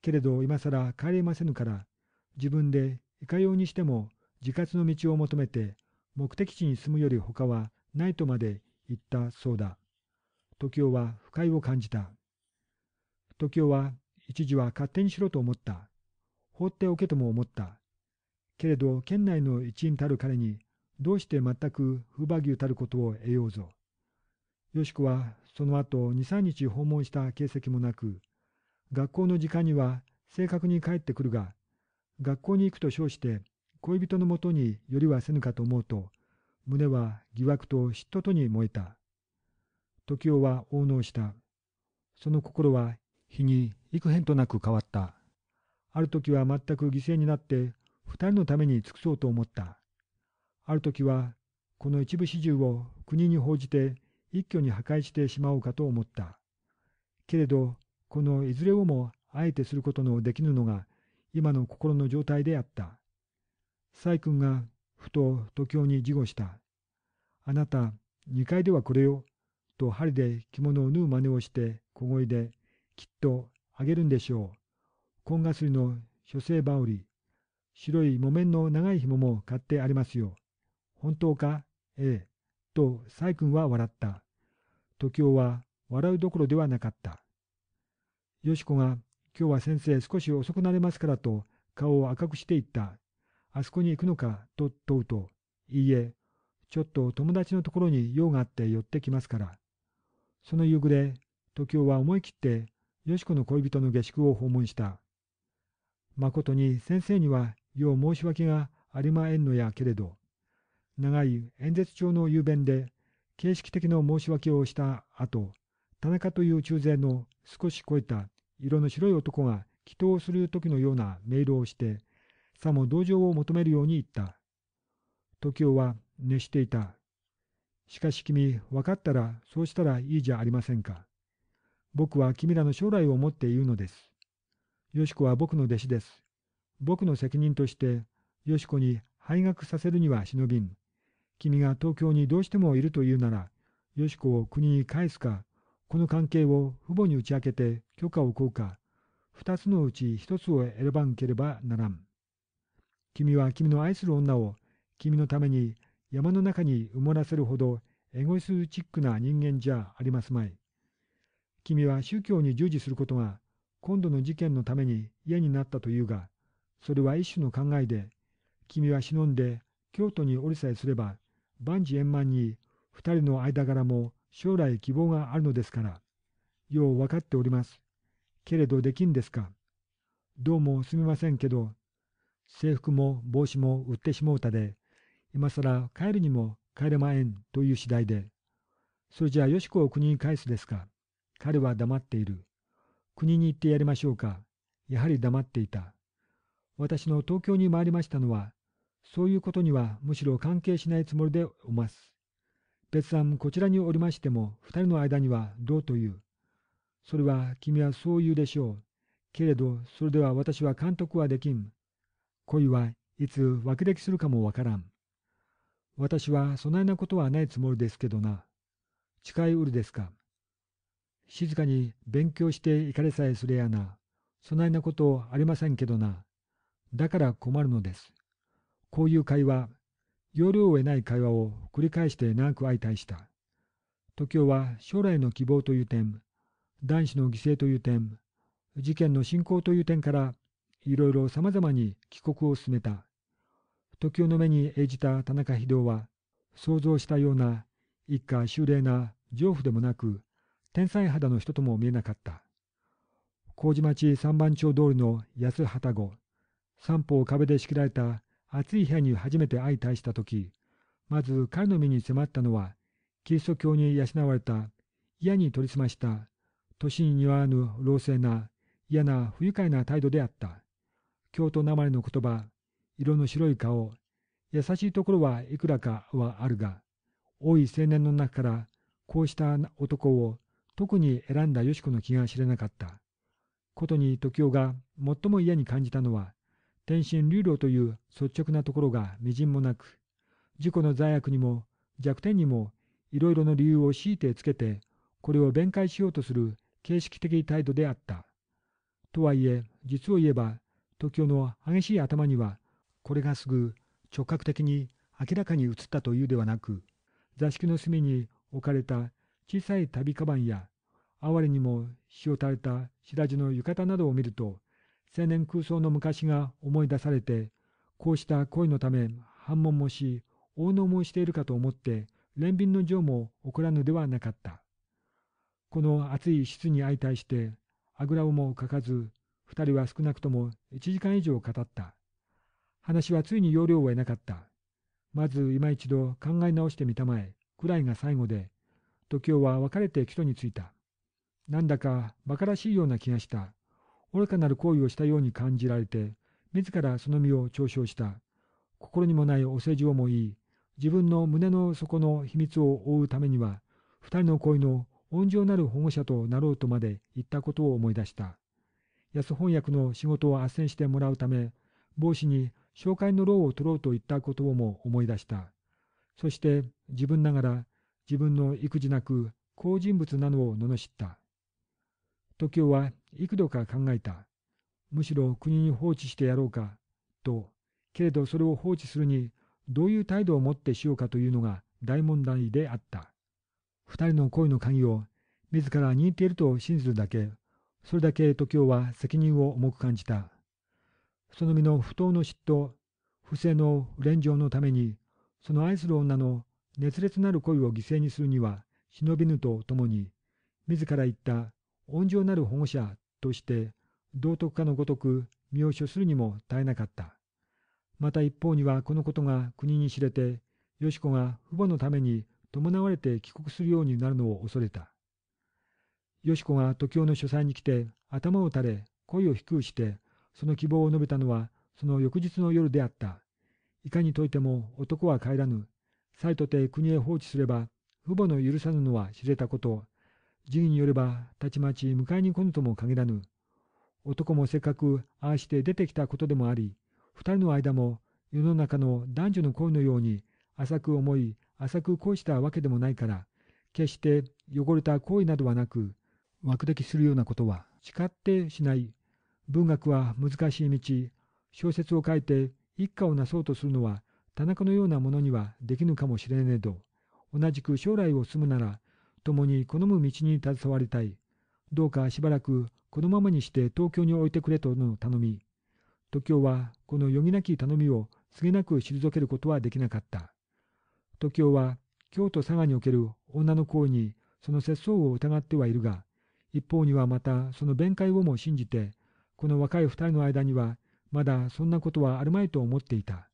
けれど、今更帰れませぬから、自分でいかようにしても自活の道を求めて、目的地に住むより他はないとまで言ったそうだ。時雄は不快を感じた。時雄は一時は勝手にしろと思った。放っておけとも思った。けれど県内の一員たる彼にどうして全く風馬牛たることを得ようぞ。よしこはその後二三日訪問した形跡もなく、学校の時間には正確に帰ってくるが、学校に行くと称して恋人のもとによりはせぬかと思うと、胸は疑惑と嫉妬とに燃えた。時雄は応納した。その心は日に幾変となく変わった。ある時は全く犠牲になって二人のために尽くそうと思った。ある時はこの一部始終を国に報じて一挙に破壊してしまおうかと思った。けれど、このいずれをもあえてすることのできぬのが今の心の状態であった。細君がふと時雄に事後した。あなた、二階ではこれをと針で着物を縫う真似をして小声で、きっとあげるんでしょう。紺がすりの書生羽織。白い木綿の長い紐も買ってありますよ。本当かええ。と、細君は笑った。時雄は笑うどころではなかった。よしこが、今日は先生少し遅くなれますからと、顔を赤くして言った。あそこに行くのか、と問うと、いいえ、ちょっと友達のところに用があって寄ってきますから。その夕暮れ、時雄は思い切って、よしこの恋人の下宿を訪問した。とに先生には、よう申し訳がありまえんのやけれど、長い演説帳の雄弁で、形式的な申し訳をした後、田中という中勢の少し超えた色の白い男が祈祷する時のようなメールをして、さも同情を求めるように言った。時雄は熱していたしかし君、分かったら、そうしたらいいじゃありませんか。僕は君らの将来を思って言うのです。よしこは僕の弟子です。僕の責任として、よしこに廃学させるには忍びん。君が東京にどうしてもいるというなら、よしこを国に返すか、この関係を父母に打ち明けて許可を請うか、二つのうち一つを選ばんければならん。君は君の愛する女を君のために山の中に埋もらせるほどエゴイスチックな人間じゃありますまい。君は宗教に従事することが今度の事件のために嫌になったというが、それは一種の考えで、君は忍んで京都におりさえすれば、万事円満に二人の間柄も将来希望があるのですから、よう分かっております。けれどできんですか。どうもすみませんけど、制服も帽子も売ってしもうたで、今更帰るにも帰れまえんという次第で、それじゃあよしこを国に返すですか。彼は黙っている。国に行ってやりましょうか。やはり黙っていた。私の東京に参りましたのは、そういうことにはむしろ関係しないつもりでおます。別さん、こちらにおりましても、二人の間にはどうという。それは君はそう言うでしょう。けれど、それでは私は監督はできん。恋はいつ枠けでするかもわからん。私はそないなことはないつもりですけどな。誓いうるですか。静かに勉強していかれさえすれやな。そないなことありませんけどな。だから困るのです。こういう会話、要領を得ない会話を繰り返して長く相対した。時京は将来の希望という点、男子の犠牲という点、事件の進行という点から、いろいろ様々に帰国を進めた。時代の目に演じた田中秀夫は、想像したような一家秀麗な情婦でもなく、天才肌の人とも見えなかった。麹町三番町通りの安旗子、三方壁で仕切られた暑い部屋に初めて相対した時、まず彼の身に迫ったのは、キリスト教に養われた、嫌に取りすました、年に似合わぬ老成な、嫌な不愉快な態度であった。京都なまりの言葉、色の白い顔、優しいところはいくらかはあるが、多い青年の中からこうした男を特に選んだよしこの気が知れなかった。ことに時雄が最も嫌に感じたのは、天心流浪という率直なところが微塵もなく、事故の罪悪にも弱点にもいろいろの理由を強いてつけて、これを弁解しようとする形式的態度であった。とはいえ、実を言えば、時雄の激しい頭には、これがすぐ直角的に明らかに映ったというではなく、座敷の隅に置かれた小さい旅カバンや、哀れにもをたれた白地の浴衣などを見ると、青年空想の昔が思い出されて、こうした恋のため反問もし、大のもしているかと思って、憐憫の情も起こらぬではなかった。この熱い質に相対して、あぐらをもかかず、二人は少なくとも一時間以上語った。話はついに要領を得なかった。まず今一度考え直してみたまえ、くらいが最後で、時をは別れて基礎に着いた。なんだか馬鹿らしいような気がした。愚かなる行為をしたように感じられて、自らその身を嘲笑した。心にもないお世辞をも言い、自分の胸の底の秘密を覆うためには、二人の恋の恩情なる保護者となろうとまで言ったことを思い出した。安翻訳の仕事を斡旋してもらうため、帽子に紹介の労を取ろうと言ったことをも思い出した。そして自分ながら自分の育児なく好人物なのを罵った。時雄は幾度か考えた。むしろ国に放置してやろうか、と。けれどそれを放置するにどういう態度を持ってしようかというのが大問題であった。二人の恋の鍵を自ら握っていると信ずるだけ、それだけ時雄は責任を重く感じた。その身の不当の嫉妬、不正の連情のために、その愛する女の熱烈なる恋を犠牲にするには忍びぬとともに、自ら言った温情なる保護者として、道徳家のごとく身を処するにも耐えなかった。また一方にはこのことが国に知れて、よし子が父母のために伴われて帰国するようになるのを恐れた。よし子が時雄の書斎に来て頭を垂れ、声を低くして、その希望を述べたのは、その翌日の夜であった。いかに解いても男は帰らぬ。さえとて国へ放置すれば、父母の許さぬのは知れたこと。辞儀によれば、たちまち迎えに来ぬとも限らぬ。男もせっかくああして出てきたことでもあり、二人の間も世の中の男女の恋のように浅く思い、浅く恋したわけでもないから、決して汚れた行為などはなく、枠的するようなことは誓ってしない文学は難しい道、小説を書いて一家をなそうとするのは、田中のようなものにはできぬかもしれねえど、同じく将来を住むなら、共に好む道に携わりたい。どうかしばらくこのままにして東京に置いてくれとの頼み。時京はこのよぎなき頼みをすげなく退けることはできなかった。時京は京都佐賀における女の行為にその節操を疑ってはいるが、一方にはまたその弁解をも信じて、この若い二人の間には、まだそんなことはあるまいと思っていた。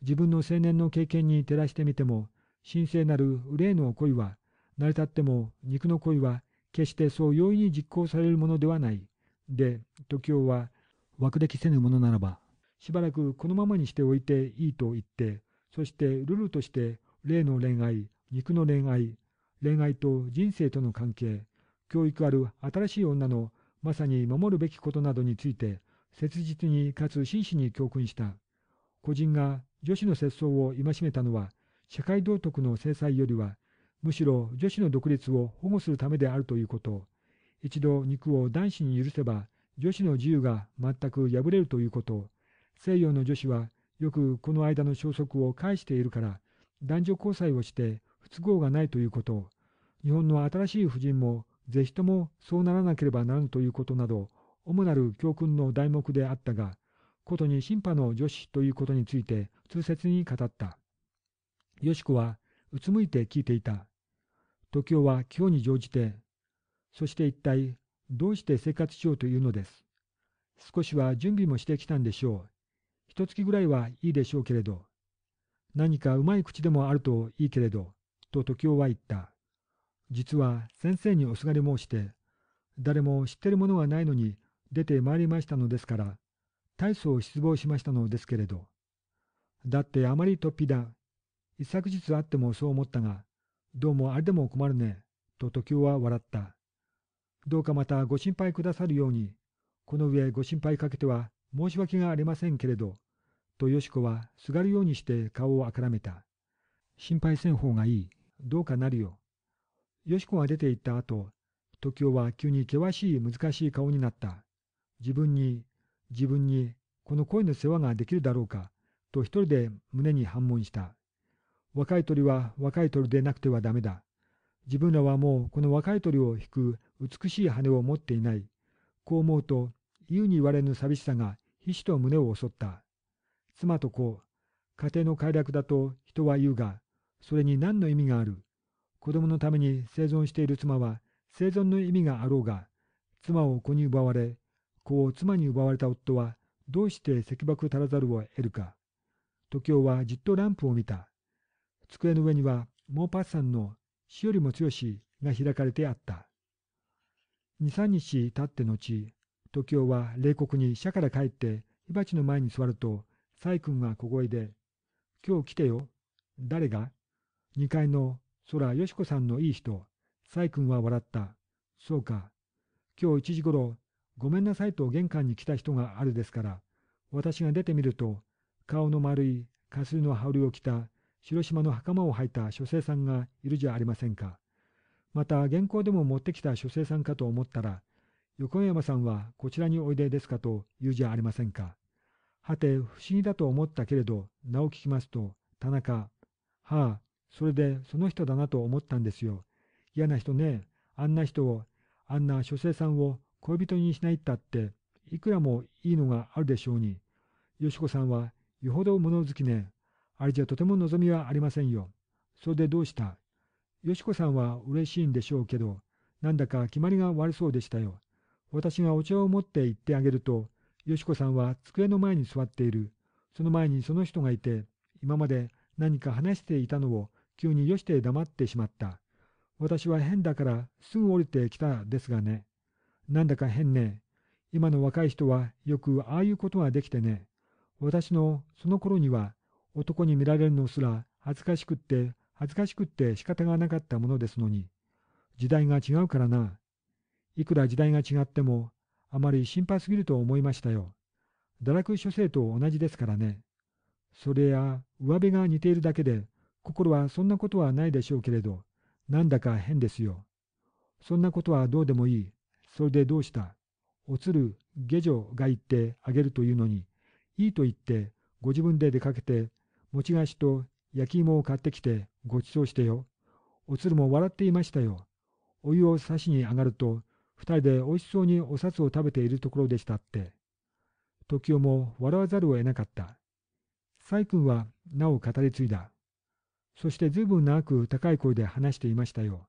自分の青年の経験に照らしてみても、神聖なる憂の恋は、成り立っても肉の恋は、決してそう容易に実行されるものではない。で、時雄は、枠できせぬものならば、しばらくこのままにしておいていいと言って、そしてルルとして、例の恋愛、肉の恋愛、恋愛と人生との関係、教育ある新しい女のまさに守るべきことなどについて、切実にかつ真摯に教訓した。個人が女子の節操を戒めたのは、社会道徳の制裁よりは、むしろ女子の独立を保護するためであるということ。一度肉を男子に許せば、女子の自由が全く破れるということ。西洋の女子は、よくこの間の消息を介しているから、男女交際をして不都合がないということ。日本の新しい婦人もぜひともそうならなければならぬということなど、主なる教訓の題目であったが、ことに審判の女子ということについて通説に語った。よしこは、うつむいて聞いていた。時雄は今日に乗じて、そして一体どうして生活しようというのです。少しは準備もしてきたんでしょう。一月ぐらいはいいでしょうけれど。何かうまい口でもあるといいけれど、と時雄は言った。実は先生におすがり申して、誰も知ってるものはないのに出てまいりましたのですから、大層失望しましたのですけれど。だってあまり突飛だ。一昨日あってもそう思ったが、どうもあれでも困るね、と時雄は笑った。どうかまたご心配くださるように、この上ご心配かけては申し訳がありませんけれど、とよしこはすがるようにして顔をあからめた。心配せん方がいい。どうかなるよ。よしこが出て行った後、時生は急に険しい難しい顔になった。自分に、自分に、この恋の世話ができるだろうか、と一人で胸に反問した。若い鳥は若い鳥でなくてはダメだ。自分らはもうこの若い鳥を引く美しい羽を持っていない。こう思うと、言うに言われぬ寂しさがひしと胸を襲った。妻と子、家庭の快楽だと人は言うが、それに何の意味がある。子供のために生存している妻は生存の意味があろうが、妻を子に奪われ、子を妻に奪われた夫は、どうして石爆足らざるを得るか。時雄はじっとランプを見た。机の上には、モーパッサンの死よりも強しが開かれてあった。二三日経って後、時雄は冷酷に社から帰って、火鉢の前に座ると、細君が小声で、今日来てよ。誰が二階のそら、よしこさんのいい人。サイ君は笑った。そうか。今日1時ごろ、ごめんなさいと玄関に来た人があるですから、私が出てみると、顔の丸い、かすりの羽織を着た、広島の袴を履いた書生さんがいるじゃありませんか。また、原稿でも持ってきた書生さんかと思ったら、横山さんはこちらにおいでですかと言うじゃありませんか。はて、不思議だと思ったけれど、名を聞きますと、田中、はあ、それでその人だなと思ったんですよ。嫌な人ね、あんな人を、あんな書生さんを恋人にしないったって、いくらもいいのがあるでしょうに。よしこさんは、よほど物好きね。あれじゃとても望みはありませんよ。それでどうしたよしこさんは嬉しいんでしょうけど、なんだか決まりが悪そうでしたよ。私がお茶を持って行ってあげると、よしこさんは机の前に座っている。その前にその人がいて、今まで何か話していたのを急によして黙ってしまった。私は変だからすぐ降りてきたですがね。なんだか変ね。今の若い人はよくああいうことができてね。私のその頃には男に見られるのすら恥ずかしくって恥ずかしくって仕方がなかったものですのに。時代が違うからな。いくら時代が違ってもあまり心配すぎると思いましたよ。堕落諸生と同じですからね。それや上辺が似ているだけで心はそんなことはないでしょうけれど、なんだか変ですよ。そんなことはどうでもいい。それでどうしたおつる、下女が言ってあげるというのに、いいと言って、ご自分で出かけて、餅菓子と焼き芋を買ってきてごちそうしてよ。おつるも笑っていましたよ。お湯を差しに上がると、二人で美味しそうにお札を食べているところでしたって。時代も笑わざるを得なかった。細君はなお語り継いだ。そして随分長く高い声で話していましたよ。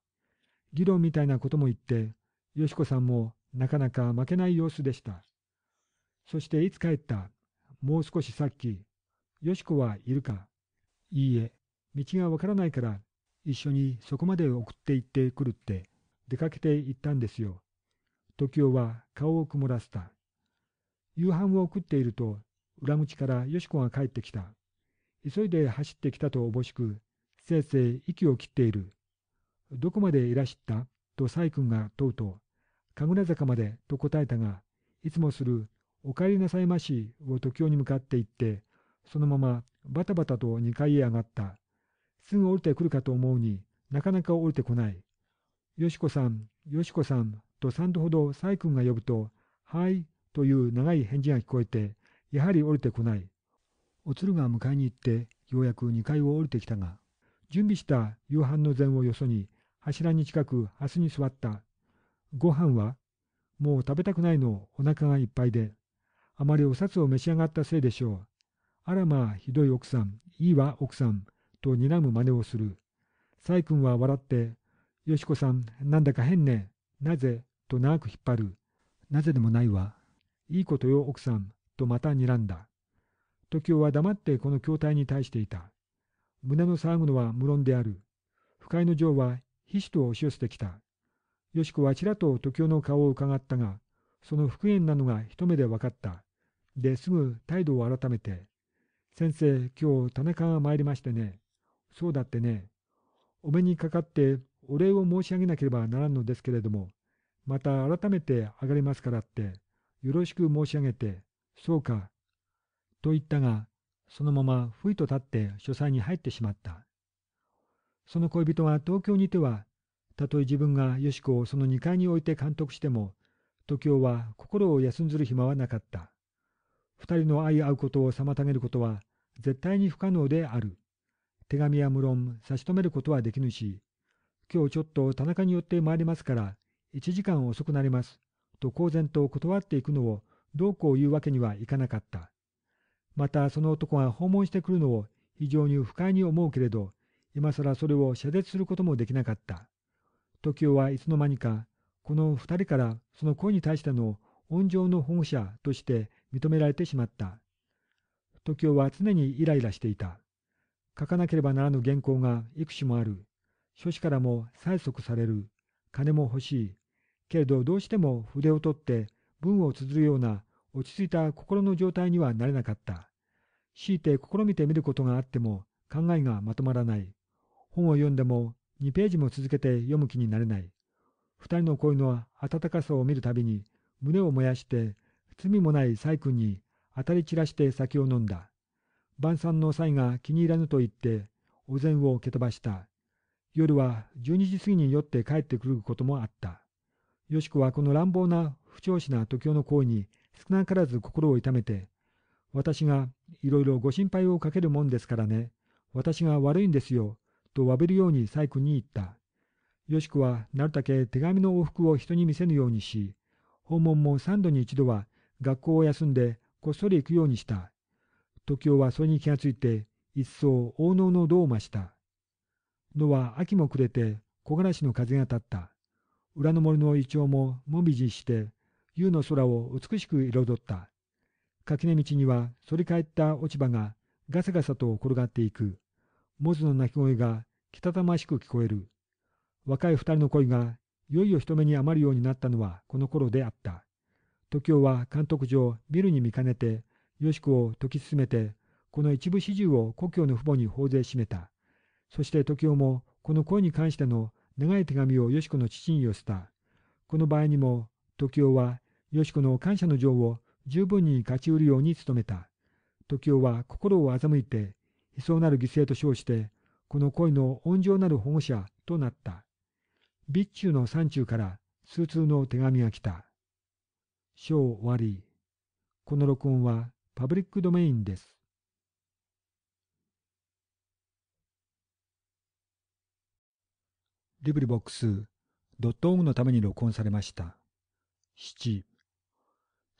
議論みたいなことも言って、よしこさんもなかなか負けない様子でした。そしていつ帰ったもう少しさっき、よしこはいるかいいえ、道がわからないから一緒にそこまで送って行ってくるって出かけて行ったんですよ。時雄は顔を曇らせた。夕飯を食っていると裏口からよしこが帰ってきた。急いで走ってきたとおぼしく、せいせい息を切っている。どこまでいらしったと細君が問うと、神楽坂までと答えたが、いつもするお帰りなさいましを時雄に向かって行って、そのままバタバタと二階へ上がった。すぐ降りてくるかと思うになかなか降りてこない。よしこさん、よしこさんと三度ほど細君が呼ぶと、はいという長い返事が聞こえて、やはり降りてこない。おつるが迎えに行って、ようやく二階を降りてきたが、準備した夕飯の膳をよそに、柱に近く明日に座った。ご飯はもう食べたくないの、お腹がいっぱいで。あまりお札を召し上がったせいでしょう。あらまあ、ひどい奥さん、いいわ、奥さん、と睨む真似をする。細君は笑って、よしこさん、なんだか変ね。なぜと長く引っ張る。なぜでもないわ。いいことよ、奥さん、とまた睨んだ。時雄は黙ってこの筐体に対していた。胸の騒ぐのは無論である。不快の情はひしと押し寄せてきた。よしこはちらと時代の顔を伺ったが、その復縁なのが一目で分かった。で、すぐ態度を改めて。先生、今日田中が参りましてね。そうだってね。お目にかかってお礼を申し上げなければならんのですけれども、また改めて上がりますからって、よろしく申し上げて、そうか。と言ったが、そのままふいと立って書斎に入ってしまった。その恋人は東京にいては、たとえ自分がよしこをその2階に置いて監督しても、時雄は心を休んずる暇はなかった。二人の相合うことを妨げることは絶対に不可能である。手紙は無論差し止めることはできぬし、今日ちょっと田中に寄って参りますから、1時間遅くなります。と公然と断っていくのをどうこう言うわけにはいかなかった。またその男が訪問してくるのを非常に不快に思うけれど、今更それを謝絶することもできなかった。時代はいつの間にか、この二人からその恋に対しての温情の保護者として認められてしまった。時代は常にイライラしていた。書かなければならぬ原稿がいく種もある。書士からも催促される。金も欲しい。けれどどうしても筆を取って文を綴るような落ち着いた心の状態にはなれなかった。強いて試みてみることがあっても考えがまとまらない。本を読んでも2ページも続けて読む気になれない。二人の恋の温かさを見るたびに胸を燃やして罪もない細君に当たり散らして酒を飲んだ。晩餐の際が気に入らぬと言ってお膳を蹴飛ばした。夜は十二時過ぎに酔って帰ってくることもあった。よしこはこの乱暴な不調子な時男の行為に少なからず心を痛めて、私がいろいろご心配をかけるもんですからね、私が悪いんですよ、とわびるように細君に言った。よしくはなるたけ手紙の往復を人に見せぬようにし、訪問も三度に一度は学校を休んでこっそり行くようにした。時雄はそれに気がついて、一層大能の度を増した。のは秋も暮れて木枯らしの風が立った。裏の森のイチョウももみじして、夕の空を美しく彩った。垣根道には反り返った落ち葉がガサガサと転がっていく。モズの鳴き声がきたたましく聞こえる。若い二人の恋がいよいよ人目に余るようになったのはこの頃であった。時雄は監督上ビルに見かねて、よしこを解き進めて、この一部始終を故郷の父母に報税しめた。そして時雄もこの恋に関しての長い手紙をよしこの父に寄せた。この場合にも時男は、よし子の感謝の情を十分に勝ち得るように努めた。時男は心を欺いて、悲壮なる犠牲と称して、この恋の温情なる保護者となった。備中の山中から数通の手紙が来た。章終わり。この録音はパブリックドメインです。リブリボックス、ドットオンのために録音されました。7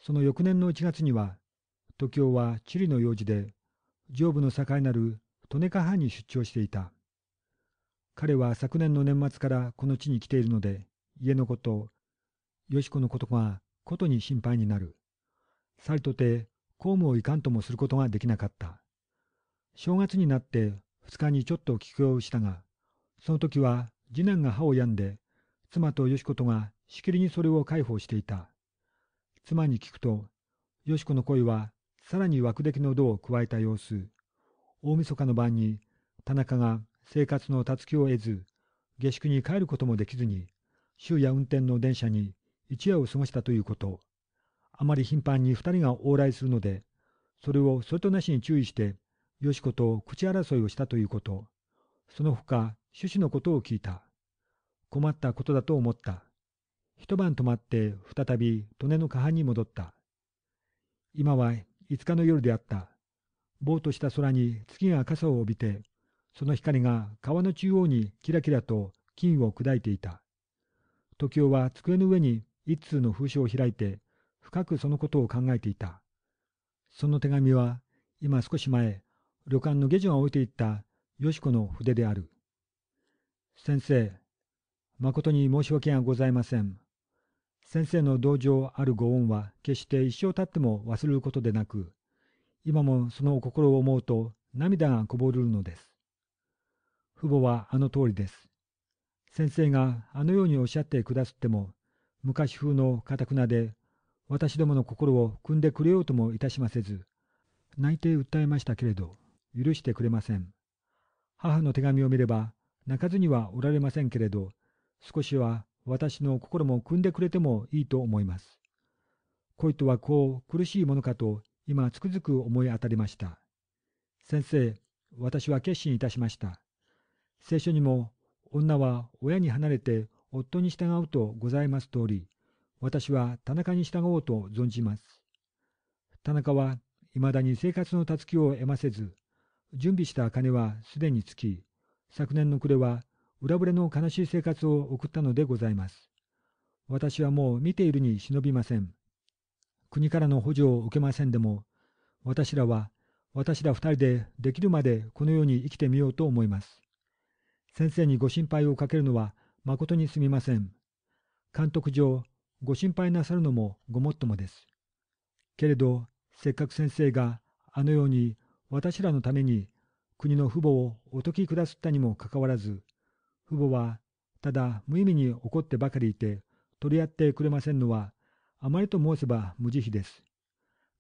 その翌年の1月には時雄は地理の用事で上部の境なる利根川藩に出張していた彼は昨年の年末からこの地に来ているので家のことよしこのことがことに心配になるさりとて公務をいかんともすることができなかった正月になって2日にちょっと帰郷したがその時は次男が歯を病んで妻とよしことがしきりにそれを解放していた。妻に聞くと、よしこの恋は、さらに枠出来の度を加えた様子。大晦日の晩に、田中が生活のたつきを得ず、下宿に帰ることもできずに、昼夜運転の電車に一夜を過ごしたということ。あまり頻繁に二人が往来するので、それをそれとなしに注意して、よしこと口争いをしたということ。その他、趣旨のことを聞いた。困ったことだと思った。一晩泊まって再び利根の下半に戻った。今は5日の夜であった。ぼうとした空に月が傘を帯びて、その光が川の中央にキラキラと金を砕いていた。時雄は机の上に一通の封書を開いて、深くそのことを考えていた。その手紙は、今少し前、旅館の下女が置いていったよしこの筆である。先生、誠に申し訳がございません。先生の同情あるご恩は決して一生たっても忘れることでなく、今もその心を思うと涙がこぼれるのです。父母はあの通りです。先生があのようにおっしゃってくだすっても、昔風のかたくなで、私どもの心を汲んでくれようともいたしませず、泣いて訴えましたけれど、許してくれません。母の手紙を見れば、泣かずにはおられませんけれど、少しは私の心も汲んでくれてもいいと思います。恋とはこう苦しいものかと今つくづく思い当たりました。先生、私は決心いたしました。聖書にも女は親に離れて夫に従うとございます通り、私は田中に従おうと存じます。田中は未だに生活のたつきを得ませず、準備した金はすでに尽き、昨年の暮れは裏ぶれの悲しい生活を送ったのでございます。私はもう見ているに忍びません。国からの補助を受けませんでも、私らは、私ら二人でできるまでこの世に生きてみようと思います。先生にご心配をかけるのは誠にすみません。監督上、ご心配なさるのもごもっともです。けれど、せっかく先生があのように私らのために国の父母をお解き下すったにもかかわらず、父母は、ただ無意味に怒ってばかりいて、取り合ってくれませんのは、あまりと申せば無慈悲です。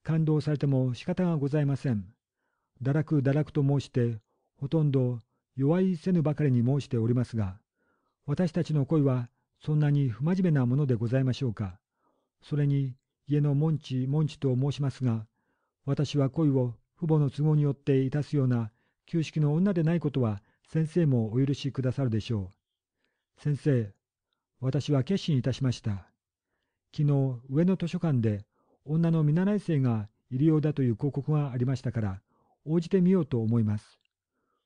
感動されても仕方がございません。堕落堕落と申して、ほとんど弱いせぬばかりに申しておりますが、私たちの恋はそんなに不真面目なものでございましょうか。それに、家の門地門地と申しますが、私は恋を父母の都合によっていたすような、旧式の女でないことは先生もお許しくださるでしょう。先生、私は決心いたしました。昨日、上野図書館で女の見習い生がいるようだという広告がありましたから、応じてみようと思います。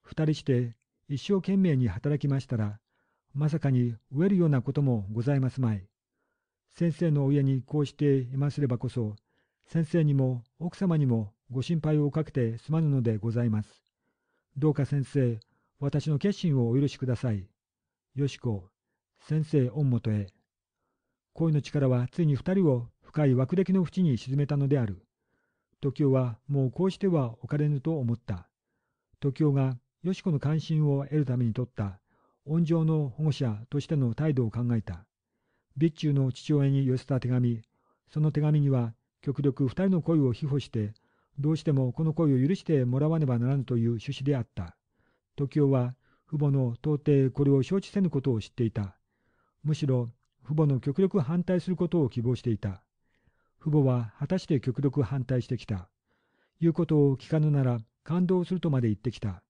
二人して一生懸命に働きましたら、まさかに飢えるようなこともございますまい。先生のお家にこうしていますればこそ、先生にも奥様にもご心配をかけてすまぬのでございます。どうか先生、私の決心をお許しください。よしこ、先生御元へ。恋の力はついに二人を深い枠歴の淵に沈めたのである。時雄はもうこうしてはおかれぬと思った。時雄がよしこの関心を得るために取った恩情の保護者としての態度を考えた。備中の父親に寄せた手紙、その手紙には極力二人の恋を庇護して、どうしてもこの恋を許してもらわねばならぬという趣旨であった。時雄は父母の到底これを承知せぬことを知っていた。むしろ父母の極力反対することを希望していた。父母は果たして極力反対してきた。言うことを聞かぬなら感動するとまで言ってきた。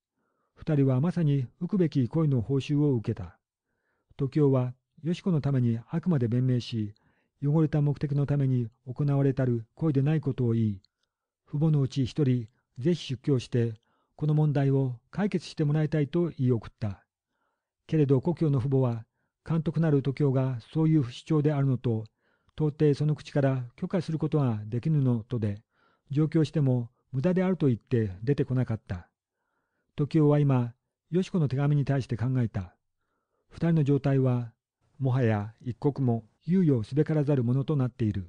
二人はまさに浮くべき恋の報酬を受けた。時雄はよしこのためにあくまで弁明し、汚れた目的のために行われたる恋でないことを言い、父母のうち一人、ぜひ出をして、この問題を解決してもらいたいと言い送った。けれど故郷の父母は、監督なる徒教がそういう不主張であるのと、到底その口から許可することができぬのとで、上京しても無駄であると言って出てこなかった。時雄は今、よしこの手紙に対して考えた。二人の状態は、もはや一刻も猶予すべからざるものとなっている。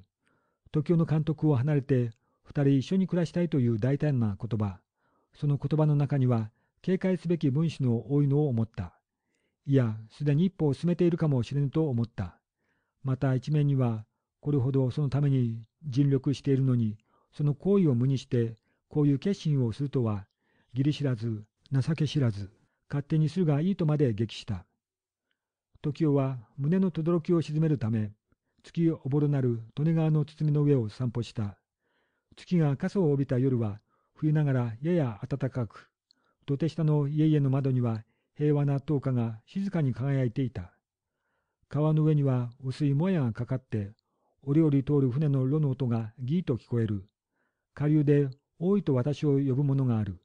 時雄の監督を離れて、二人一緒に暮らしたいという大胆な言葉。その言葉の中には、警戒すべき分子の多いのを思った。いや、すでに一歩を進めているかもしれぬと思った。また一面には、これほどそのために尽力しているのに、その行為を無にして、こういう決心をするとは、義理知らず、情け知らず、勝手にするがいいとまで激した。時代は胸の轟を沈めるため、月おぼろなる利根川の包みの上を散歩した。月が傘を帯びた夜は、冬ながらやや暖かく、土手下の家々の窓には平和な灯火が静かに輝いていた。川の上には薄いもやがかかって、折々通る船の炉の音がギーと聞こえる。下流で多いと私を呼ぶものがある。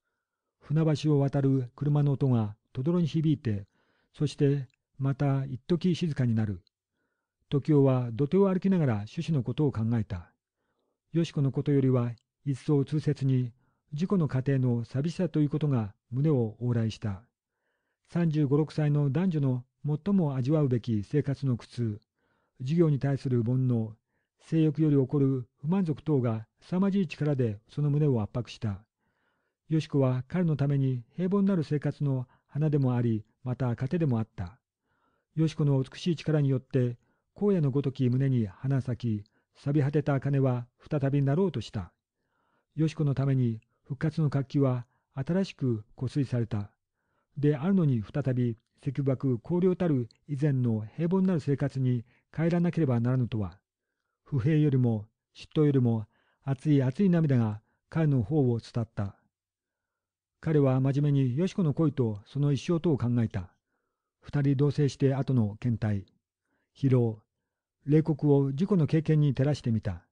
船橋を渡る車の音がとどろに響いて、そしてまた一時静かになる。時男は土手を歩きながら趣旨のことを考えた。よしこのことよりは一層痛切に事故の過程の寂しさということが胸を往来した。35、6歳の男女の最も味わうべき生活の苦痛、事業に対する煩悩、性欲より起こる不満足等が凄まじい力でその胸を圧迫した。よしこは彼のために平凡なる生活の花でもあり、また糧でもあった。よしこの美しい力によって、荒野のごとき胸に花咲き、錆び果てた金は再びなろうとした。よしこのために復活の活気は新しく固水された。であるのに再び石爆荒涼たる以前の平凡なる生活に帰らなければならぬとは。不平よりも嫉妬よりも熱い熱い涙が彼の方を伝った。彼は真面目によしこの恋とその一生とを考えた。二人同棲して後の検体、疲労、冷酷を自己の経験に照らしてみた。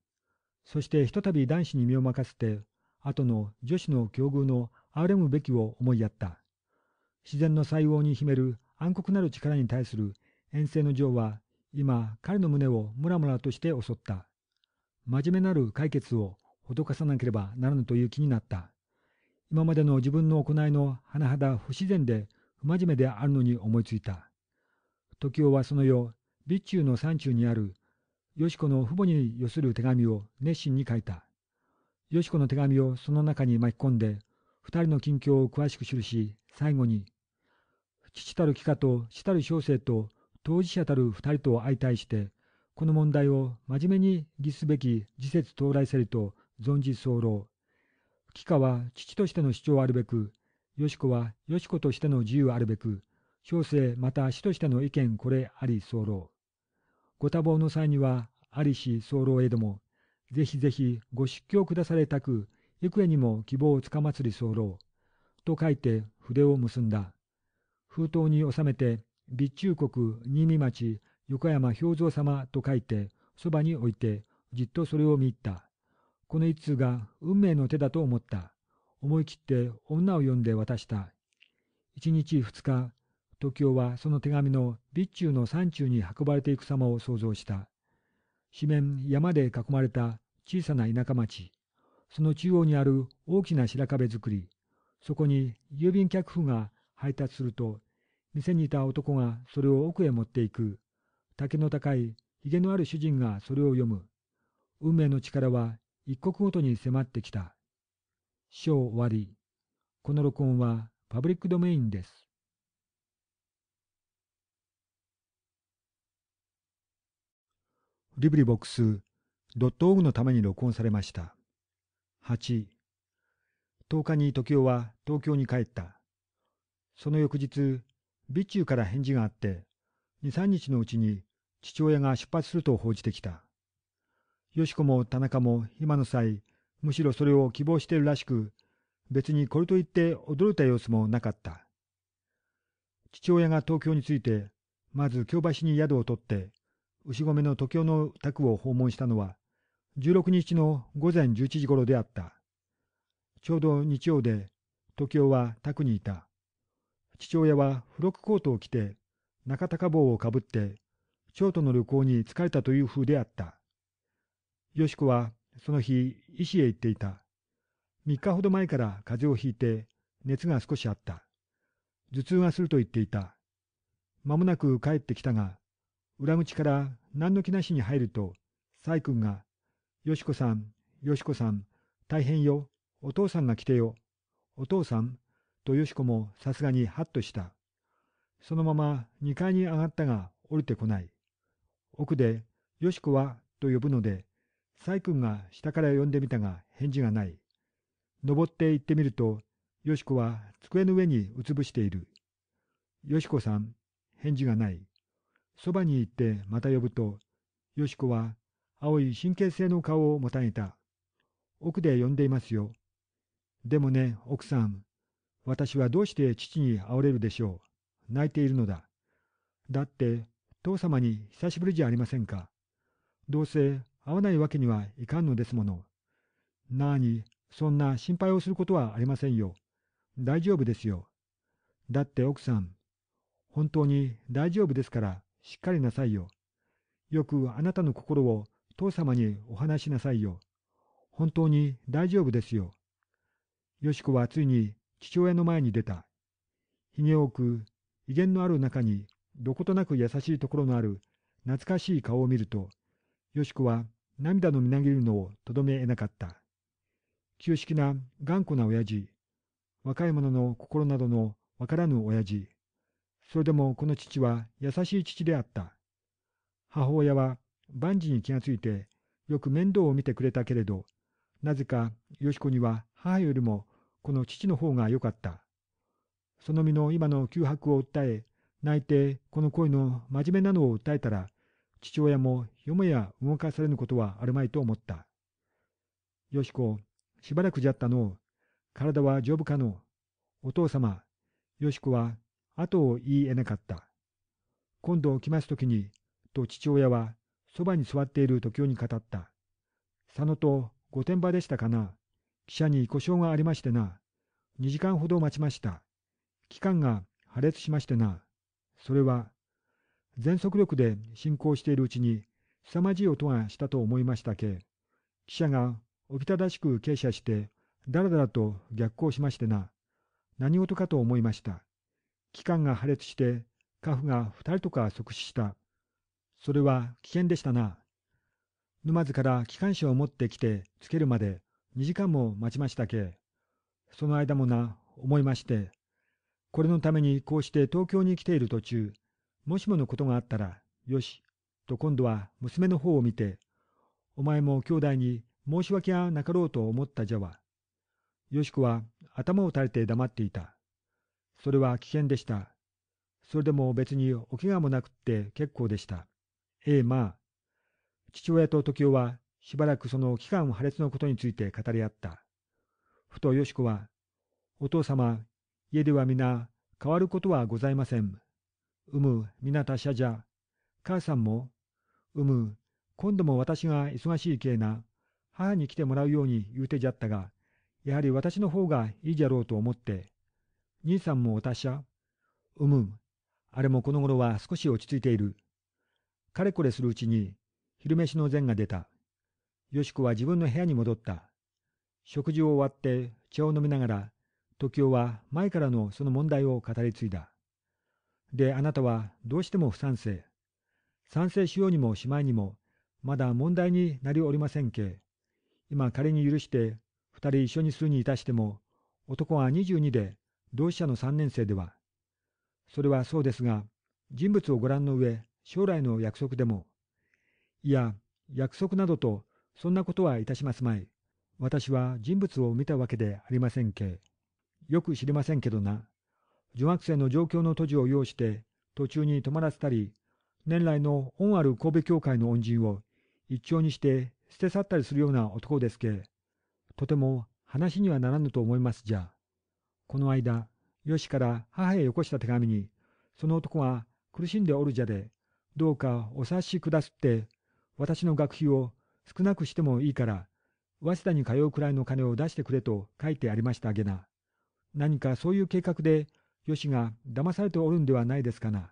そしてひとたび男子に身を任せて後の女子の境遇の憐れむべきを思いやった。自然の細胞に秘める暗黒なる力に対する遠征の情は、今彼の胸をムラムラとして襲った。真面目なる解決を施かさなければならぬという気になった。今までの自分の行いの甚だ不自然で不真面目であるのに思いついた。時雄はその夜、備中の山中にある、よしこの父母に寄する手紙を熱心に書いた。よしこの手紙をその中に巻き込んで、二人の近況を詳しく記し、最後に、父たる貴家と死たる小生と当事者たる二人と相対して、この問題を真面目に議すべき時節到来せりと存じ候。貴家は父としての主張あるべく、よしこはよしことしての自由あるべく、小生また死としての意見これあり候。ご多忙の際には、ありし候へども、ぜひぜひご出家を下されたく、幾重にも希望をつかまつり候。と書いて筆を結んだ。封筒に収めて、備中国新見町横山兵蔵様と書いて、そばに置いて、じっとそれを見入った。この一通が運命の手だと思った。思い切って女を呼んで渡した。一日二日、時雄はその手紙の備中の山中に運ばれていく様を想像した。四面山で囲まれた小さな田舎町、その中央にある大きな白壁作り、そこに郵便客夫が配達すると、店にいた男がそれを奥へ持っていく、竹の高い髭のある主人がそれを読む、運命の力は一刻ごとに迫ってきた。章終わり。この録音はパブリックドメインです。リブリボックス .org のために録音されました。8、10日に時雄は東京に帰った。その翌日、備中から返事があって、2、3日のうちに父親が出発すると報じてきた。よしこも田中も今の際、むしろそれを希望しているらしく、別にこれといって驚いた様子もなかった。父親が東京に着いて、まず京橋に宿を取って、牛込の時雄の宅を訪問したのは、16日の午前11時ごろであった。ちょうど日曜で、時雄は宅にいた。父親は付録コートを着て、中高帽をかぶって、京都の旅行に疲れたという風であった。よしこは、その日、医師へ行っていた。3日ほど前から風邪をひいて、熱が少しあった。頭痛がすると言っていた。まもなく帰ってきたが、裏口から何の気なしに入ると、細君が、よしこさん、よしこさん、大変よ、お父さんが来てよ、お父さん、とよしこもさすがにハッとした。そのまま2階に上がったが降りてこない。奥で、よしこは、と呼ぶので、細君が下から呼んでみたが返事がない。登って行ってみると、よしこは机の上にうつぶしている。よしこさん、返事がない。そばに行ってまた呼ぶと、よしこは青い神経性の顔をもたげた。奥で呼んでいますよ。でもね、奥さん、私はどうして父に会われるでしょう。泣いているのだ。だって、父様に久しぶりじゃありませんか。どうせ会わないわけにはいかんのですもの。なあに、そんな心配をすることはありませんよ。大丈夫ですよ。だって奥さん、本当に大丈夫ですから、しっかりなさいよ。よくあなたの心を父様にお話しなさいよ。本当に大丈夫ですよ。よしこはついに父親の前に出た。ひげを置く、威厳のある中に、どことなく優しいところのある、懐かしい顔を見ると、よしこは涙のみなぎるのをとどめえなかった。旧式な頑固な親父、若い者の心などのわからぬ親父、それでもこの父は優しい父であった。母親は万事に気がついてよく面倒を見てくれたけれど、なぜかよしこには母よりもこの父の方が良かった。その身の今の窮迫を訴え、泣いてこの恋の真面目なのを訴えたら、父親もよもや動かされぬことはあるまいと思った。よしこ、しばらくじゃったのう。体は丈夫かのう。お父様、よしこは後を言い得なかった。今度来ますときに、と父親は、そばに座っている時代に語った。佐野と御殿場でしたかな。汽車に故障がありましてな。2時間ほど待ちました。機関が破裂しましてな。それは、全速力で進行しているうちに、凄まじい音がしたと思いましたけ。汽車がおびただしく傾斜して、だらだらと逆行しましてな。何事かと思いました。器官が破裂して、カフが二人とか即死した。それは危険でしたな。沼津から機関車を持ってきてつけるまで2時間も待ちましたけ。その間もな、思いまして。これのためにこうして東京に来ている途中、もしものことがあったら、よし、と今度は娘の方を見て、お前も兄弟に申し訳はなかろうと思ったじゃわ。よしこは頭を垂れて黙っていた。それは危険でした。それでも別にお怪我もなくって結構でした。ええまあ。父親と時雄はしばらくその期間破裂のことについて語り合った。ふとよしこは、お父様、家では皆変わることはございません。うむ、皆達者じゃ。母さんも、うむ、今度も私が忙しいけいな、母に来てもらうように言うてじゃったが、やはり私の方がいいじゃろうと思って、兄さんも達者うむ。あれもこの頃は少し落ち着いている。かれこれするうちに、昼飯の膳が出た。よしこは自分の部屋に戻った。食事を終わって茶を飲みながら、時代は前からのその問題を語り継いだ。で、あなたはどうしても不賛成。賛成しようにもしまいにも、まだ問題になりおりませんけ。今仮に許して、二人一緒にするにいたしても、男は二十二で、同志社の三年生では、それはそうですが、人物をご覧の上、将来の約束でも、いや、約束などと、そんなことはいたしますまい。私は人物を見たわけでありませんけ。よく知りませんけどな。女学生の状況の途中を要して、途中に泊まらせたり、年来の恩ある神戸教会の恩人を一丁にして捨て去ったりするような男ですけ、とても話にはならぬと思いますじゃ。この間、よしから母へよこした手紙に、その男が苦しんでおるじゃで、どうかお察しくだすって、私の学費を少なくしてもいいから、早稲田に通うくらいの金を出してくれと書いてありましたげな。何かそういう計画で、よしが騙されておるんではないですかな。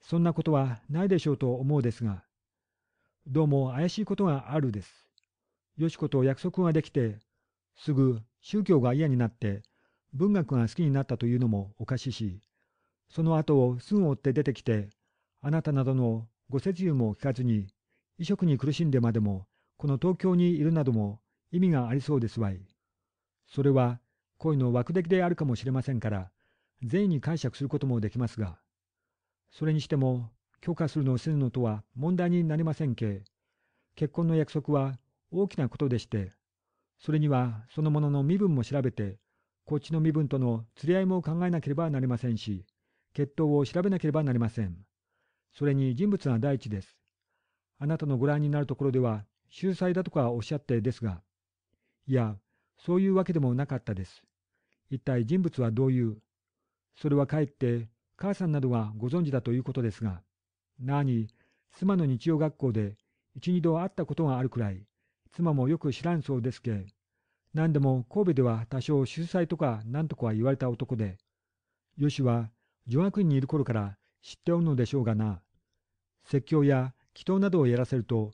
そんなことはないでしょうと思うですが、どうも怪しいことがあるです。よしこと約束ができて、すぐ宗教が嫌になって、文学が好きになったというのもおかしいし、その後をすぐ追って出てきて、あなたなどのご説諭も聞かずに、異色に苦しんでまでも、この東京にいるなども意味がありそうですわい。それは、恋の枠的であるかもしれませんから、善意に解釈することもできますが、それにしても、許可するのをせぬのとは問題になりませんけ、結婚の約束は大きなことでして、それにはそのものの身分も調べて、っちの身分との釣り合いも考えなければなりませんし、血統を調べなければなりません。それに人物が第一です。あなたのご覧になるところでは、秀才だとかおっしゃってですが、いや、そういうわけでもなかったです。一体人物はどういう、それはかえって、母さんなどがご存知だということですが、なに、妻の日曜学校で一二度会ったことがあるくらい、妻もよく知らんそうですけ、何でも神戸では多少秀才とか何とかは言われた男で、よしは女学院にいる頃から知っておるのでしょうがな。説教や祈祷などをやらせると、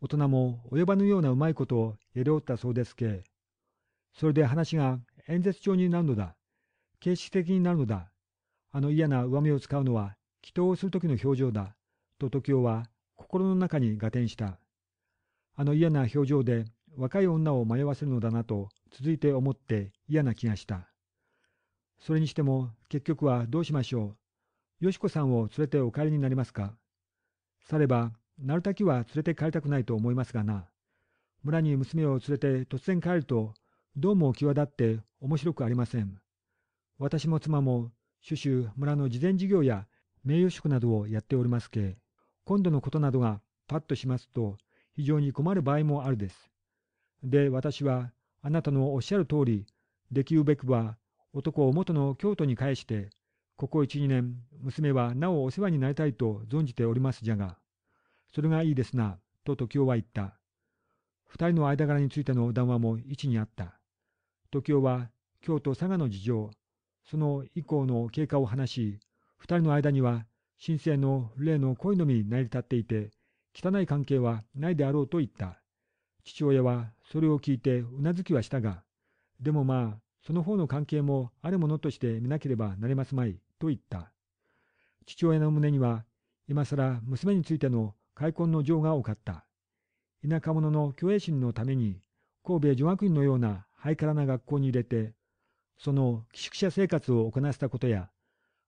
大人も及ばぬようなうまいことをやりおったそうですけ。それで話が演説帳になるのだ。形式的になるのだ。あの嫌な上目を使うのは祈祷をする時の表情だ。と時雄は心の中に合点した。あの嫌な表情で若い女を迷わせるのだなと続いて思って嫌な気がした。それにしても結局はどうしましょう。よしこさんを連れてお帰りになりますか。されば、なるたきは連れて帰りたくないと思いますがな。村に娘を連れて突然帰ると、どうも際立って面白くありません。私も妻も、種々村の慈善事業や名誉職などをやっておりますけ、今度のことなどがパッとしますと、非常に困る場合もあるです。で、私は、あなたのおっしゃる通り、できるべくは、男を元の京都に返して、ここ一、二年、娘はなおお世話になりたいと存じておりますじゃが、それがいいですな、と時雄は言った。二人の間柄についての談話も一にあった。時雄は、京都佐賀の事情、その以降の経過を話し、二人の間には、神聖の例の恋のみ成り立っていて、汚い関係はないであろうと言った。父親はそれを聞いてうなずきはしたが、でもまあ、その方の関係もあるものとして見なければなれますまい、と言った。父親の胸には、今更娘についての開墾の情が多かった。田舎者の虚栄心のために、神戸女学院のようなハイカラな学校に入れて、その寄宿舎生活を行わせたことや、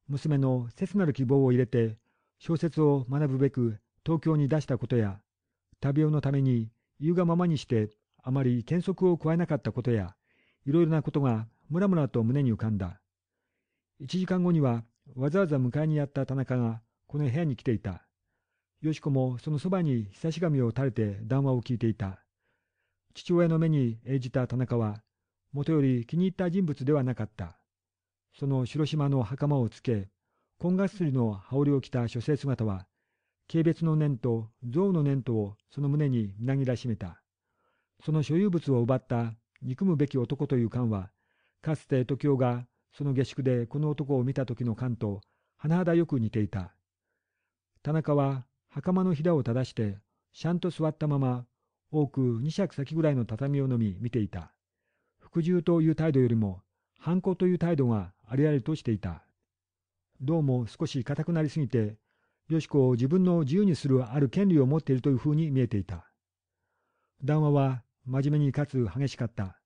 娘の切なる希望を入れて、小説を学ぶべく東京に出したことや、旅用のために言うがままにしてあまり喧足を加えなかったことや、いろいろなことがムラムラと胸に浮かんだ。一時間後には、わざわざ迎えにやった田中が、この部屋に来ていた。よしこもそのそばに久し紙を垂れて談話を聞いていた。父親の目に映じた田中は、もとより気に入った人物ではなかった。その白島の袴をつけ、紺がっすりの羽織を着た書生姿は、軽蔑の念と憎悪の念とをその胸にみなぎらしめた。その所有物を奪った憎むべき男という感は、かつて時雄がその下宿でこの男を見た時の感と甚だよく似ていた。田中は袴のひだを正して、しゃんと座ったまま、多く二尺先ぐらいの畳を飲み見ていた。服従という態度よりも、反抗という態度がありありとしていた。どうも少し硬くなりすぎて、よしこを自分の自由にするある権利を持っているというふうに見えていた。談話は真面目にかつ激しかった。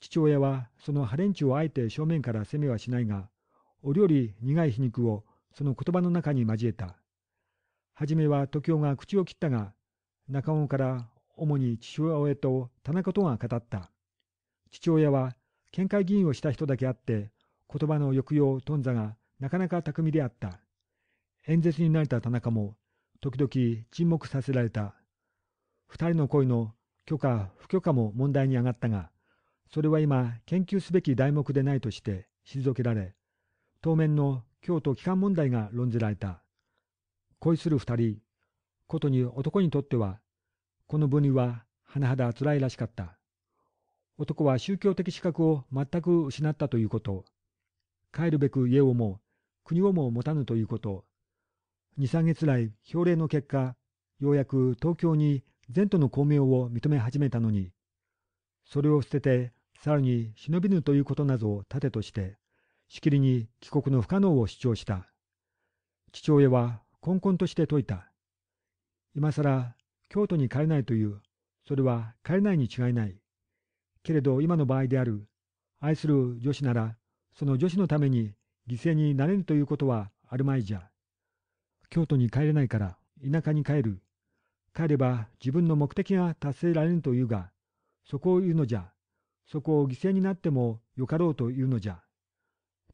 父親はそのハレンチをあえて正面から攻めはしないが、お料理苦い皮肉をその言葉の中に交えた。はじめは時男が口を切ったが、中尾から主に父親と田中とが語った。父親は県会議員をした人だけあって、言葉の抑揚、頓挫がなかなか巧みであった。演説に慣れた田中も、時々沈黙させられた。二人の恋の許可、不許可も問題に上がったが、それは今、研究すべき題目でないとして退けられ、当面の京都帰還問題が論じられた。恋する二人、ことに男にとっては、この分離は甚だ辛いらしかった。男は宗教的資格を全く失ったということ。帰るべく家をも、国をも持たぬということ。二三月来、表令の結果、ようやく東京に善との功明を認め始めたのに、それを捨てて、さらに忍びぬということなどを盾として、しきりに帰国の不可能を主張した。父親は、こんこんとして説いた。今さら、京都に帰れないという、それは帰れないに違いない。けれど今の場合である、愛する女子なら、その女子のために犠牲になれるということはあるまいじゃ。京都に帰れないから、田舎に帰る。帰れば自分の目的が達成られるというが、そこを言うのじゃ。そこを犠牲になってもよかろうというのじゃ。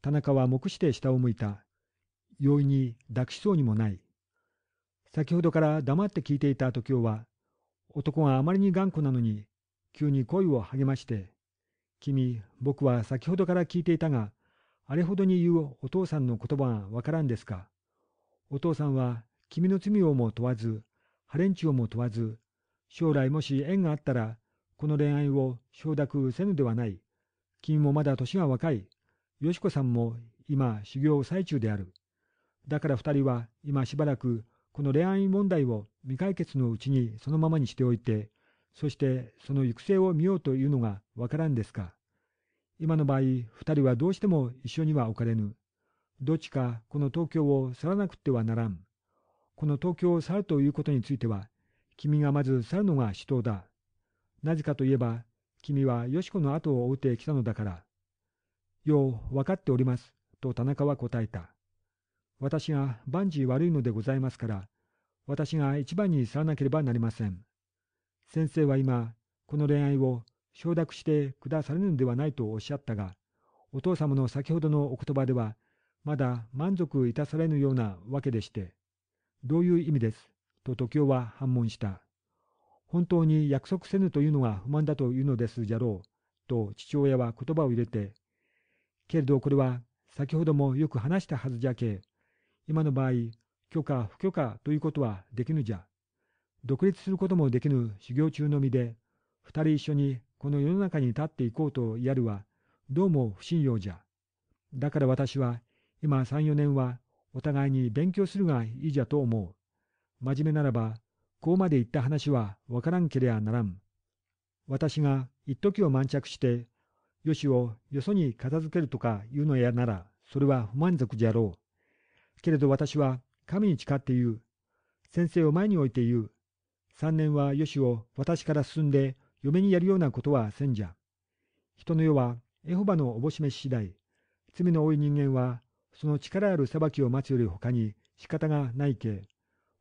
田中は黙して下を向いた。容易に抱きしそうにもない。先ほどから黙って聞いていた時雄は、男があまりに頑固なのに、急に恋を励まして、君、僕は先ほどから聞いていたが、あれほどに言うお父さんの言葉がわからんですか。お父さんは君の罪をも問わず、ハレンチをも問わず、将来もし縁があったら、この恋愛を承諾せぬではない。君もまだ年が若い。よしこさんも今修行最中である。だから二人は今しばらくこの恋愛問題を未解決のうちにそのままにしておいて、そしてその行く末を見ようというのがわからんですか。今の場合、二人はどうしても一緒には置かれぬ。どっちかこの東京を去らなくてはならん。この東京を去るということについては、君がまず去るのが主導だ。なぜかといえば、君はよしこの後を追うてきたのだから。よう、わかっております、と田中は答えた。私が万事悪いのでございますから、私が一番に去らなければなりません。先生は今、この恋愛を承諾してくだされるのではないとおっしゃったが、お父様の先ほどのお言葉では、まだ満足いたされぬようなわけでして、どういう意味ですと時雄は反問した。本当に約束せぬというのが不満だというのですじゃろう。と父親は言葉を入れて、けれどこれは先ほどもよく話したはずじゃけ、今の場合、許可不許可ということはできぬじゃ。独立することもできぬ修行中の身で、二人一緒にこの世の中に立っていこうとやるは、どうも不信用じゃ。だから私は、今三四年はお互いに勉強するがいいじゃと思う。真面目ならば、こうまで言った話はわからんけりゃならん。私が一時を満着して、よしをよそに片付けるとか言うのやなら、それは不満足じゃろう。けれど私は神に誓って言う。先生を前に置いて言う。三年はよしを私から進んで嫁にやるようなことはせんじゃ。人の世はエホバのおぼしめし次第。罪の多い人間はその力ある裁きを待つより他に仕方がないけ。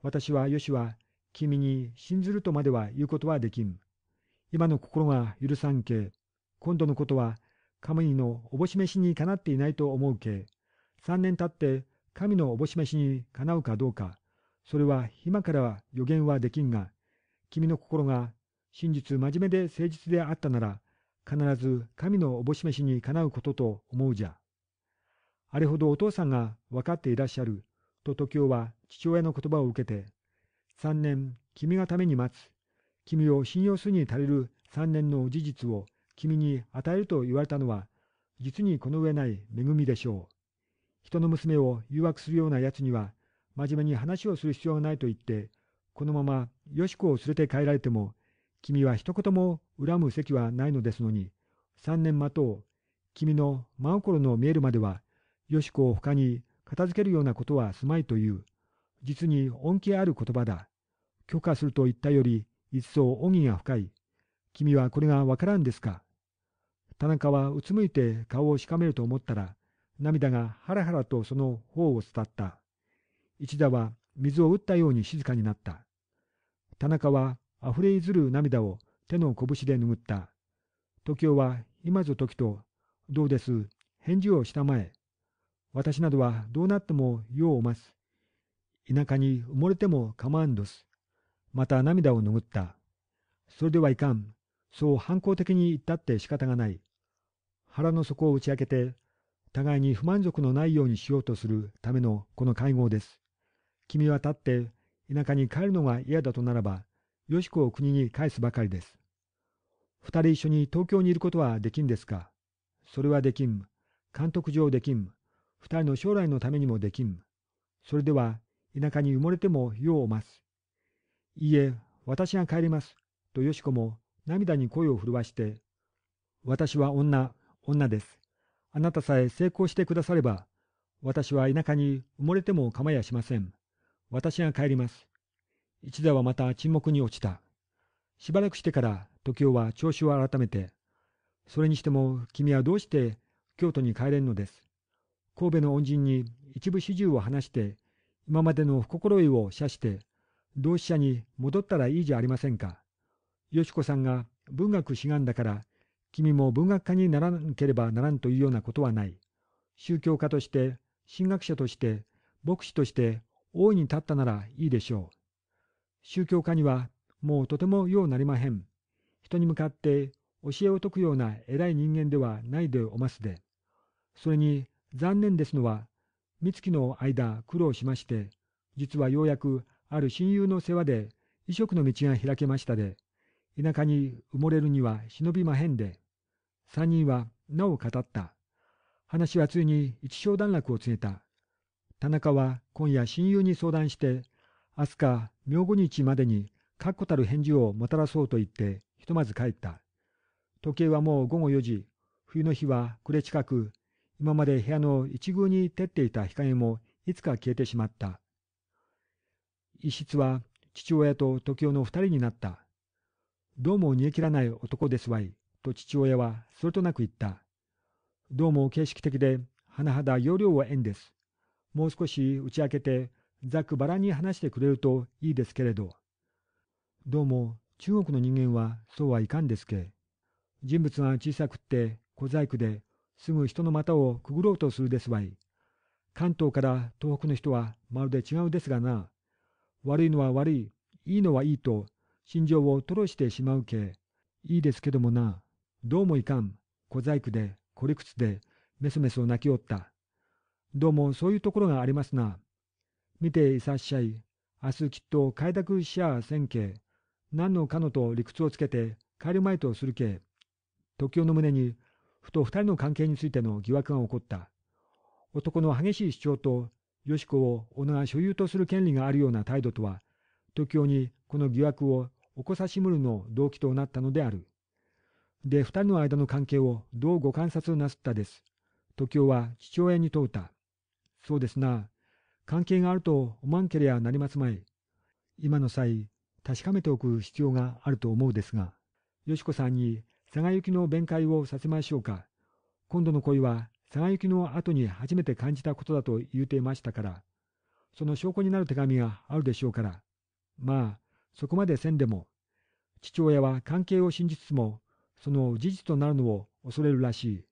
私はよしは、君に信ずるとまでは言うことはできん。今の心が許さんけ。今度のことは、神のおぼしめしにかなっていないと思うけ。三年経って、神のおぼしめしにかなうかどうか。それは今からは予言はできんが、君の心が真実真面目で誠実であったなら、必ず神のおぼしめしにかなうことと思うじゃ。あれほどお父さんが分かっていらっしゃる、と時雄は父親の言葉を受けて、三年、君がために待つ。君を信用するに足りる三年の事実を君に与えると言われたのは、実にこの上ない恵みでしょう。人の娘を誘惑するような奴には、真面目に話をする必要はないと言って、このままよしこを連れて帰られても、君は一言も恨む席はないのですのに、三年待とう。君の真心の見えるまでは、よしこを他に片付けるようなことはすまいという、実に恩恵ある言葉だ。許可すると言ったより、一層恩義が深い。君はこれがわからんですか。田中はうつむいて顔をしかめると思ったら、涙がハラハラとその頬を伝った。一田は水を打ったように静かになった。田中は溢れいずる涙を手の拳で拭った。時雄は今ぞ時と、どうです、返事をしたまえ。私などはどうなっても用を増す。田舎に埋もれても構わんどす。また涙を拭った。それではいかん。そう反抗的に言ったって仕方がない。腹の底を打ち明けて、互いに不満足のないようにしようとするためのこの会合です。君は立って田舎に帰るのが嫌だとならば、よしこを国に返すばかりです。二人一緒に東京にいることはできんですかそれはできん。監督上できん。二人の将来のためにもできん。それでは、田舎に埋もれても用を増す。いいえ、私が帰ります。とよしこも涙に声を震わして、私は女、女です。あなたさえ成功してくだされば、私は田舎に埋もれても構やしません。私が帰ります。一座はまた沈黙に落ちた。しばらくしてから時雄は調子を改めて、それにしても君はどうして京都に帰れんのです。神戸の恩人に一部始終を話して、今までの不心得を謝して、同志社に戻ったらいいじゃありませんか。よしこさんが文学志願だから、君も文学家にならなければならんというようなことはない。宗教家として、神学者として、牧師として、大いに立ったならいいでしょう。宗教家には、もうとてもようなりまへん。人に向かって教えを説くような偉い人間ではないでおますで。それに、残念ですのは、三月の間苦労しまして、実はようやくある親友の世話で移植の道が開けましたで、田舎に埋もれるには忍びまへんで、三人はなお語った。話はついに一生段落を告げた。田中は今夜親友に相談して、明日か明後日までに確固たる返事をもたらそうと言って、ひとまず帰った。時計はもう午後4時、冬の日は暮れ近く、今まで部屋の一隅に照っていた光もいつか消えてしまった。一室は父親と時男の二人になった。どうも煮え切らない男ですわい、と父親はそれとなく言った。どうも形式的で、甚だ容量は縁です。もう少し打ち明けて、ざくばらに話してくれるといいですけれど。どうも中国の人間はそうはいかんですけ。人物が小さくって小細工で、すぐ人の股をくぐろうとするですわい。関東から東北の人はまるで違うですがな。悪いのは悪い、いいのはいいと、心情を吐露してしまうけ。いいですけどもな。どうもいかん。小細工で、孤立で、メソメソ泣きおった。どうもそういうところがありますな。見ていさっしゃい。明日きっと快諾しやせんけ。何のかのと理屈をつけて帰るまいとするけ。時代の胸にふと二人の関係についての疑惑が起こった。男の激しい主張と、よしこを女が所有とする権利があるような態度とは、時京にこの疑惑を起こさしむるの動機となったのである。で、二人の間の関係をどうご観察なすったです。時京は父親に問うた。そうですな。関係があると思わんけりゃなりますまい。今の際、確かめておく必要があると思うですが、よしこさんに佐賀行きの弁解をさせましょうか。今度の恋は、佐賀行きの後に初めて感じたことだと言うていましたから、その証拠になる手紙があるでしょうから。まあ、そこまでせんでも、父親は関係を信じつつも、その事実となるのを恐れるらしい。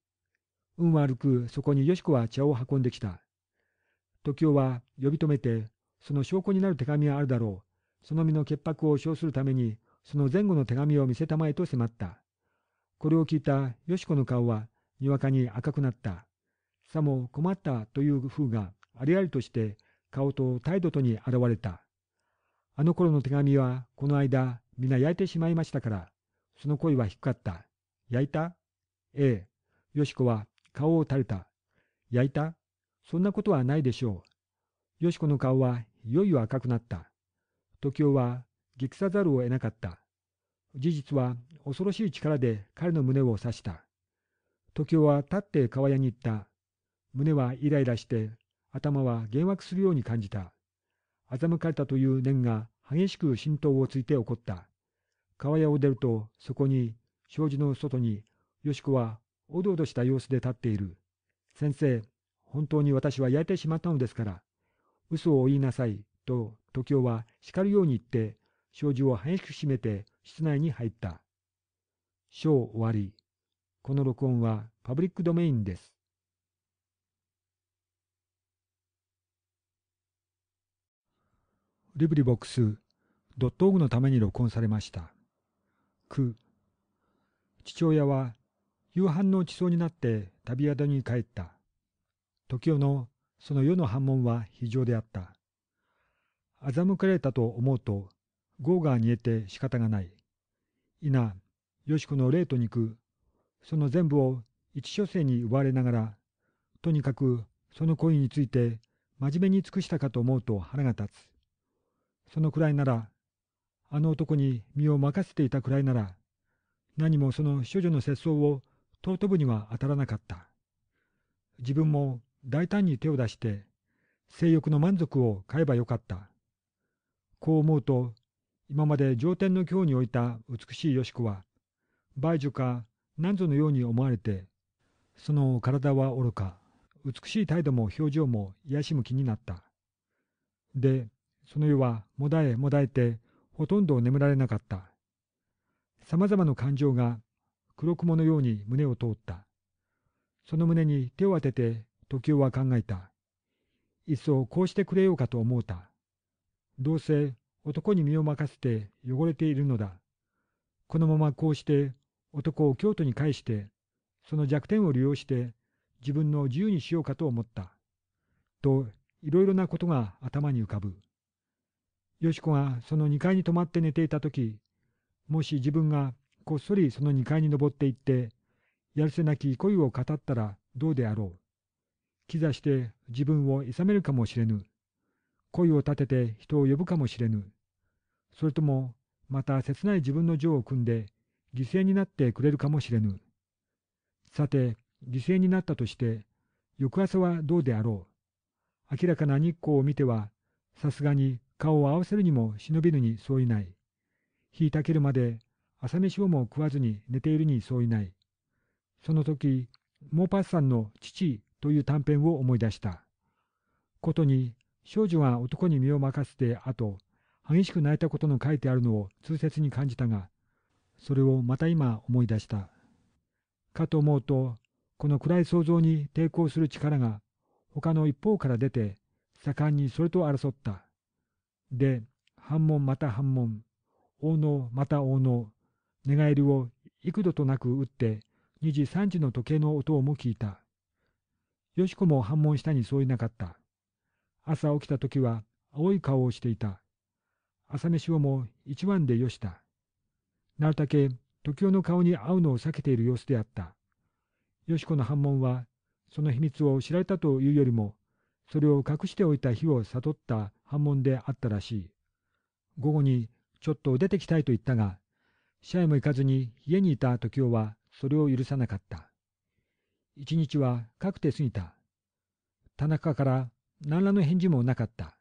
運悪くそこによしこは茶を運んできた。時雄は呼び止めて、その証拠になる手紙があるだろう。その身の潔白を称するために、その前後の手紙を見せたまえと迫った。これを聞いたよしこの顔は、にわかに赤くなった。さも困ったという風が、ありありとして、顔と態度とに現れた。あの頃の手紙は、この間、皆焼いてしまいましたから、その声は低かった。焼いたええ。よしこは、顔を垂れた。焼いたそんなことはないでしょう。よしこの顔はいよいよ赤くなった。時雄は、激さざるを得なかった。事実は恐ろしい力で彼の胸を刺した。時雄は立って川屋に行った。胸はイライラして、頭は幻惑するように感じた。欺かれたという念が激しく浸透をついて起こった。川屋を出ると、そこに、障子の外に、よしこは、おどおどした様子で立っている。先生、本当に私は焼いてしまったのですから、嘘を言いなさい、と、時雄は叱るように言って、障子を激しく閉めて、室内に入った。章終わり。この録音はパブリックドメインです。リブリボックス、ドットオグのために録音されました。9父親は夕飯の地層になって旅宿に帰った。時代のその世の反問は非常であった。欺かれたと思うと、業が煮えて仕方がない。いな、よしこの霊と肉、その全部を一所生に奪われながら、とにかくその恋について真面目に尽くしたかと思うと腹が立つ。そのくらいなら、あの男に身を任せていたくらいなら、何もその処女の節操を尊ぶには当たらなかった。自分も大胆に手を出して、性欲の満足を買えばよかった。こう思うと、今まで上天の京に置いた美しいよしこは、梅女か何ぞのように思われて、その体は愚か、美しい態度も表情も癒しむ気になった。で、その世はもだえもだえて、ほとんど眠られなかった。様々な感情が黒雲のように胸を通った。その胸に手を当てて時代は考えた。いっそこうしてくれようかと思うた。どうせ男に身を任せて汚れているのだ。このままこうして男を京都に返して、その弱点を利用して自分の自由にしようかと思った。と、いろいろなことが頭に浮かぶ。よしこがその2階に泊まって寝ていたとき、もし自分がこっそりその2階に登っていって、やるせなき恋を語ったらどうであろう。キザして自分を諌めるかもしれぬ。恋を立てて人を呼ぶかもしれぬ。それとも、また切ない自分の情を組んで、犠牲になってくれるかもしれぬ。さて、犠牲になったとして、翌朝はどうであろう。明らかな日光を見ては、さすがに顔を合わせるにも忍びぬにそういない。日たけるまで朝飯をも食わずに寝ているにそういない。その時、モーパッサンの父という短編を思い出した。ことに、少女が男に身を任せて後、激しく泣いたことの書いてあるのを痛切に感じたが、それをまた今思い出した。かと思うと、この暗い想像に抵抗する力が、他の一方から出て、盛んにそれと争った。で、反問また反問、王能また王能、寝返りを幾度となく打って、2時3時の時計の音をも聞いた。よしこも反問したにそういなかった。朝起きた時は青い顔をしていた。朝飯をも一番でよした。なるたけ、時男の顔に会うのを避けている様子であった。よしこの反問は、その秘密を知られたというよりも、それを隠しておいた日を悟った反問であったらしい。午後に、ちょっと出てきたいと言ったが、社へも行かずに家にいた時男はそれを許さなかった。一日はかくて過ぎた。田中から何らの返事もなかった。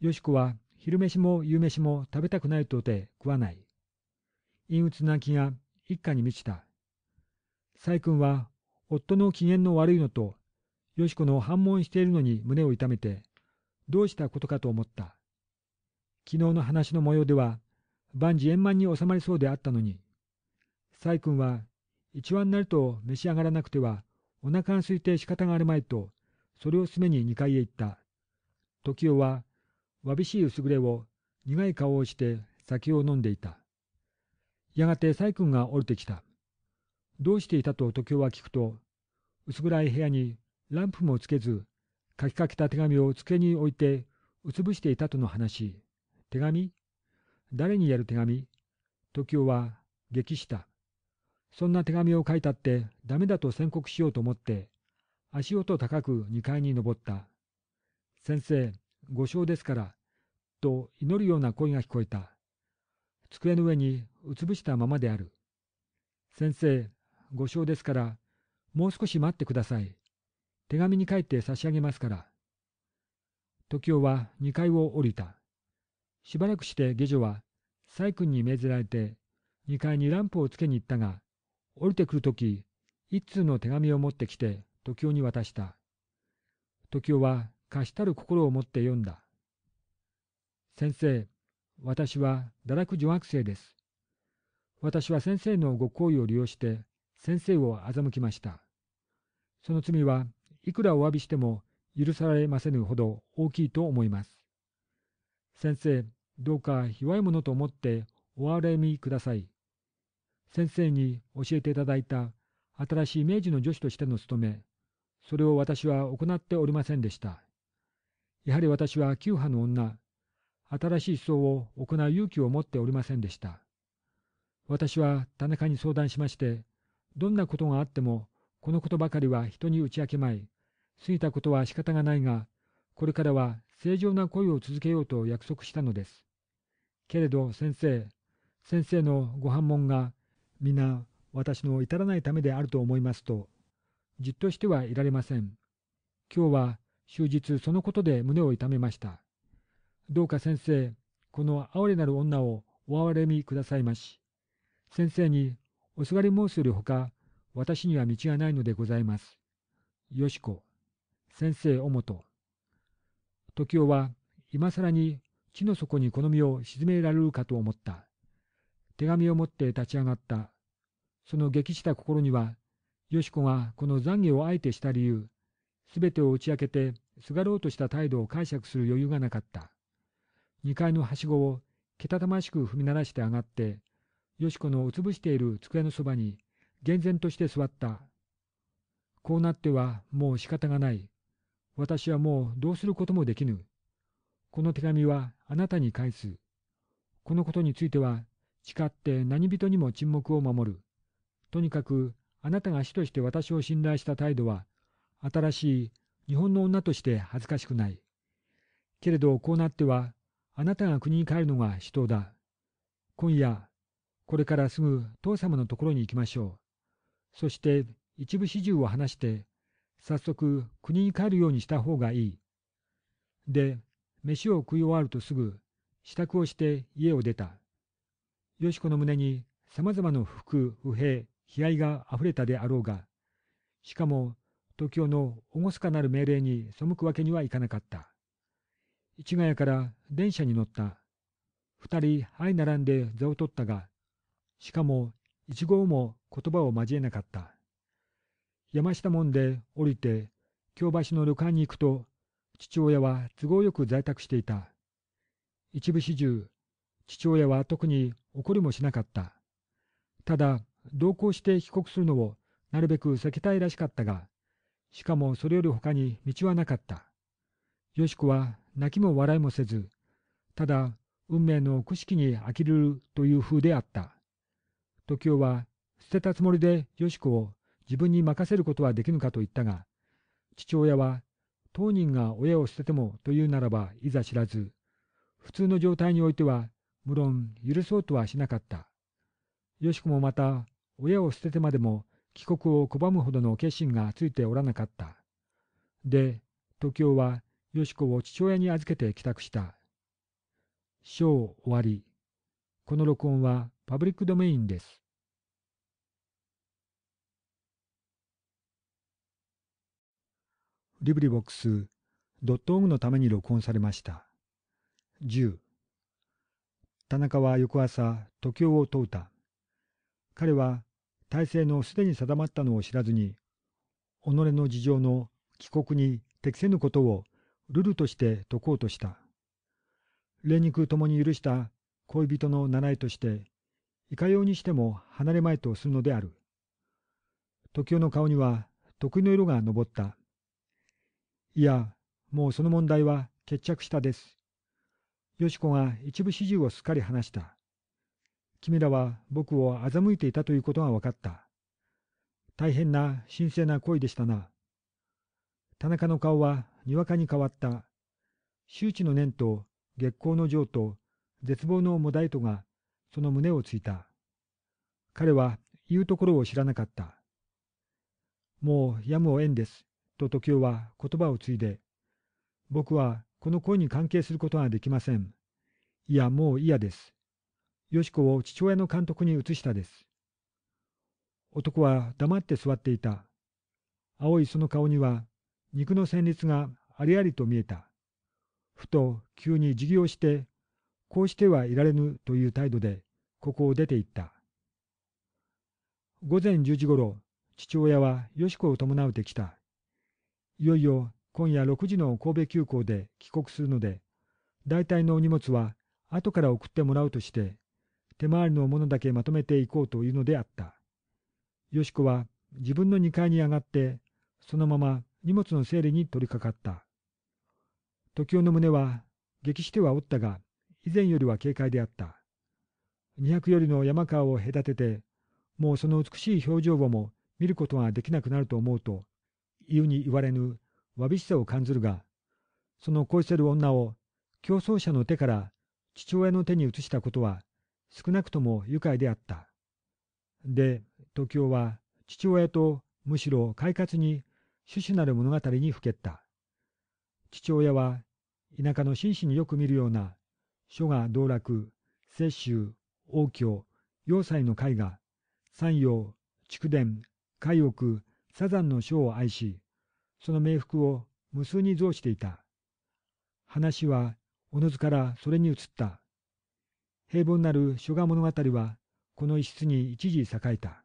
よしこは昼飯も夕飯も食べたくないとて食わない。陰鬱な気が一家に満ちた。細君は夫の機嫌の悪いのと、よしこの反問しているのに胸を痛めて、どうしたことかと思った。昨日の話の模様では、万事円満に収まりそうであったのに、細君は一番になると召し上がらなくては、お腹が空いて仕方があるまいと、それをすめに二階へ行った。時代は、わびしい薄暮れを、苦い顔をして酒を飲んでいた。やがて細君が降りてきた。どうしていたと時雄は聞くと、薄暗い部屋にランプもつけず、書きかけた手紙を机に置いて、うつぶしていたとの話。手紙誰にやる手紙時雄は激した。そんな手紙を書いたってダメだと宣告しようと思って、足音高く2階に登った。先生、ご賞ですから、と祈るような声が聞こえた。机の上にうつぶしたままである。先生、ご賞ですから、もう少し待ってください。手紙に書いて差し上げますから。時雄は2階を降りた。しばらくして下女は、細君に命ぜられて、2階にランプをつけに行ったが、降りてくるとき、一通の手紙を持ってきて、時雄に渡した。時雄は、貸したる心を持って読んだ。先生、私は堕落女学生です。私は先生のご好意を利用して、先生を欺きました。その罪はいくらお詫びしても許されませぬほど大きいと思います。先生、どうか弱いものと思ってお憐れみください。先生に教えていただいた新しい明治の女子としての務め、それを私は行っておりませんでした。やはり私は旧派の女、新しい思想を行う勇気を持っておりませんでした。私は田中に相談しまして、どんなことがあっても、このことばかりは人に打ち明けまい。過ぎたことは仕方がないが、これからは正常な恋を続けようと約束したのです。けれど先生、先生のご反問が、皆私の至らないためであると思いますと、じっとしてはいられません。今日は終日そのことで胸を痛めました。どうか先生、この哀れなる女をお憐れみくださいまし。先生におすがり申するほか、私には道がないのでございます。よしこ、先生おもと。時雄は、今さらに地の底にこの身を沈められるかと思った。手紙を持って立ち上がった。その激した心には、よしこがこの懺悔をあえてした理由、すべてを打ち明けて、すがろうとした態度を解釈する余裕がなかった。二階のはしごをけたたましく踏み鳴らして上がって、よしこのうつぶしている机のそばに、厳然として座った。こうなってはもう仕方がない。私はもうどうすることもできぬ。この手紙はあなたに返す。このことについては、誓って何人にも沈黙を守る。とにかく、あなたが主として私を信頼した態度は、新しい日本の女として恥ずかしくない。けれど、こうなっては、あなたが国に帰るのが死党だ。今夜、これからすぐ父様のところに行きましょう。そして一部始終を話して、早速国に帰るようにした方がいい。で、飯を食い終わるとすぐ、支度をして家を出た。よしこの胸に様々な不服、不平、悲哀が溢れたであろうが、しかも、東京の厳かなる命令に背くわけにはいかなかった。市ヶ谷から電車に乗った。二人相並んで座を取ったが、しかも一号も言葉を交えなかった。山下門で降りて、京橋の旅館に行くと、父親は都合よく在宅していた。一部始終、父親は特に怒りもしなかった。ただ、同行して帰国するのをなるべく避けたいらしかったが、しかもそれより他に道はなかった。よしこは泣きも笑いもせず、ただ運命のくしきに呆れるという風であった。時代は、捨てたつもりでよしこを自分に任せることはできぬかと言ったが、父親は、当人が親を捨ててもというならばいざ知らず、普通の状態においては、無論許そうとはしなかった。よし子もまた、親を捨ててまでも帰国を拒むほどの決心がついておらなかった。で、時代は、よしこを父親に預けて帰宅した。章終わり。この録音はパブリックドメインです。リブリボックスドットオグのために録音されました。十。田中は翌朝、時を問うた。彼は体制のすでに定まったのを知らずに、己の事情の帰国に適せぬことをルルとして解こうとした。霊肉ともに許した恋人の習いとして、いかようにしても離れまいとするのである。時代の顔には得意の色が昇った。いや、もうその問題は決着したです。よしこが一部始終をすっかり話した。君らは僕を欺いていたということが分かった。大変な神聖な恋でしたな。田中の顔はにわかに変わった。周知の念と月光の情と絶望のモダイトがその胸をついた。彼は言うところを知らなかった。もうやむを得んです、と時雄は言葉を継いで、僕はこの恋に関係することができません。いや、もう嫌です。よしこを父親の監督に移したです。男は黙って座っていた。青いその顔には、肉の旋律がありありと見えた。ふと急に自業してこうしてはいられぬという態度で、ここを出て行った。午前10時ごろ、父親はよしこを伴うてきた。いよいよ今夜6時の神戸急行で帰国するので、大体のお荷物は後から送ってもらうとして、手回りのものだけまとめていこうというのであった。よしこは自分の2階に上がって、そのまま荷物の整理に取り掛かった。時男の胸は激してはおったが、以前よりは軽快であった。200よりの山川を隔てて、もうその美しい表情をも見ることができなくなると思うと、言うに言われぬ、わびしさを感じるが、その恋せる女を競争者の手から父親の手に移したことは、少なくとも愉快であった。で、時雄は父親とむしろ快活に主々なる物語にふけった。父親は田舎の紳士によく見るような諸が道楽、摂州、王教、要塞の絵画、山陽、筑伝、海奥、サザンの書を愛し、その冥福を無数に増していた。話は、おのずからそれに移った。平凡なる諸画物語は、この一室に一時栄えた。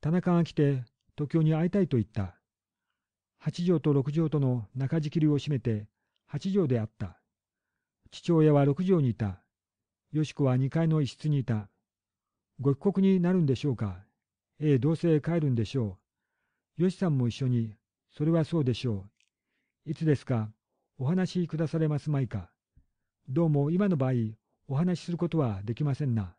田中が来て、東京に会いたいと言った。八条と六畳との中仕切りを占めて、八畳であった。父親は六畳にいた。よしこは二階の一室にいた。ご帰国になるんでしょうか。ええ、どうせ帰るんでしょう。よしさんも一緒に。それはそうでしょう。いつですか。お話しくだされますまいか。どうも今の場合、お話しすることはできませんな。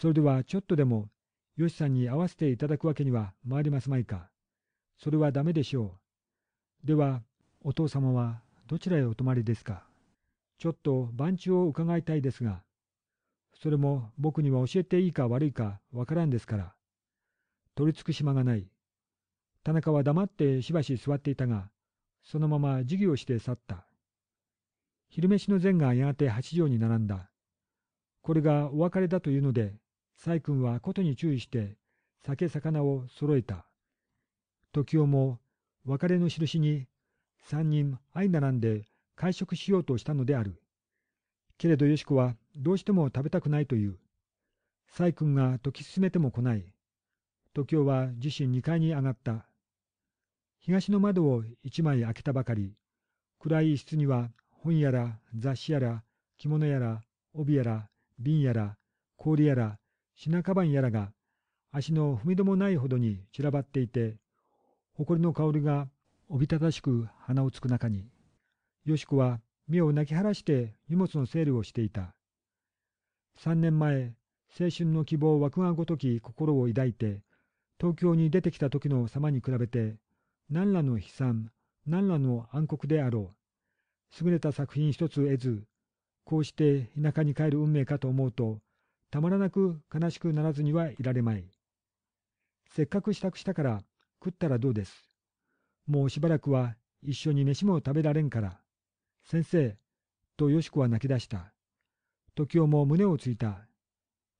それではちょっとでも、よしさんに会わせていただくわけには参りますまいか。それはダメでしょう。では、お父様はどちらへお泊まりですか。ちょっと番地を伺いたいですが、それも僕には教えていいか悪いかわからんですから。取り付く島がない。田中は黙ってしばし座っていたが、そのまま授業して去った。昼飯の前がやがて八畳に並んだ。これがお別れだというので、細君はことに注意して酒魚を揃えた。時雄も別れの印に三人相並んで会食しようとしたのである。けれどよしこはどうしても食べたくないという。細君が解き進めても来ない。時雄は自身2階に上がった。東の窓を1枚開けたばかり。暗い室には本やら雑誌やら着物やら帯やら瓶やら氷やら品かばんやらが足の踏み戸もないほどに散らばっていて、埃の香りがおびただしく鼻をつく中に。よしこは身を泣き晴らして荷物の整理をしていた。三年前、青春の希望枠がごとき心を抱いて、東京に出てきた時の様に比べて、何らの悲惨、何らの暗黒であろう。優れた作品一つ得ず、こうして田舎に帰る運命かと思うと、たまらなく悲しくならずにはいられまい。せっかく支度したから、食ったらどうです。もうしばらくは一緒に飯も食べられんから。先生、とよしこは泣き出した。時男も胸をついた。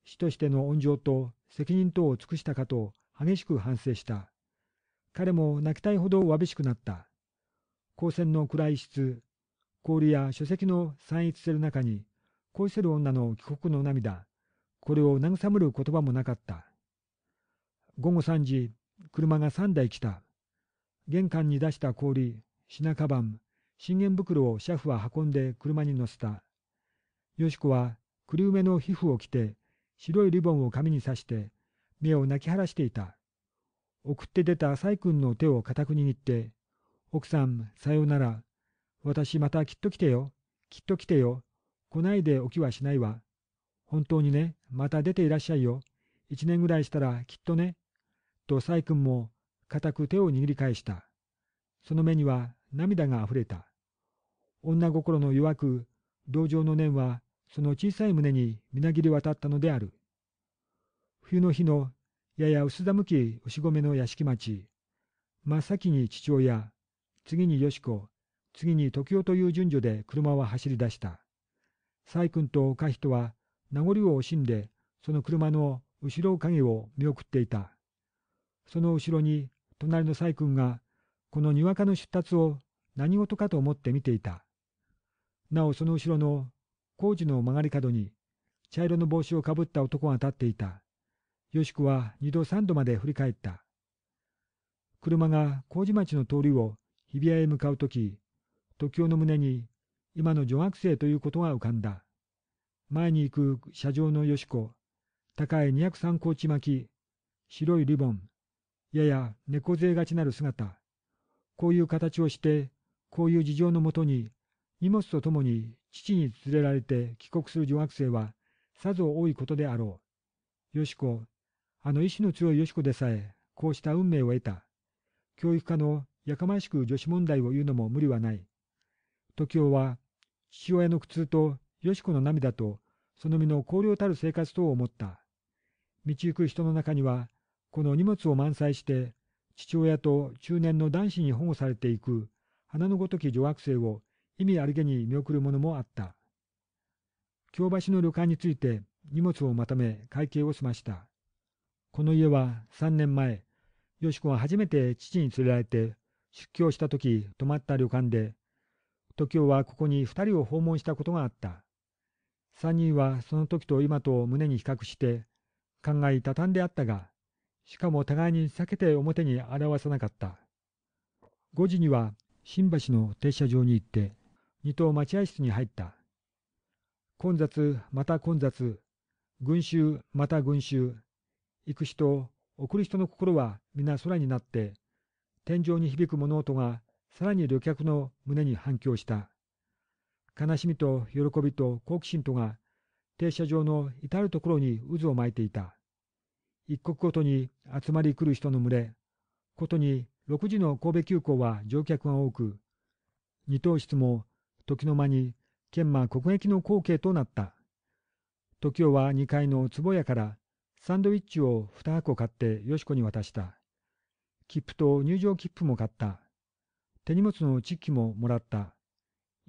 死としての恩情と責任等を尽くしたかと激しく反省した。彼も泣きたいほどわびしくなった。光線の暗い室、氷や書籍の散逸する中に、恋する女の帰国の涙、これを慰める言葉もなかった。午後3時、車が3台来た。玄関に出した氷、品カバン、信玄袋をシャフは運んで車に乗せた。よしこは、く梅めの皮膚を着て、白いリボンを髪に刺して、目を泣き晴らしていた。送って出た細君の手を固く握って、奥さん、さようなら。私またきっと来てよ。きっと来てよ。来ないでおきはしないわ。本当にね、また出ていらっしゃいよ。一年ぐらいしたらきっとね。と浅井君も、固く手を握り返した。その目には涙があふれた。女心の弱く、同情の念は、その小さい胸にみなぎり渡ったのである。冬の日の、やや薄寒き牛込の屋敷町。真っ先に父親、次によし子、次に時男という順序で車は走り出した。細君と岡人は、名残を惜しんで、その車の後ろ影を見送っていた。その後ろに、隣の細君が、このにわかの出立を何事かと思って見ていた。なおその後ろの工事の曲がり角に茶色の帽子をかぶった男が立っていた。よしくは二度三度まで振り返った。車が麹町の通りを日比谷へ向かうとき、時代の胸に今の女学生ということが浮かんだ。前に行く車上のよしこ、高い二百三高地巻き、白いリボン、やや猫背がちなる姿。こういう形をして、こういう事情のもとに、荷物とともに父に連れられて帰国する女学生はさぞ多いことであろう。よしこ、あの意志の強いよしこでさえ、こうした運命を得た。教育家のやかましく女子問題を言うのも無理はない。時雄は、父親の苦痛とよしこの涙と、その身の荒涼たる生活等を思った。道行く人の中には、この荷物を満載して、父親と中年の男子に保護されていく、花のごとき女学生を意味あるげに見送るものもあった。京橋の旅館について荷物をまとめ会計をしました。この家は3年前、よしこが初めて父に連れられて出京した時泊まった旅館で、時雄はここに2人を訪問したことがあった。3人はその時と今と胸に比較して、考えたたんであったが、しかも互いに避けて表に現さなかった。5時には新橋の停車場に行って、二等待合室に入った。混雑、また混雑。群衆、また群衆。行く人、送る人の心は皆空になって、天井に響く物音がさらに旅客の胸に反響した。悲しみと喜びと好奇心とが停車場の至るところに渦を巻いていた。一刻ごとに集まり来る人の群れ、ことに6時の神戸急行は乗客が多く、二等室も時の間に研磨国益の光景となった。時代は2階の壺屋からサンドイッチを2箱買ってよしこに渡した。切符と入場切符も買った。手荷物のチッキももらった。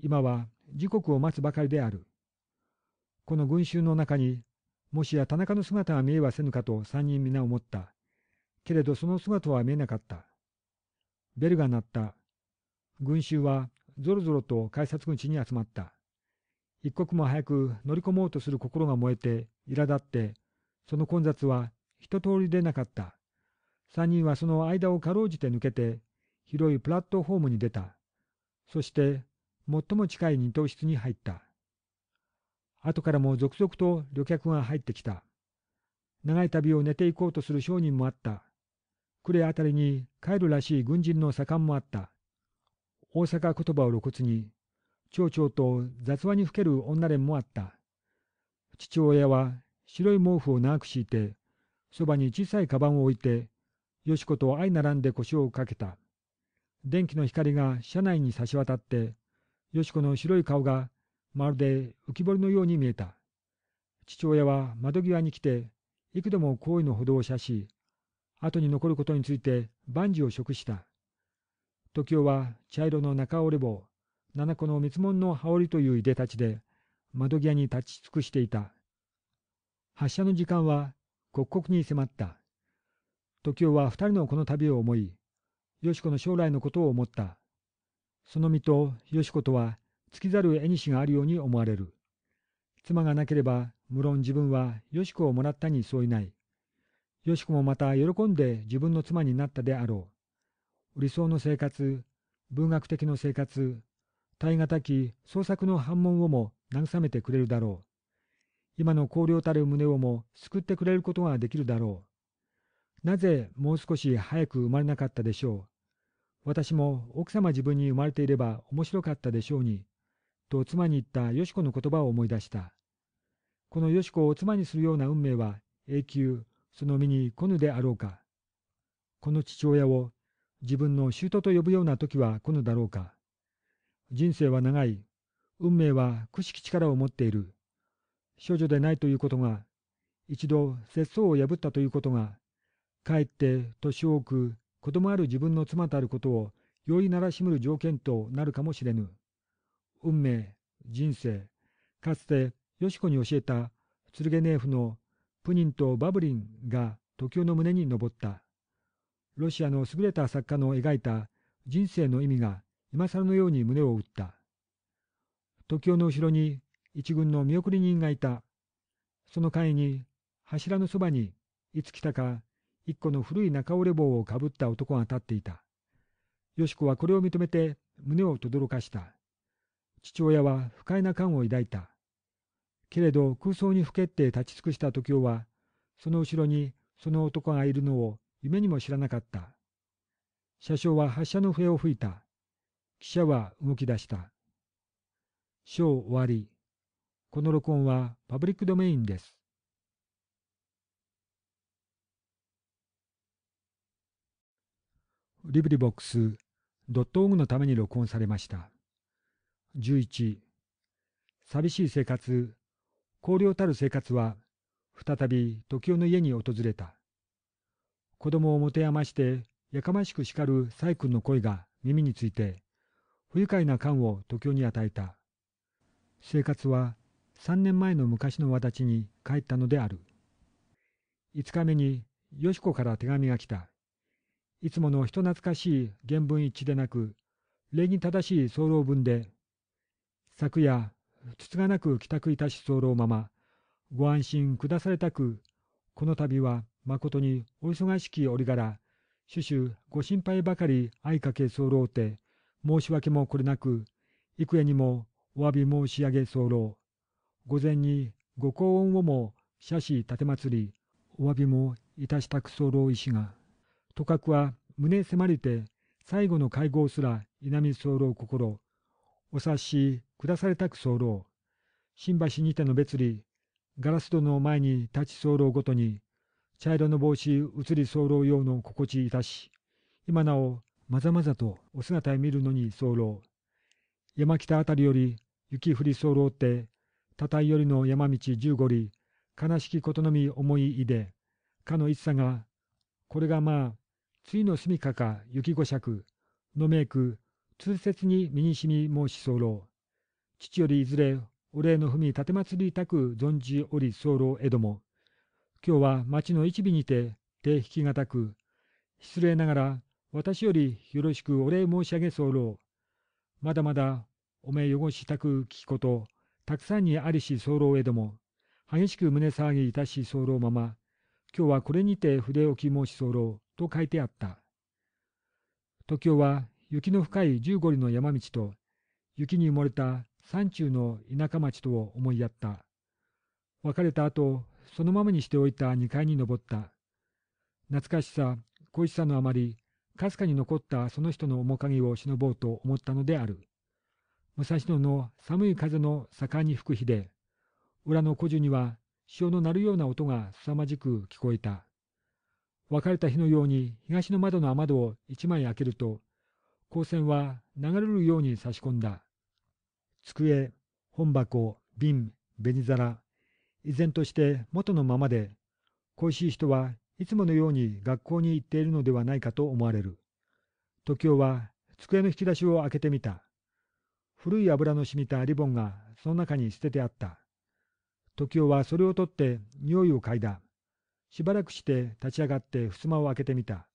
今は時刻を待つばかりである。この群衆の中に、もしや田中の姿が見えはせぬかと三人皆思った。けれどその姿は見えなかった。ベルが鳴った。群衆はぞろぞろと改札口に集まった。一刻も早く乗り込もうとする心が燃えて、苛立って、その混雑は一通りでなかった。三人はその間をかろうじて抜けて、広いプラットホームに出た。そして、最も近い二等室に入った。後からも続々と旅客が入ってきた。長い旅を寝ていこうとする商人もあった。呉あたりに帰るらしい軍人の盛んもあった。大阪言葉を露骨に、町長と雑話にふける女連もあった。父親は白い毛布を長く敷いて、そばに小さいカバンを置いて、よしこと相並んで腰をかけた。電気の光が車内に差し渡って、よしこの白い顔がまるで浮き彫りのように見えた。父親は窓際に来て、幾度も行為のほどを射し、後に残ることについて万事を食した。時雄は茶色の中折れ棒、七子の密門の羽織といういでたちで、窓際に立ち尽くしていた。発車の時間は刻々に迫った。時雄は二人のこの旅を思い、よしこの将来のことを思った。その身とよしことは、尽きざる縁があるように思われる。妻がなければ、無論自分はよしこをもらったに相違ない。よしこもまた喜んで自分の妻になったであろう。理想の生活、文学的の生活、耐え難き創作の反問をも慰めてくれるだろう。今の荒涼たる胸をも救ってくれることができるだろう。なぜもう少し早く生まれなかったでしょう。私も奥様自分に生まれていれば面白かったでしょうに、と妻に言ったよしこの言葉を思い出した。このよしこを妻にするような運命は永久、その身に来ぬであろうか。この父親を自分の舅と呼ぶような時は来ぬだろうか。人生は長い。運命はくしき力を持っている。少女でないということが、一度節操を破ったということが、かえって年多く子供ある自分の妻たることを容易ならしむる条件となるかもしれぬ。運命、人生、かつてよしこに教えた、剣ネーフのプニンとバブリンが時代の胸に登った。ロシアの優れた作家の描いた人生の意味が今更のように胸を打った。時雄の後ろに一軍の見送り人がいた。その階に柱のそばにいつ来たか一個の古い中折れ棒をかぶった男が立っていた。よしこはこれを認めて胸をとどろかした。父親は不快な感を抱いた。けれど空想にふけって立ち尽くした時雄は、その後ろにその男がいるのを夢にも知らなかった。車掌は発車の笛を吹いた。汽車は動き出した。章終わり。この録音はパブリックドメインです。リブリボックスドットオグのために録音されました。11。寂しい生活、荒涼たる生活は、再び時代の家に訪れた。子供をもてあまして、やかましく叱る細君の声が耳について、不愉快な感を時代に与えた。生活は3年前の昔の私に帰ったのである。5日目に、よしこから手紙が来た。いつもの人懐かしい原文一致でなく、礼儀正しい早漏文で、昨夜、つつがなく帰宅いたし候まま、ご安心くだされたく、この度は誠にお忙しき折柄、主々ご心配ばかり相かけ候て、申し訳もこれなく、幾重にもお詫び申し上げ候。御前にご高恩をも斜し立てつり、お詫びもいたしたく候医師が、とかくは胸迫りて、最後の会合すら稲見候心、お察し下されたく候。新橋にての別離、ガラス戸の前に立ち候ごとに、茶色の帽子移り候用の心地いたし、今なおまざまざとお姿へ見るのに候。山北あたりより雪降り候って、たたいよりの山道十五里、悲しきことのみ思いいで、かの一さが、これがまあ、ついの住みかか雪五尺、のめいく、通説に身にしみ申し候。父よりいずれ、お礼のみ立て祭りたく存じおり候江ども。今日は町の一尾にて、手引きがたく、失礼ながら私よりよろしくお礼申し上げ候。まだまだおめ汚したく聞きこと、たくさんにありし候へども、激しく胸騒ぎいたし候まま、今日はこれにて筆置き申し候と書いてあった。時京は雪の深い十五里の山道と、雪に埋もれた山中の田舎町とを思いやった。別れた後、そのままにしておいた2階に登った。懐かしさ、恋しさのあまり、かすかに残ったその人の面影を忍ぼうと思ったのである。武蔵野の寒い風の盛んに吹く日で、裏の古樹には潮の鳴るような音が凄まじく聞こえた。別れた日のように東の窓の雨戸を一枚開けると、光線は流れるように差し込んだ。机、本箱、瓶、紅皿、依然として元のままで、恋しい人はいつものように学校に行っているのではないかと思われる。時雄は机の引き出しを開けてみた。古い油の染みたリボンがその中に捨ててあった。時雄はそれを取って匂いを嗅いだ。しばらくして立ち上がって襖を開けてみた。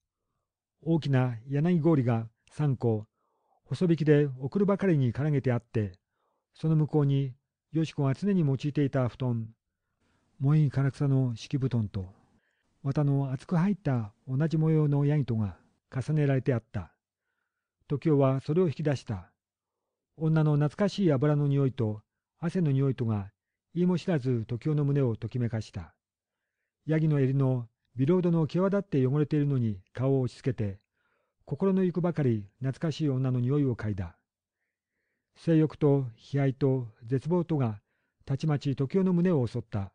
大きな柳氷が3個、細引きで送るばかりに絡げてあって、その向こうに、よし子が常に用いていた布団、萌い唐草の敷布団と、綿の厚く入った同じ模様のヤギとが重ねられてあった。時雄はそれを引き出した。女の懐かしい油の匂いと汗の匂いとが、言いも知らず時雄の胸をときめかした。ヤギの襟のビロードの際立って汚れているのに顔を押し付けて、心の行くばかり懐かしい女の匂いを嗅いだ。性欲と悲哀と絶望とが、たちまち時雄の胸を襲った。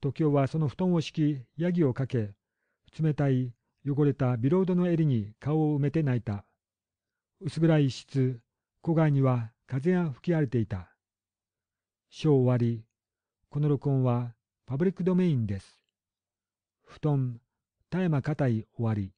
時男はその布団を敷き、ヤギをかけ、冷たい、汚れたビロードの襟に顔を埋めて泣いた。薄暗い一室、戸外には風が吹き荒れていた。章終わり。この録音はパブリックドメインです。布団、田山固い終わり。